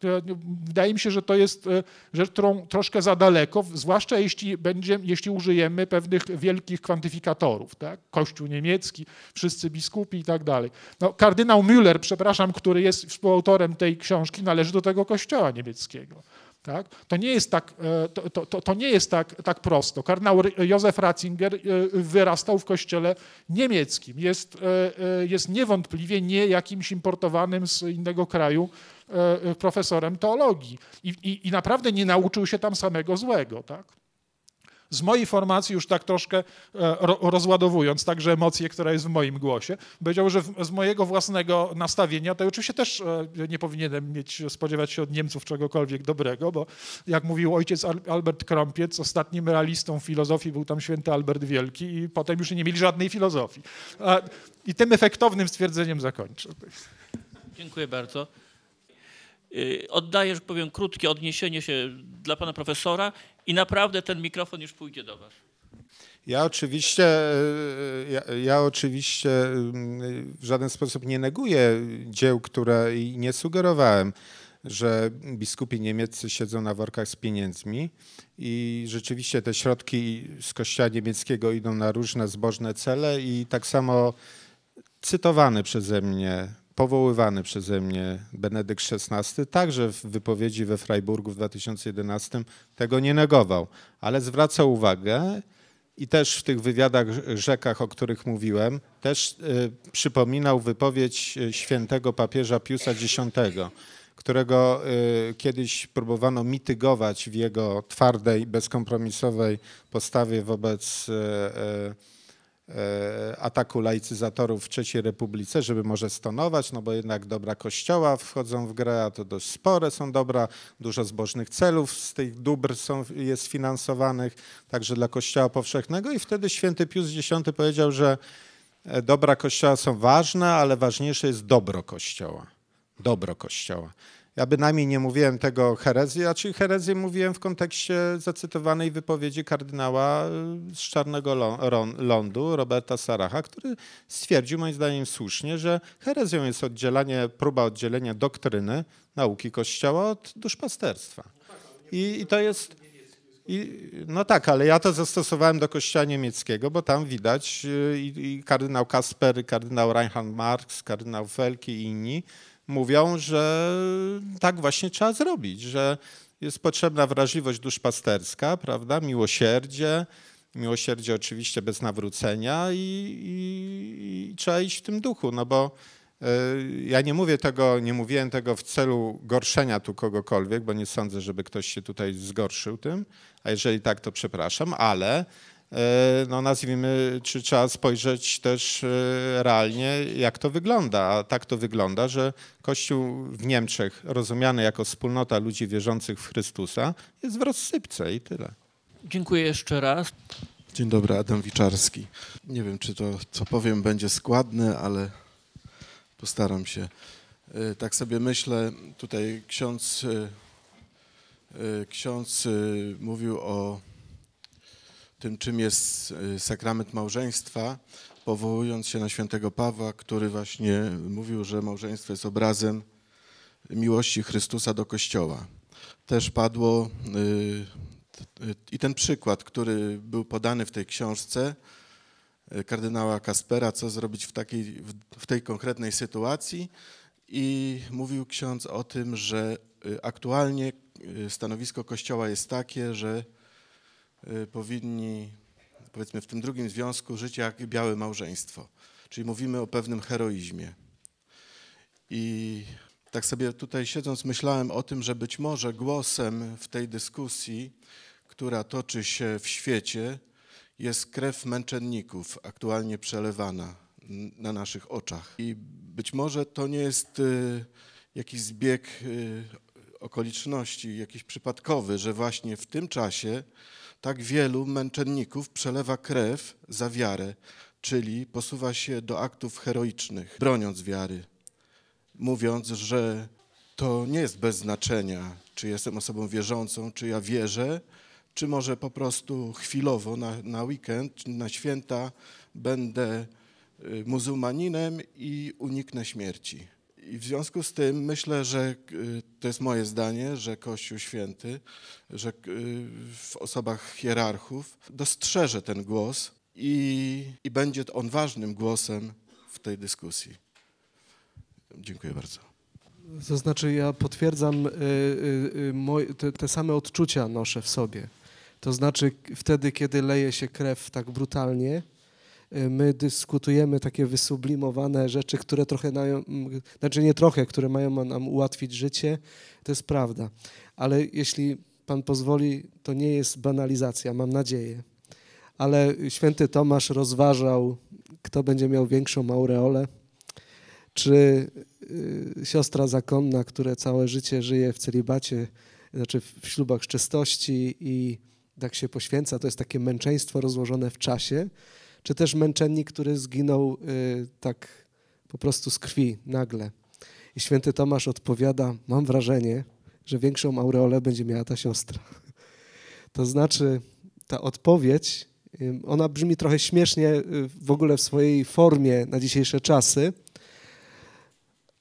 Wydaje mi się, że to jest rzecz, którą troszkę za daleko, zwłaszcza jeśli, będzie, jeśli użyjemy pewnych wielkich kwantyfikatorów. Tak? Kościół niemiecki, wszyscy biskupi i tak dalej. No, kardynał Müller, przepraszam, który jest współautorem tej książki, należy do tego kościoła niemieckiego. Tak? To nie jest, tak, e, to, to, to, nie jest tak, tak prosto. Kardynał Józef Ratzinger e, wyrastał w kościele niemieckim. Jest, e, jest niewątpliwie nie jakimś importowanym z innego kraju profesorem teologii. I, i, i naprawdę nie nauczył się tam samego złego. Tak? z mojej formacji już tak troszkę e, rozładowując także emocje, która jest w moim głosie, powiedział, że z mojego własnego nastawienia, to oczywiście też e, nie powinienem mieć, spodziewać się od Niemców czegokolwiek dobrego, bo jak mówił ojciec Albert Krąpiec, ostatnim realistą filozofii był tam święty Albert Wielki i potem już nie mieli żadnej filozofii. I tym efektownym stwierdzeniem zakończę. Dziękuję bardzo. Y, Oddaję, że powiem, krótkie odniesienie się dla pana profesora i naprawdę ten mikrofon już pójdzie do Was. Ja oczywiście, e, ja, ja, oczywiście mm, w żaden sposób nie neguję dzieł, które i nie sugerowałem, że biskupi niemieccy siedzą na workach z pieniędzmi i rzeczywiście te środki z kościoła niemieckiego idą na różne zbożne cele i tak samo cytowany przeze mnie powoływany przeze mnie Benedykt XVI także w wypowiedzi we Freiburgu w 2011 tego nie negował, ale zwraca uwagę i też w tych wywiadach rzekach, o których mówiłem, też y, przypominał wypowiedź e, świętego papieża Piusa X, którego y, kiedyś próbowano mitygować w jego twardej, bezkompromisowej postawie wobec y, E, ataku laicyzatorów w III Republice, żeby może stonować, no bo jednak dobra kościoła wchodzą w grę, a to dość spore są dobra, dużo zbożnych celów z tych dóbr są, jest finansowanych, także dla kościoła powszechnego i wtedy święty Pius X powiedział, że e, dobra kościoła są ważne, ale ważniejsze jest dobro kościoła. Dobro kościoła. Ja bynajmniej nie mówiłem tego herezji, a czyli herezję mówiłem w kontekście zacytowanej wypowiedzi kardynała y, z Czarnego Lądu, Roberta Saracha, który stwierdził, moim zdaniem słusznie, że herezją jest oddzielanie, próba oddzielenia doktryny nauki Kościoła od duszpasterstwa. I, i to jest... I, no tak, ale ja to zastosowałem do kościoła niemieckiego, bo tam widać y, i, i kardynał Kasper, kardynał Reinhard Marx, kardynał Felki i inni mówią, że tak właśnie trzeba zrobić, że jest potrzebna wrażliwość duszpasterska, prawda, miłosierdzie, miłosierdzie oczywiście bez nawrócenia i, i, i trzeba iść w tym duchu, no bo e, ja nie mówię tego, nie mówiłem tego w celu gorszenia tu kogokolwiek, bo nie sądzę, żeby ktoś się tutaj zgorszył tym, a jeżeli tak, to przepraszam, ale E, no nazwijmy, czy trzeba spojrzeć też e, realnie, jak to wygląda. A tak to wygląda, że Kościół w Niemczech, rozumiany jako wspólnota ludzi wierzących w Chrystusa, jest w rozsypce i tyle. Dziękuję jeszcze raz. Dzień dobry, Adam Wiczarski. Nie wiem, czy to, co powiem, będzie składne, ale postaram się. E, tak sobie myślę, tutaj ksiądz, ksiądz mówił o tym, czym jest y, sakrament małżeństwa, powołując się na świętego Pawła, który właśnie mówił, że małżeństwo jest obrazem miłości Chrystusa do Kościoła. Też padło y, y, i ten przykład, który był podany w tej książce kardynała Kaspera, co zrobić w, takiej, w tej konkretnej sytuacji. I mówił ksiądz o tym, że aktualnie stanowisko Kościoła jest takie, że Y, powinni, powiedzmy w tym drugim związku, żyć jak białe małżeństwo. Czyli mówimy o pewnym heroizmie. I tak sobie tutaj siedząc myślałem o tym, że być może głosem w tej dyskusji, która toczy się w świecie, jest krew męczenników aktualnie przelewana na naszych oczach. I być może to nie jest y, jakiś zbieg y, okoliczności, jakiś przypadkowy, że właśnie w tym czasie tak wielu męczenników przelewa krew za wiarę, czyli posuwa się do aktów heroicznych, broniąc wiary, mówiąc, że to nie jest bez znaczenia, czy jestem osobą wierzącą, czy ja wierzę, czy może po prostu chwilowo na, na weekend, na święta będę y, muzułmaninem i uniknę śmierci. I w związku z tym myślę, że y, to jest moje zdanie, że Kościół Święty, że y, w osobach hierarchów dostrzeże ten głos i, i będzie on ważnym głosem w tej dyskusji. Dziękuję bardzo. To znaczy, ja potwierdzam, y, te, same odczucia noszę w sobie. To znaczy, wtedy, kiedy leje się krew tak brutalnie, Y, my dyskutujemy takie wysublimowane rzeczy, które trochę nam, znaczy nie trochę, które mają nam ułatwić życie, to jest prawda. Ale jeśli Pan pozwoli, to nie jest banalizacja, mam nadzieję. Ale święty Tomasz rozważał, kto będzie miał większą aureolę, czy y, siostra zakonna, która całe życie żyje w celibacie, znaczy w ślubach czystości i tak się poświęca, to jest takie męczeństwo rozłożone w czasie, czy też męczennik, który zginął y, tak po prostu z krwi nagle. I święty Tomasz odpowiada: Mam wrażenie, że większą aureolę będzie miała ta siostra. To znaczy, ta odpowiedź, y, ona brzmi trochę śmiesznie y, w ogóle w swojej formie na dzisiejsze czasy,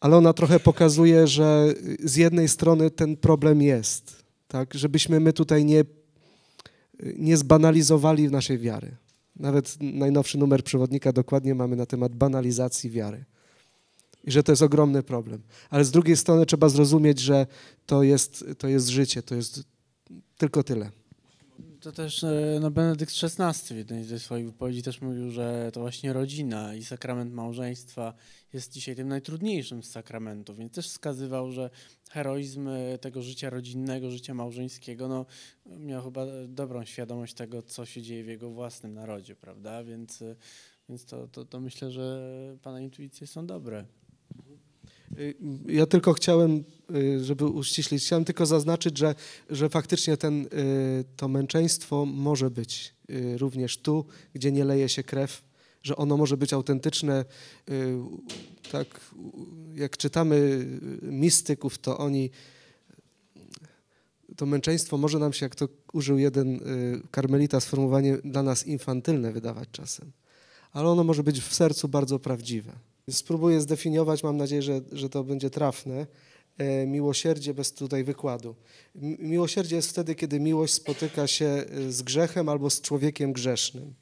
ale ona trochę pokazuje, że y, z jednej strony ten problem jest, tak, żebyśmy my tutaj nie, y, nie zbanalizowali naszej wiary. Nawet najnowszy numer przewodnika dokładnie mamy na temat banalizacji wiary. I że to jest ogromny problem. Ale z drugiej strony trzeba zrozumieć, że to jest, to jest życie, to jest tylko tyle to też e, no Benedykt XVI w jednej ze swoich wypowiedzi też mówił, że to właśnie rodzina i sakrament małżeństwa jest dzisiaj tym najtrudniejszym z sakramentów, więc też wskazywał, że heroizm e, tego życia rodzinnego, życia małżeńskiego, no miał chyba dobrą świadomość tego, co się dzieje w jego własnym narodzie, prawda? Więc, e, więc to, to, to myślę, że pana intuicje są dobre. Y, ja tylko chciałem, y, żeby uściślić, chciałem tylko zaznaczyć, że, że faktycznie ten, y, to męczeństwo może być również tu, gdzie nie leje się krew, że ono może być autentyczne. Tak, jak czytamy mistyków, to oni to męczeństwo może nam się, jak to użył jeden karmelita, sformułowanie dla nas infantylne wydawać czasem, ale ono może być w sercu bardzo prawdziwe. Spróbuję zdefiniować, mam nadzieję, że, że to będzie trafne. E, miłosierdzie bez tutaj wykładu. Miłosierdzie jest wtedy, kiedy miłość spotyka się e, z grzechem albo z człowiekiem grzesznym.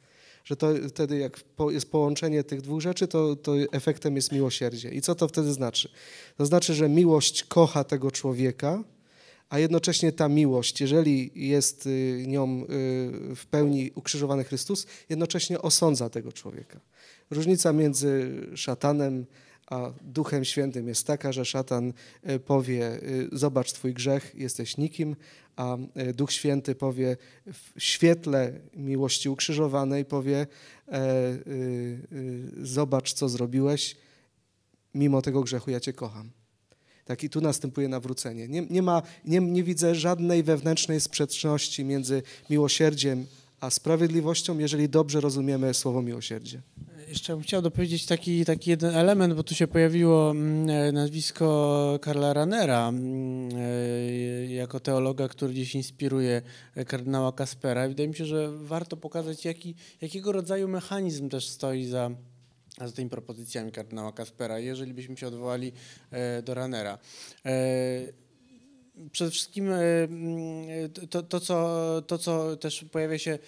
Że to wtedy, jak jest połączenie tych dwóch rzeczy, to, to efektem jest miłosierdzie. I co to wtedy znaczy? To znaczy, że miłość kocha tego człowieka, a jednocześnie ta miłość, jeżeli jest y, nią y, w pełni ukrzyżowany Chrystus, jednocześnie osądza tego człowieka. Różnica między szatanem a Duchem Świętym jest taka, że szatan e, powie: e, Zobacz twój grzech, jesteś nikim, a e, Duch Święty powie w świetle miłości ukrzyżowanej powie: Zobacz, co zrobiłeś, mimo tego grzechu ja cię kocham. Tak, i tu następuje nawrócenie. Nie, nie, ma, nie, nie widzę żadnej wewnętrznej sprzeczności między miłosierdziem a sprawiedliwością, jeżeli dobrze rozumiemy słowo miłosierdzie. Jeszcze bym chciał dopowiedzieć taki, taki jeden element, bo tu się pojawiło mm, e, nazwisko Karla Ranera mm, e, jako teologa, który gdzieś inspiruje e, kardynała Kaspera. I wydaje mi się, że warto pokazać, jaki, jakiego rodzaju mechanizm też stoi za za tymi propozycjami kardynała Kaspera, jeżeli byśmy się odwołali do Ranera przede wszystkim e, mm, to, to, co, to, co też pojawia się e,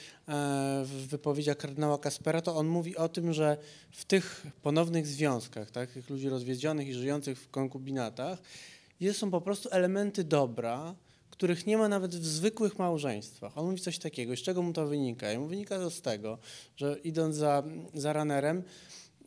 w wypowiedziach kardynała Kaspera, to on mówi o tym, że w tych ponownych związkach, tak, tych ludzi rozwiedzionych i żyjących w konkubinatach, jest, są po prostu elementy dobra, których nie ma nawet w zwykłych małżeństwach. On mówi coś takiego. Z czego mu to wynika? I mu wynika to z tego, że idąc za, za ranerem,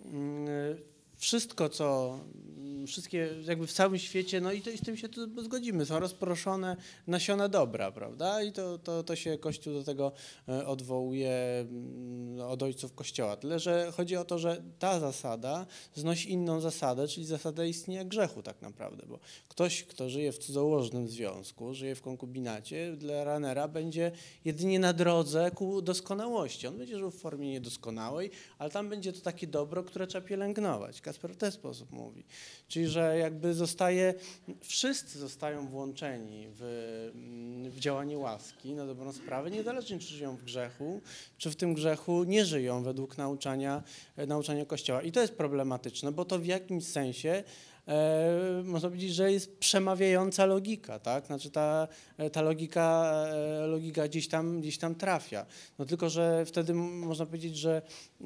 yy, mm, wszystko, co mm, wszystkie, jakby w całym świecie, no i, to, i z tym się tu zgodzimy, są rozproszone nasiona dobra, prawda? I to, to, to się Kościół do tego e, odwołuje mm, od ojców Kościoła. Tyle, że chodzi o to, że ta zasada znosi inną zasadę, czyli zasadę istnienia grzechu tak naprawdę, bo ktoś, kto żyje w cudzołożnym związku, żyje w konkubinacie, dla ranera będzie jedynie na drodze ku doskonałości. On będzie żył w formie niedoskonałej, ale tam będzie to takie dobro, które trzeba pielęgnować. Kacper w ten sposób mówi. Czyli, że jakby zostaje, wszyscy zostają włączeni w, mm, w działanie łaski na dobrą sprawę, niezależnie czy żyją w grzechu, czy w tym grzechu nie żyją według nauczania, e, nauczania Kościoła. I to jest problematyczne, bo to w jakimś sensie E, można powiedzieć, że jest przemawiająca logika, tak? Znaczy ta, e, ta logika, e, logika gdzieś tam, gdzieś tam trafia. No tylko, że wtedy można powiedzieć, że e,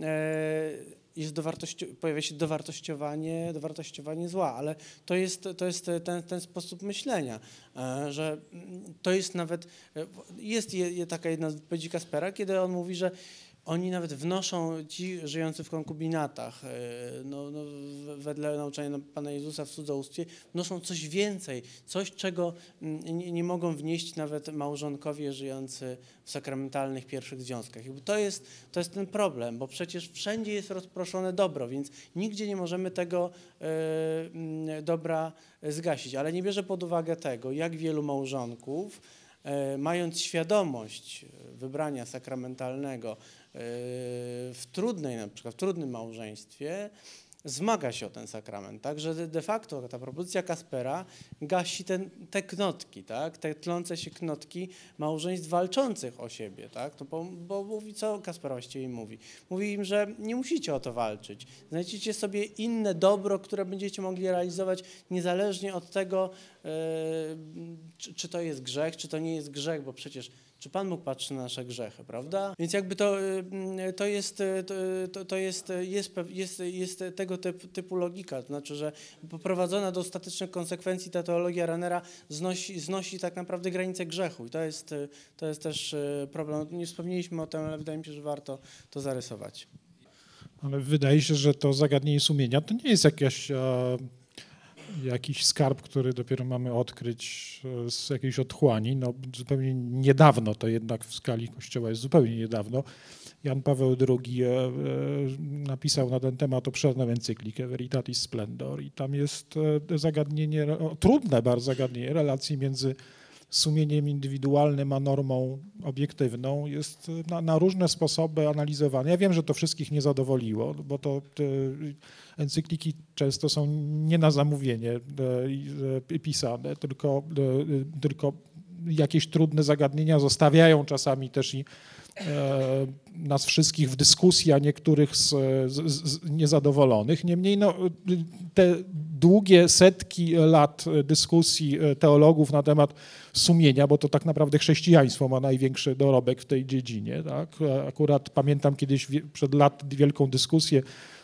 jest dowartości, pojawia się dowartościowanie, dowartościowanie zła, ale to jest, to jest ten, ten sposób myślenia, e, że mm, to jest nawet, e, jest taka jedna z odpowiedzi Kaspera, kiedy on mówi, że oni nawet wnoszą, ci żyjący w konkubinatach, e, no, no, wedle nauczania Pana Jezusa w cudzołóstwie, wnoszą coś więcej, coś, czego mm, nie, nie mogą wnieść nawet małżonkowie żyjący w sakramentalnych pierwszych związkach. to, jest, to jest ten problem, bo przecież wszędzie jest rozproszone dobro, więc nigdzie nie możemy tego y, dobra zgasić. Ale nie bierze pod uwagę tego, jak wielu małżonków E, mając świadomość e, wybrania sakramentalnego e, w trudnej, na przykład w trudnym małżeństwie, zmaga się o ten sakrament. Także de facto ta propozycja Kaspera gasi ten, te knotki, tak? te tlące się knotki małżeństw walczących o siebie. Tak? bo, bo mówi, co Kasper właściwie mówi? Mówi im, że nie musicie o to walczyć. Znajdziecie sobie inne dobro, które będziecie mogli realizować niezależnie od tego, yy, czy, czy to jest grzech, czy to nie jest grzech, bo przecież czy Pan Bóg patrzy na nasze grzechy, prawda? Więc jakby to, y, to, jest, y, to, to jest, jest, jest, jest tego typu, typu logika, to znaczy, że poprowadzona do ostatecznych konsekwencji ta teologia Ranera znosi, znosi tak naprawdę granice grzechu i to jest, to jest też y, problem. Nie wspomnieliśmy o tym, ale wydaje mi się, że warto to zarysować. Ale wydaje się, że to zagadnienie sumienia to nie jest jakaś e, jakiś skarb, który dopiero mamy odkryć e, z jakiejś otchłani. No, zupełnie niedawno, to jednak w skali Kościoła jest zupełnie niedawno. Jan Paweł II e, e, napisał na ten temat obszerną encyklikę Veritatis Splendor i tam jest zagadnienie, trudne bardzo zagadnienie relacji między sumieniem indywidualnym a normą obiektywną jest na, na, różne sposoby analizowane. Ja wiem, że to wszystkich nie zadowoliło, bo to encykliki często są nie na zamówienie e, e, pisane, tylko, e, tylko jakieś trudne zagadnienia zostawiają czasami też i e, nas wszystkich w dyskusji, a niektórych z, z, z niezadowolonych. Niemniej no, te długie setki lat dyskusji e, teologów na temat sumienia, bo to tak naprawdę chrześcijaństwo ma największy dorobek w tej dziedzinie. Tak? E, akurat pamiętam kiedyś przed lat wielką dyskusję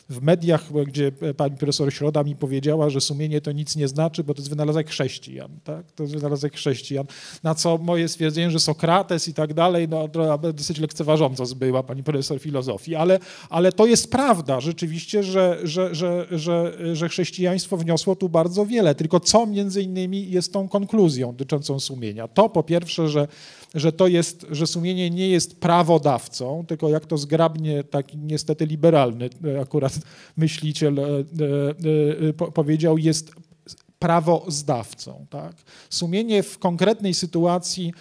w mediach, gdzie pani profesor Środa mi powiedziała, że sumienie to nic nie znaczy, bo to jest wynalazek chrześcijan. Tak? To jest wynalazek chrześcijan. Na co moje stwierdzenie, że Sokrates i tak dalej, no, dosyć lekceważąco zbyła pani profesor filozofii, ale, ale to jest prawda rzeczywiście, że, że, że, że, że chrześcijaństwo wniosło tu bardzo wiele. Tylko co między innymi jest tą konkluzją dotyczącą sumienia? To po pierwsze, że że to jest, że sumienie nie jest prawodawcą, tylko jak to zgrabnie taki niestety liberalny e, akurat myśliciel e, e, powiedział, jest prawozdawcą. Tak? Sumienie w konkretnej sytuacji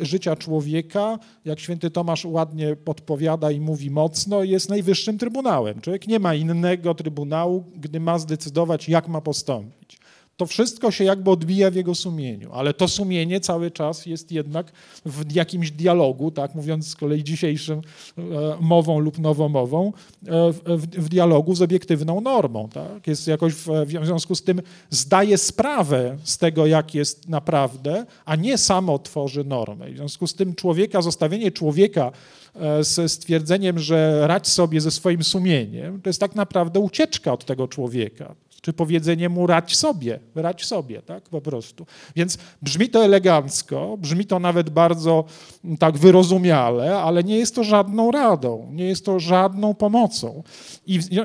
życia człowieka, jak święty Tomasz ładnie podpowiada i mówi mocno, jest najwyższym trybunałem. Człowiek nie ma innego trybunału, gdy ma zdecydować, jak ma postąpić to wszystko się jakby odbija w jego sumieniu, ale to sumienie cały czas jest jednak w jakimś dialogu, tak mówiąc z kolei dzisiejszym e, mową lub nowomową, e, w, w dialogu z obiektywną normą. Tak? Jest jakoś w, w związku z tym zdaje sprawę z tego, jak jest naprawdę, a nie samo tworzy normę. W związku z tym człowieka, zostawienie człowieka e, ze stwierdzeniem, że radź sobie ze swoim sumieniem, to jest tak naprawdę ucieczka od tego człowieka czy powiedzenie mu radź sobie, radź sobie, tak, po prostu. Więc brzmi to elegancko, brzmi to nawet bardzo mm, tak wyrozumiale, ale nie jest to żadną radą, nie jest to żadną pomocą. I w, e,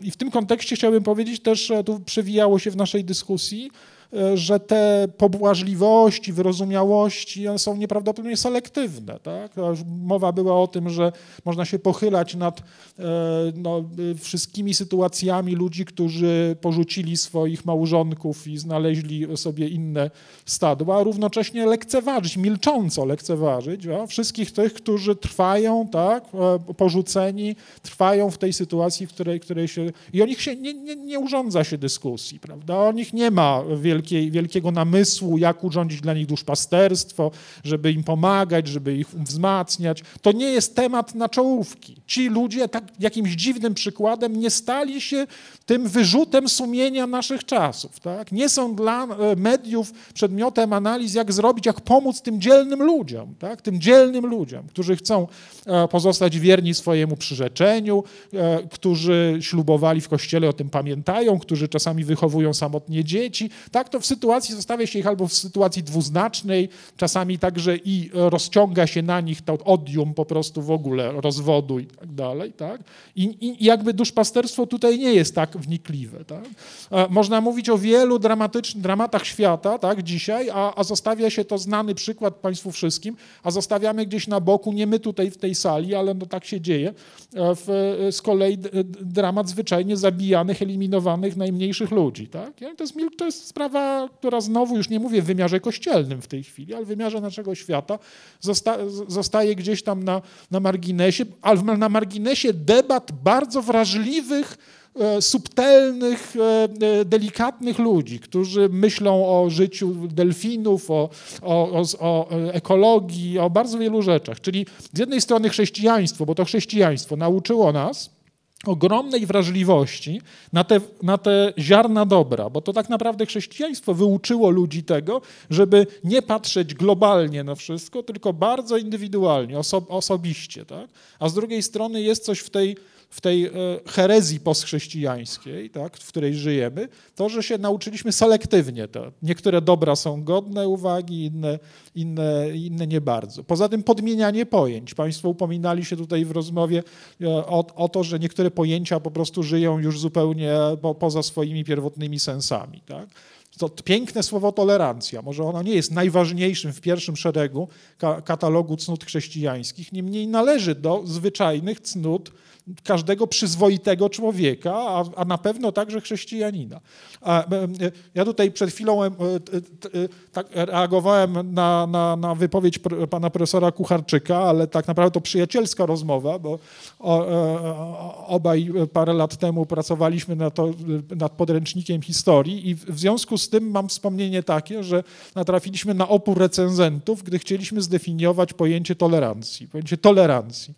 i w tym kontekście chciałbym powiedzieć też, tu przewijało się w naszej dyskusji, E, że te pobłażliwości, wyrozumiałości, one są nieprawdopodobnie selektywne. Tak? Mowa była o tym, że można się pochylać nad e, no, e, wszystkimi sytuacjami ludzi, którzy porzucili swoich małżonków i znaleźli sobie inne stadła, a równocześnie lekceważyć, milcząco lekceważyć no, wszystkich tych, którzy trwają, tak, porzuceni, trwają w tej sytuacji, w której, której się... I o nich się nie, nie, nie urządza się dyskusji, prawda? O nich nie ma wiele wielkiej, wielkiego namysłu, jak urządzić dla nich duszpasterstwo, żeby im pomagać, żeby ich wzmacniać. To nie jest temat na czołówki. Ci ludzie tak jakimś dziwnym przykładem nie stali się tym wyrzutem sumienia naszych czasów. Tak? Nie są dla e, mediów przedmiotem analiz, jak zrobić, jak pomóc tym dzielnym ludziom, tak? tym dzielnym ludziom, którzy chcą e, pozostać wierni swojemu przyrzeczeniu, e, którzy ślubowali w kościele, o tym pamiętają, którzy czasami wychowują samotnie dzieci. Tak? to w sytuacji zostawia się ich albo w sytuacji dwuznacznej, czasami także i rozciąga się na nich to odium po prostu w ogóle rozwodu i tak dalej. Tak? I, i jakby duszpasterstwo tutaj nie jest tak wnikliwe. Tak? E, można mówić o wielu dramatycznych dramatach świata tak, dzisiaj, a, a zostawia się to znany przykład Państwu wszystkim, a zostawiamy gdzieś na boku, nie my tutaj w tej sali, ale no tak się dzieje, e, w, e, z kolei dramat zwyczajnie zabijanych, eliminowanych najmniejszych ludzi. Tak? To, jest, to jest sprawa która, która znowu, już nie mówię w wymiarze kościelnym w tej chwili, ale w wymiarze naszego świata, zosta, zostaje gdzieś tam na, na marginesie, albo na marginesie debat bardzo wrażliwych, e, subtelnych, e, e, delikatnych ludzi, którzy myślą o życiu delfinów, o, o, o, ekologii, o bardzo wielu rzeczach. Czyli z jednej strony chrześcijaństwo, bo to chrześcijaństwo nauczyło nas, ogromnej wrażliwości na te, na te ziarna dobra, bo to tak naprawdę chrześcijaństwo wyuczyło ludzi tego, żeby nie patrzeć globalnie na wszystko, tylko bardzo indywidualnie, oso, osobiście. Tak? A z drugiej strony jest coś w tej w tej e, herezji postchrześcijańskiej, tak, w której żyjemy, to, że się nauczyliśmy selektywnie to. Niektóre dobra są godne uwagi, inne, inne, inne nie bardzo. Poza tym podmienianie pojęć. Państwo upominali się tutaj w rozmowie e, o, o to, że niektóre pojęcia po prostu żyją już zupełnie e, po, poza swoimi pierwotnymi sensami. Tak? to piękne słowo tolerancja. Może ono nie jest najważniejszym w pierwszym szeregu katalogu cnót chrześcijańskich, niemniej należy do zwyczajnych cnót każdego przyzwoitego człowieka, a, a na pewno także chrześcijanina. E, ja tutaj przed chwilą e, e, tak reagowałem na, na, na wypowiedź pana profesora Kucharczyka, ale tak naprawdę to przyjacielska rozmowa, bo obaj parę lat temu pracowaliśmy nad, to, nad podręcznikiem historii i w związku z tym mam wspomnienie takie, że natrafiliśmy na opór recenzentów, gdy chcieliśmy zdefiniować pojęcie tolerancji. Pojęcie tolerancji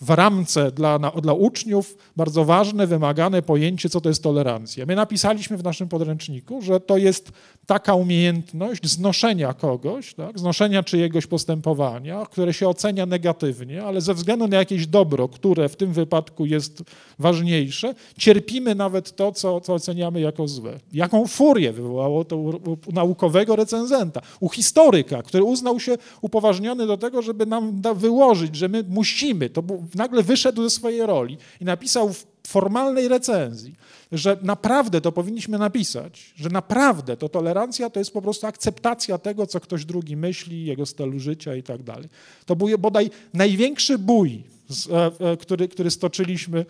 w ramce dla, na, dla uczniów bardzo ważne, wymagane pojęcie, co to jest tolerancja. My napisaliśmy w naszym podręczniku, że to jest taka umiejętność znoszenia kogoś, tak, znoszenia czyjegoś postępowania, które się ocenia negatywnie, ale ze względu na jakieś dobro, które w tym wypadku jest ważniejsze, cierpimy nawet to, co, co oceniamy jako złe. Jaką furię wywołało to u, u naukowego recenzenta, u historyka, który uznał się upoważniony do tego, żeby nam da, wyłożyć, że my musimy, to był nagle wyszedł ze swojej roli i napisał w formalnej recenzji, że naprawdę to powinniśmy napisać, że naprawdę to tolerancja to jest po prostu akceptacja tego, co ktoś drugi myśli, jego stylu życia i tak dalej. To był bodaj największy bój, e, e, który, który stoczyliśmy e,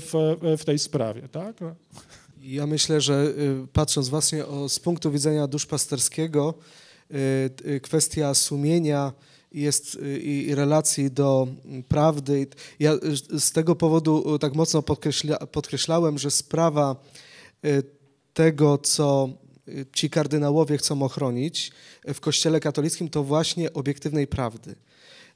w, w tej sprawie. Tak? Ja myślę, że y, patrząc właśnie o, z punktu widzenia duszpasterskiego, pasterskiego, Y, y, kwestia sumienia jest y, i relacji do mm, prawdy. Ja z tego powodu tak mocno podkreśla, podkreślałem, że sprawa tego, co ci kardynałowie chcą ochronić w Kościele katolickim, to właśnie obiektywnej prawdy.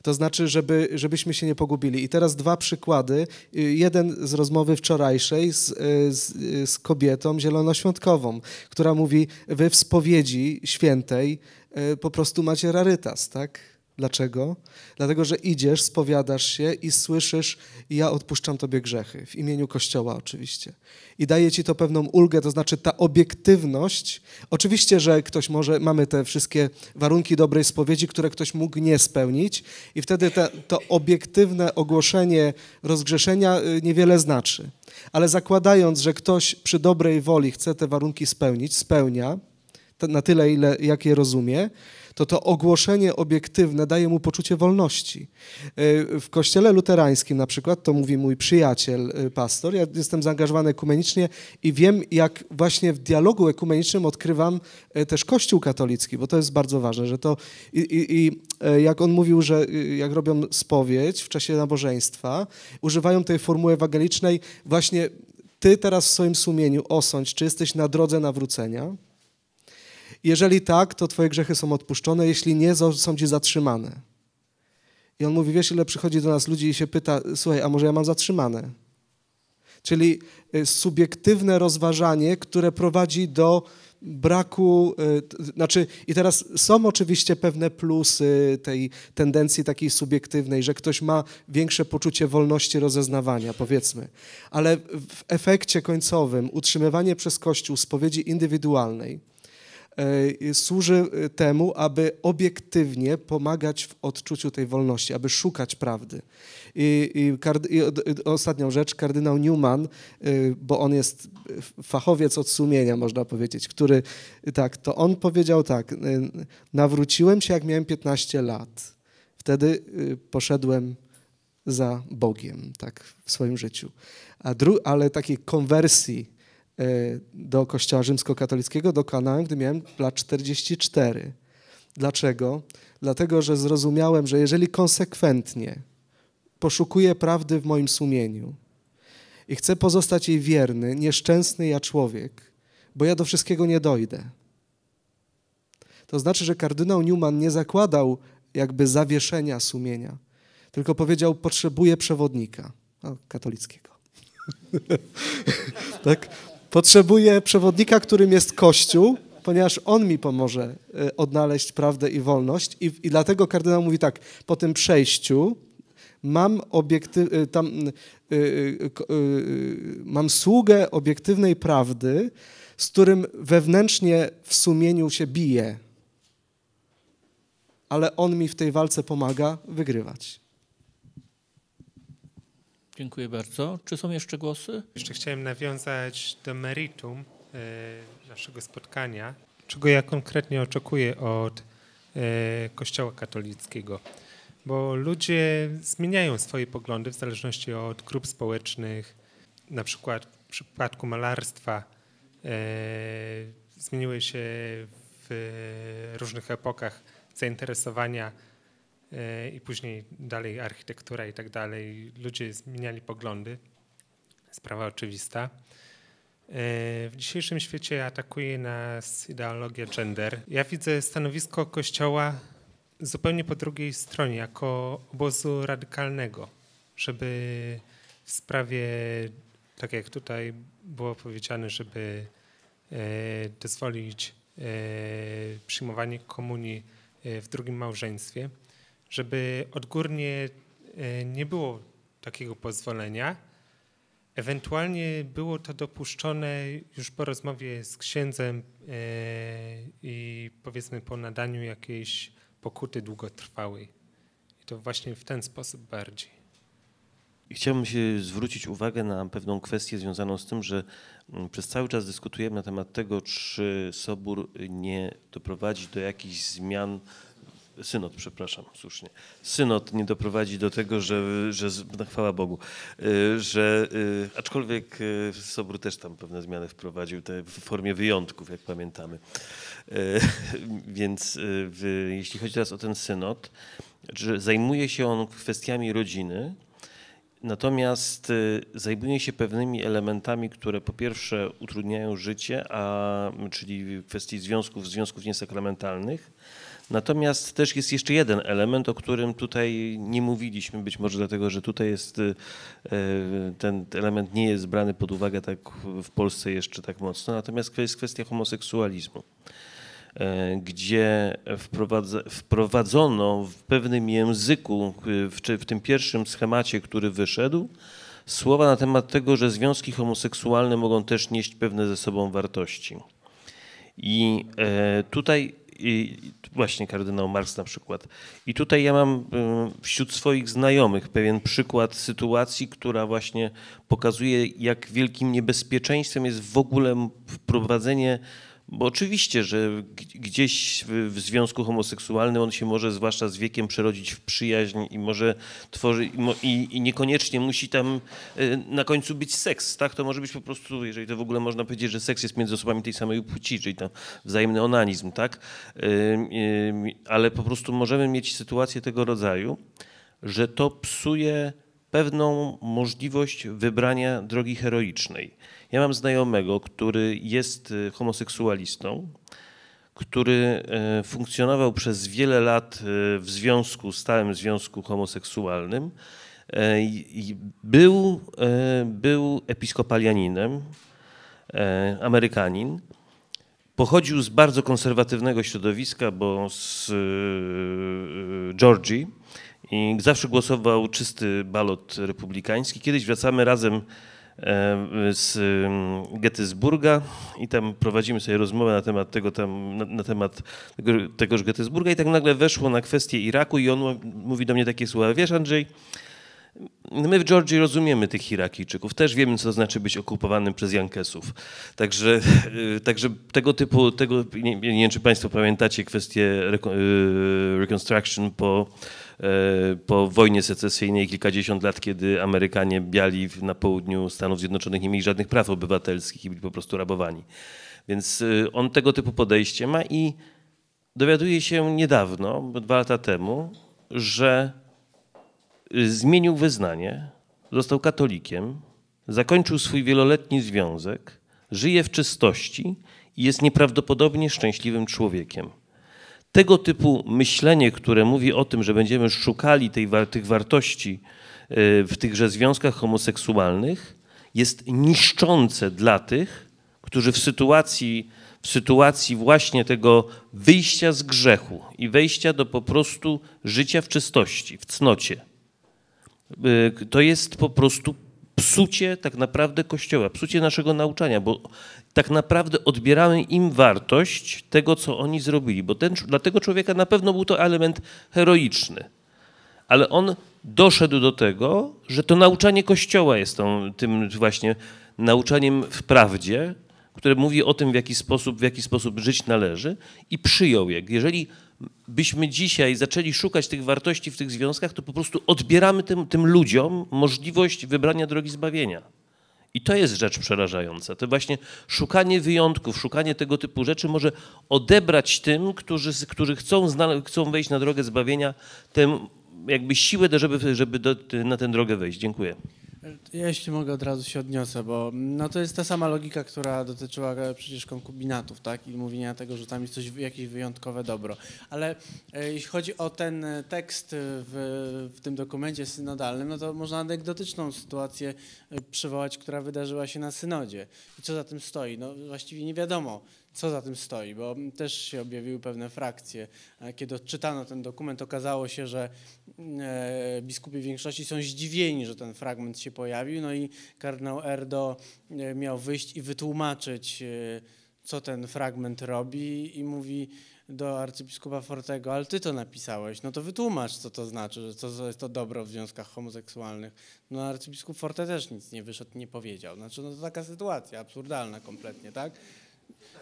To znaczy, żeby, żebyśmy się nie pogubili. I teraz dwa przykłady. Jeden z rozmowy wczorajszej z, z, z kobietą zielonoświątkową, która mówi, wy w spowiedzi świętej E, po prostu macie rarytas, tak? Dlaczego? Dlatego, że idziesz, spowiadasz się i słyszysz, ja odpuszczam Tobie grzechy, w imieniu Kościoła oczywiście. I daje Ci to pewną ulgę, to znaczy ta obiektywność. Oczywiście, że ktoś może, mamy te wszystkie warunki dobrej spowiedzi, które ktoś mógł nie spełnić i wtedy te, to obiektywne ogłoszenie rozgrzeszenia y, niewiele znaczy. Ale zakładając, że ktoś przy dobrej woli chce te warunki spełnić, spełnia, na tyle, ile, jak je rozumie, to to ogłoszenie obiektywne daje mu poczucie wolności. E, w kościele luterańskim na przykład, to mówi mój przyjaciel, e, pastor, ja jestem zaangażowany ekumenicznie i wiem, jak właśnie w dialogu ekumenicznym odkrywam e, też Kościół katolicki, bo to jest bardzo ważne, że to i, i, i jak on mówił, że jak robią spowiedź w czasie nabożeństwa, używają tej formuły ewangelicznej właśnie ty teraz w swoim sumieniu osądź, czy jesteś na drodze nawrócenia, jeżeli tak, to twoje grzechy są odpuszczone, jeśli nie, są ci zatrzymane. I on mówi, wiesz, ile przychodzi do nas ludzi i się pyta, słuchaj, a może ja mam zatrzymane? Czyli y, subiektywne rozważanie, które prowadzi do braku, y, znaczy i teraz są oczywiście pewne plusy tej tendencji takiej subiektywnej, że ktoś ma większe poczucie wolności rozeznawania, powiedzmy, ale w efekcie końcowym utrzymywanie przez Kościół spowiedzi indywidualnej, E, służy e, temu, aby obiektywnie pomagać w odczuciu tej wolności, aby szukać prawdy. I, i, i ostatnią rzecz, kardynał Newman, e, bo on jest fachowiec od sumienia, można powiedzieć, który tak, to on powiedział tak, nawróciłem się, jak miałem 15 lat. Wtedy poszedłem za Bogiem, tak, w swoim życiu. A dru- ale takiej konwersji, E, do kościoła rzymskokatolickiego, do Kanaan, gdy miałem lat 44. Dlaczego? Dlatego, że zrozumiałem, że jeżeli konsekwentnie poszukuję prawdy w moim sumieniu i chcę pozostać jej wierny, nieszczęsny ja człowiek, bo ja do wszystkiego nie dojdę. To znaczy, że kardynał Newman nie zakładał jakby zawieszenia sumienia, tylko powiedział: Potrzebuję przewodnika no, katolickiego. [LAUGHS] tak? Potrzebuję przewodnika, którym jest Kościół, ponieważ on mi pomoże e, odnaleźć prawdę i wolność. I, i dlatego kardynał mówi tak, po tym przejściu mam, obiekty, e, tam, y, y, y, mam sługę obiektywnej prawdy, z którym wewnętrznie w sumieniu się biję, ale on mi w tej walce pomaga wygrywać. Dziękuję bardzo. Czy są jeszcze głosy? Jeszcze chciałem nawiązać do meritum e, naszego spotkania. Czego ja konkretnie oczekuję od e, Kościoła katolickiego? Bo ludzie zmieniają swoje poglądy w zależności od grup społecznych. Na przykład w przypadku malarstwa e, zmieniły się w różnych epokach zainteresowania E, i później dalej architektura i tak dalej. Ludzie zmieniali poglądy, sprawa oczywista. E, w dzisiejszym świecie atakuje nas ideologia gender. Ja widzę stanowisko Kościoła zupełnie po drugiej stronie, jako obozu radykalnego, żeby w sprawie, tak jak tutaj było powiedziane, żeby e, dozwolić przyjmowanie komunii w drugim małżeństwie żeby odgórnie e, nie było takiego pozwolenia. Ewentualnie było to dopuszczone już po rozmowie z księdzem e, i powiedzmy po nadaniu jakiejś pokuty długotrwałej. I to właśnie w ten sposób bardziej. Chciałbym się zwrócić uwagę na pewną kwestię związaną z tym, że mm, przez cały czas dyskutujemy na temat tego, czy Sobór nie doprowadzi do jakichś zmian synod, przepraszam, słusznie, synod nie doprowadzi do tego, że, że no, chwała Bogu, y, że y, aczkolwiek y, Sobór też tam pewne zmiany wprowadził te w formie wyjątków, jak pamiętamy. [LAUGHS] Więc jeśli chodzi teraz o ten synod, że zajmuje się on kwestiami rodziny, Natomiast zajmuje się pewnymi elementami, które po pierwsze utrudniają życie, a, czyli kwestii związków, związków niesakramentalnych, Natomiast też jest jeszcze jeden element, o którym tutaj nie mówiliśmy, być może dlatego, że tutaj jest y, y, ten element nie jest brany pod uwagę tak w Polsce jeszcze tak mocno, natomiast to jest kwestia homoseksualizmu e, gdzie wprowadzono w pewnym języku, y, w, tym pierwszym schemacie, który wyszedł, słowa na temat tego, że związki homoseksualne mogą też nieść pewne ze sobą wartości. I e, tutaj i właśnie kardynał Marx na przykład. I tutaj ja mam y, wśród swoich znajomych pewien przykład sytuacji, która właśnie pokazuje, jak wielkim niebezpieczeństwem jest w ogóle wprowadzenie bo oczywiście, że gdzieś w związku homoseksualnym on się może, zwłaszcza z wiekiem, przerodzić w przyjaźń i może tworzyć, i, i niekoniecznie musi tam e, na końcu być seks, tak? To może być po prostu, jeżeli to w ogóle można powiedzieć, że seks jest między osobami tej samej płci, czyli tam wzajemny onanizm, tak? Ale po prostu możemy mieć sytuację tego rodzaju, że to psuje pewną możliwość wybrania drogi heroicznej. Ja mam znajomego, który jest y, homoseksualistą, który y, funkcjonował przez wiele lat y, w związku, stałym związku homoseksualnym. E, był, e, był episkopalianinem, e, Amerykanin. Pochodził z bardzo konserwatywnego środowiska, bo z Georgii i zawsze głosował czysty balot republikański. Kiedyś wracamy razem E, z Gettysburga i tam prowadzimy sobie rozmowę na temat tego tam, na, na temat tego, tegoż Gettysburga i tak nagle weszło na kwestię Iraku i on mówi do mnie takie słowa, wiesz Andrzej, My w Georgii rozumiemy tych Irakijczyków, też wiemy, co to znaczy być okupowanym przez Jankesów. Także, y, także tego typu, tego, nie, nie wiem, czy Państwo pamiętacie kwestię y, Reconstruction po E, po wojnie secesyjnej kilkadziesiąt lat, kiedy Amerykanie biali na południu Stanów Zjednoczonych nie mieli żadnych praw obywatelskich i byli po prostu rabowani. Więc e, on tego typu podejście ma i dowiaduje się niedawno, dwa lata temu, że e, zmienił wyznanie, został katolikiem, zakończył swój wieloletni związek, żyje w czystości i jest nieprawdopodobnie szczęśliwym człowiekiem. Tego typu myślenie, które mówi o tym, że będziemy szukali tej, tych wartości y, w tychże związkach homoseksualnych, jest niszczące dla tych, którzy w sytuacji, w sytuacji właśnie tego wyjścia z grzechu i wejścia do po prostu życia w czystości, w cnocie, y, to jest po prostu psucie tak naprawdę Kościoła, psucie naszego nauczania, bo tak naprawdę odbieramy im wartość tego, co oni zrobili. Bo ten, dla tego człowieka na pewno był to element heroiczny, ale on doszedł do tego, że to nauczanie Kościoła jest tą, tym właśnie nauczaniem w prawdzie, które mówi o tym, w jaki sposób, w jaki sposób żyć należy i przyjął je. Jeżeli byśmy dzisiaj zaczęli szukać tych wartości w tych związkach, to po prostu odbieramy tym, tym ludziom możliwość wybrania drogi zbawienia. I to jest rzecz przerażająca. To właśnie szukanie wyjątków, szukanie tego typu rzeczy może odebrać tym, którzy, którzy chcą, chcą wejść na drogę zbawienia, tę jakby siłę, żeby, żeby do, na tę drogę wejść. Dziękuję. Jeśli mogę, od razu się odniosę, bo mm, no to jest ta sama logika, która dotyczyła e, przecież konkubinatów, tak? I mówienia tego, że tam jest coś, jakieś wyjątkowe dobro. Ale e, jeśli chodzi o ten e, tekst w, w tym dokumencie synodalnym, no to można anegdotyczną sytuację przywołać, która wydarzyła się na synodzie. I co za tym stoi? No właściwie nie wiadomo, co za tym stoi, bo też się objawiły pewne frakcje. Kiedy odczytano ten dokument, okazało się, że e, biskupi w większości są zdziwieni, że ten fragment się pojawił, no i kardynał Erdo e, miał wyjść i wytłumaczyć, e, co ten fragment robi i mówi do arcybiskupa Fortego, ale ty to napisałeś, no to wytłumacz, co to znaczy, że to jest to dobro w związkach homoseksualnych. No arcybiskup Forte też nic nie wyszedł, nie powiedział. Znaczy, no to taka sytuacja absurdalna kompletnie, tak?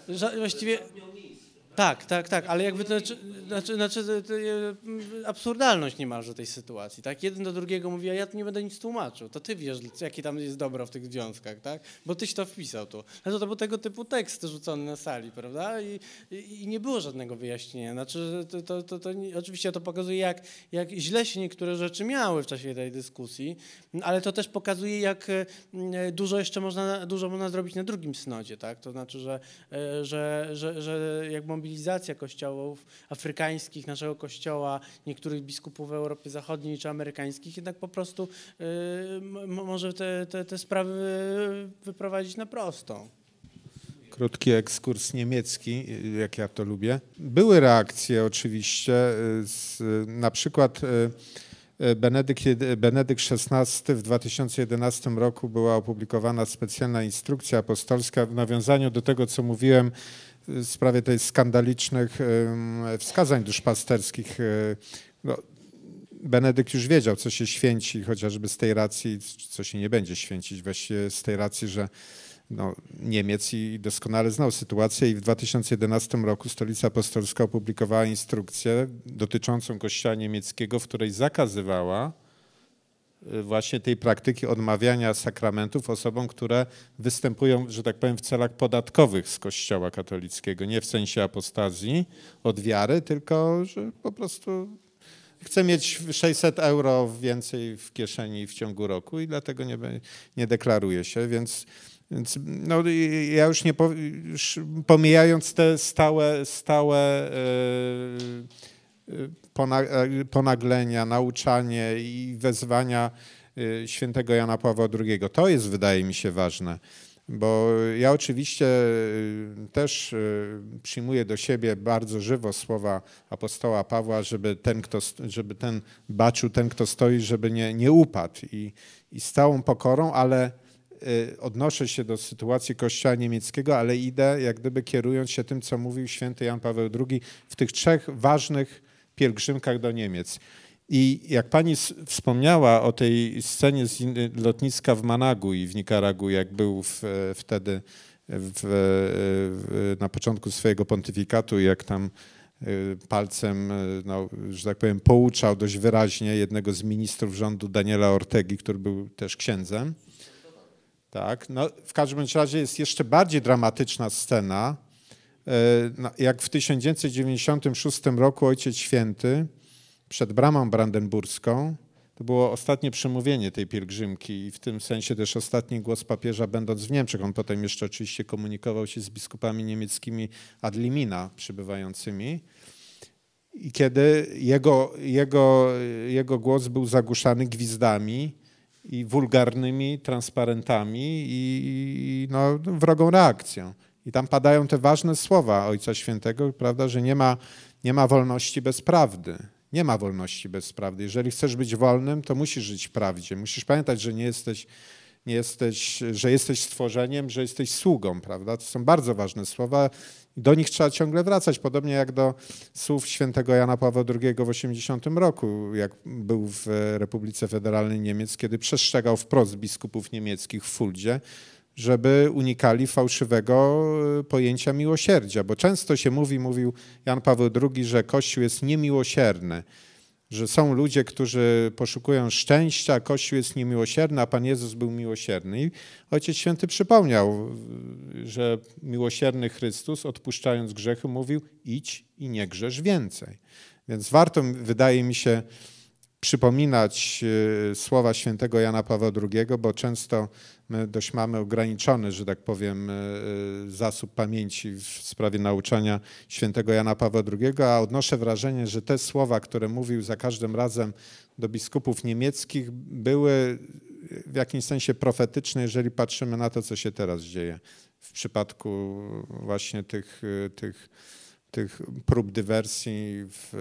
Ża właściwie tak, tak, tak, ale jakby to znaczy, znaczy, znaczy to, absurdalność niemalże tej sytuacji, tak? Jeden do drugiego mówi, a ja nie będę nic tłumaczył, to ty wiesz, jakie tam jest dobro w tych związkach, tak? Bo tyś to wpisał tu. No to, to był tego typu tekst rzucony na sali, prawda? I, i, i nie było żadnego wyjaśnienia. Znaczy, to, to, to, to, oczywiście to pokazuje, jak, jak źle się niektóre rzeczy miały w czasie tej dyskusji, ale to też pokazuje, jak mm, dużo jeszcze można, dużo można zrobić na drugim snodzie, tak? To znaczy, że, e, że, że, że jak mobilizujemy mobilizacja kościołów afrykańskich, naszego kościoła, niektórych biskupów Europy Zachodniej czy amerykańskich, jednak po prostu y, może te, te, te sprawy wyprowadzić na prostą krótki ekskurs niemiecki, y, jak ja to lubię. Były reakcje oczywiście, y, z, na przykład y, Benedykt, Benedykt XVI w 2011 roku była opublikowana specjalna instrukcja apostolska w nawiązaniu do tego, co mówiłem w sprawie tych skandalicznych wskazań duszpasterskich. E, no, Benedykt już wiedział, co się święci, chociażby z tej racji, co się nie będzie święcić, właściwie z tej racji, że no, Niemiec i doskonale znał sytuację i w 2011 roku Stolica Apostolska opublikowała instrukcję dotyczącą kościoła niemieckiego, w której zakazywała Y, właśnie tej praktyki odmawiania sakramentów osobom, które występują, że tak powiem, w celach podatkowych z Kościoła katolickiego. Nie w sensie apostazji od wiary, tylko że po prostu chce mieć 600 euro więcej w kieszeni w ciągu roku i dlatego nie, nie deklaruje się, więc. Więc no, ja już nie już pomijając te stałe, stałe yy, Y, y, ponaglenia, nauczanie i wezwania y, świętego Jana Pawła II. To jest, wydaje mi się, ważne. Bo ja oczywiście też przyjmuję do siebie bardzo żywo słowa apostoła Pawła, żeby ten, kto, żeby ten baczył, ten, kto stoi, żeby nie, nie upadł. I, I z całą pokorą, ale odnoszę się do sytuacji kościoła niemieckiego, ale idę jak gdyby kierując się tym, co mówił święty Jan Paweł II w tych trzech ważnych pielgrzymkach do Niemiec. I jak pani wspomniała o tej scenie z lotniska w Managui w Nikaragu, jak był w, wtedy w, w, na początku swojego pontyfikatu, jak tam y, palcem, y, no, że tak powiem, pouczał dość wyraźnie jednego z ministrów rządu Daniela Ortegi, który był też księdzem. Tak, no, w każdym razie jest jeszcze bardziej dramatyczna scena, E, jak w 1996 roku Ojciec Święty przed bramą brandenburską, to było ostatnie przemówienie tej pielgrzymki i w tym sensie też ostatni głos papieża będąc w Niemczech. On potem jeszcze oczywiście komunikował się z biskupami niemieckimi ad limina przybywającymi. I kiedy jego, jego, jego głos był zagłuszany gwizdami i wulgarnymi transparentami i, i no, wrogą reakcją. I tam padają te ważne słowa Ojca Świętego, prawda, że nie ma, nie ma wolności bez prawdy. Nie ma wolności bez prawdy. Jeżeli chcesz być wolnym, to musisz żyć w prawdzie. Musisz pamiętać, że nie jesteś, nie jesteś, że jesteś stworzeniem, że jesteś sługą, prawda? To są bardzo ważne słowa. Do nich trzeba ciągle wracać, podobnie jak do słów świętego Jana Pawła II w 80 roku, jak był w Republice Federalnej Niemiec, kiedy przestrzegał wprost biskupów niemieckich w Fuldzie, żeby unikali fałszywego y, pojęcia miłosierdzia, bo często się mówi, mówił Jan Paweł II, że Kościół jest niemiłosierny, że są ludzie, którzy poszukują szczęścia, a Kościół jest niemiłosierny, a Pan Jezus był miłosierny. I Ojciec Święty przypomniał, że miłosierny Chrystus, odpuszczając grzechy, mówił idź i nie grzesz więcej. Więc warto, wydaje mi się, przypominać y, słowa świętego Jana Pawła II, bo często my dość mamy ograniczony, że tak powiem, y, y, zasób pamięci w sprawie nauczania świętego Jana Pawła II, a odnoszę wrażenie, że te słowa, które mówił za każdym razem do biskupów niemieckich, były w jakimś sensie profetyczne, jeżeli patrzymy na to, co się teraz dzieje w przypadku właśnie tych, tych tych prób dywersji, w,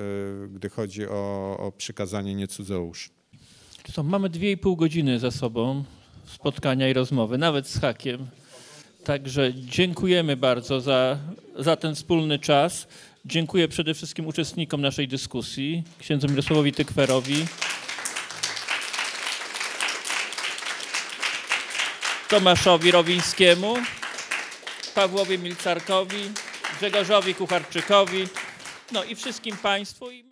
gdy chodzi o, o przykazanie nie To mamy dwie i pół godziny za sobą spotkania i rozmowy, nawet z hakiem. Także dziękujemy bardzo za, za ten wspólny czas. Dziękuję przede wszystkim uczestnikom naszej dyskusji, księdzu Mirosławowi Tykwerowi. Tomaszowi Rowińskiemu, Pawłowi Milcarkowi, Grzegorzowi Kucharczykowi, no i wszystkim Państwu.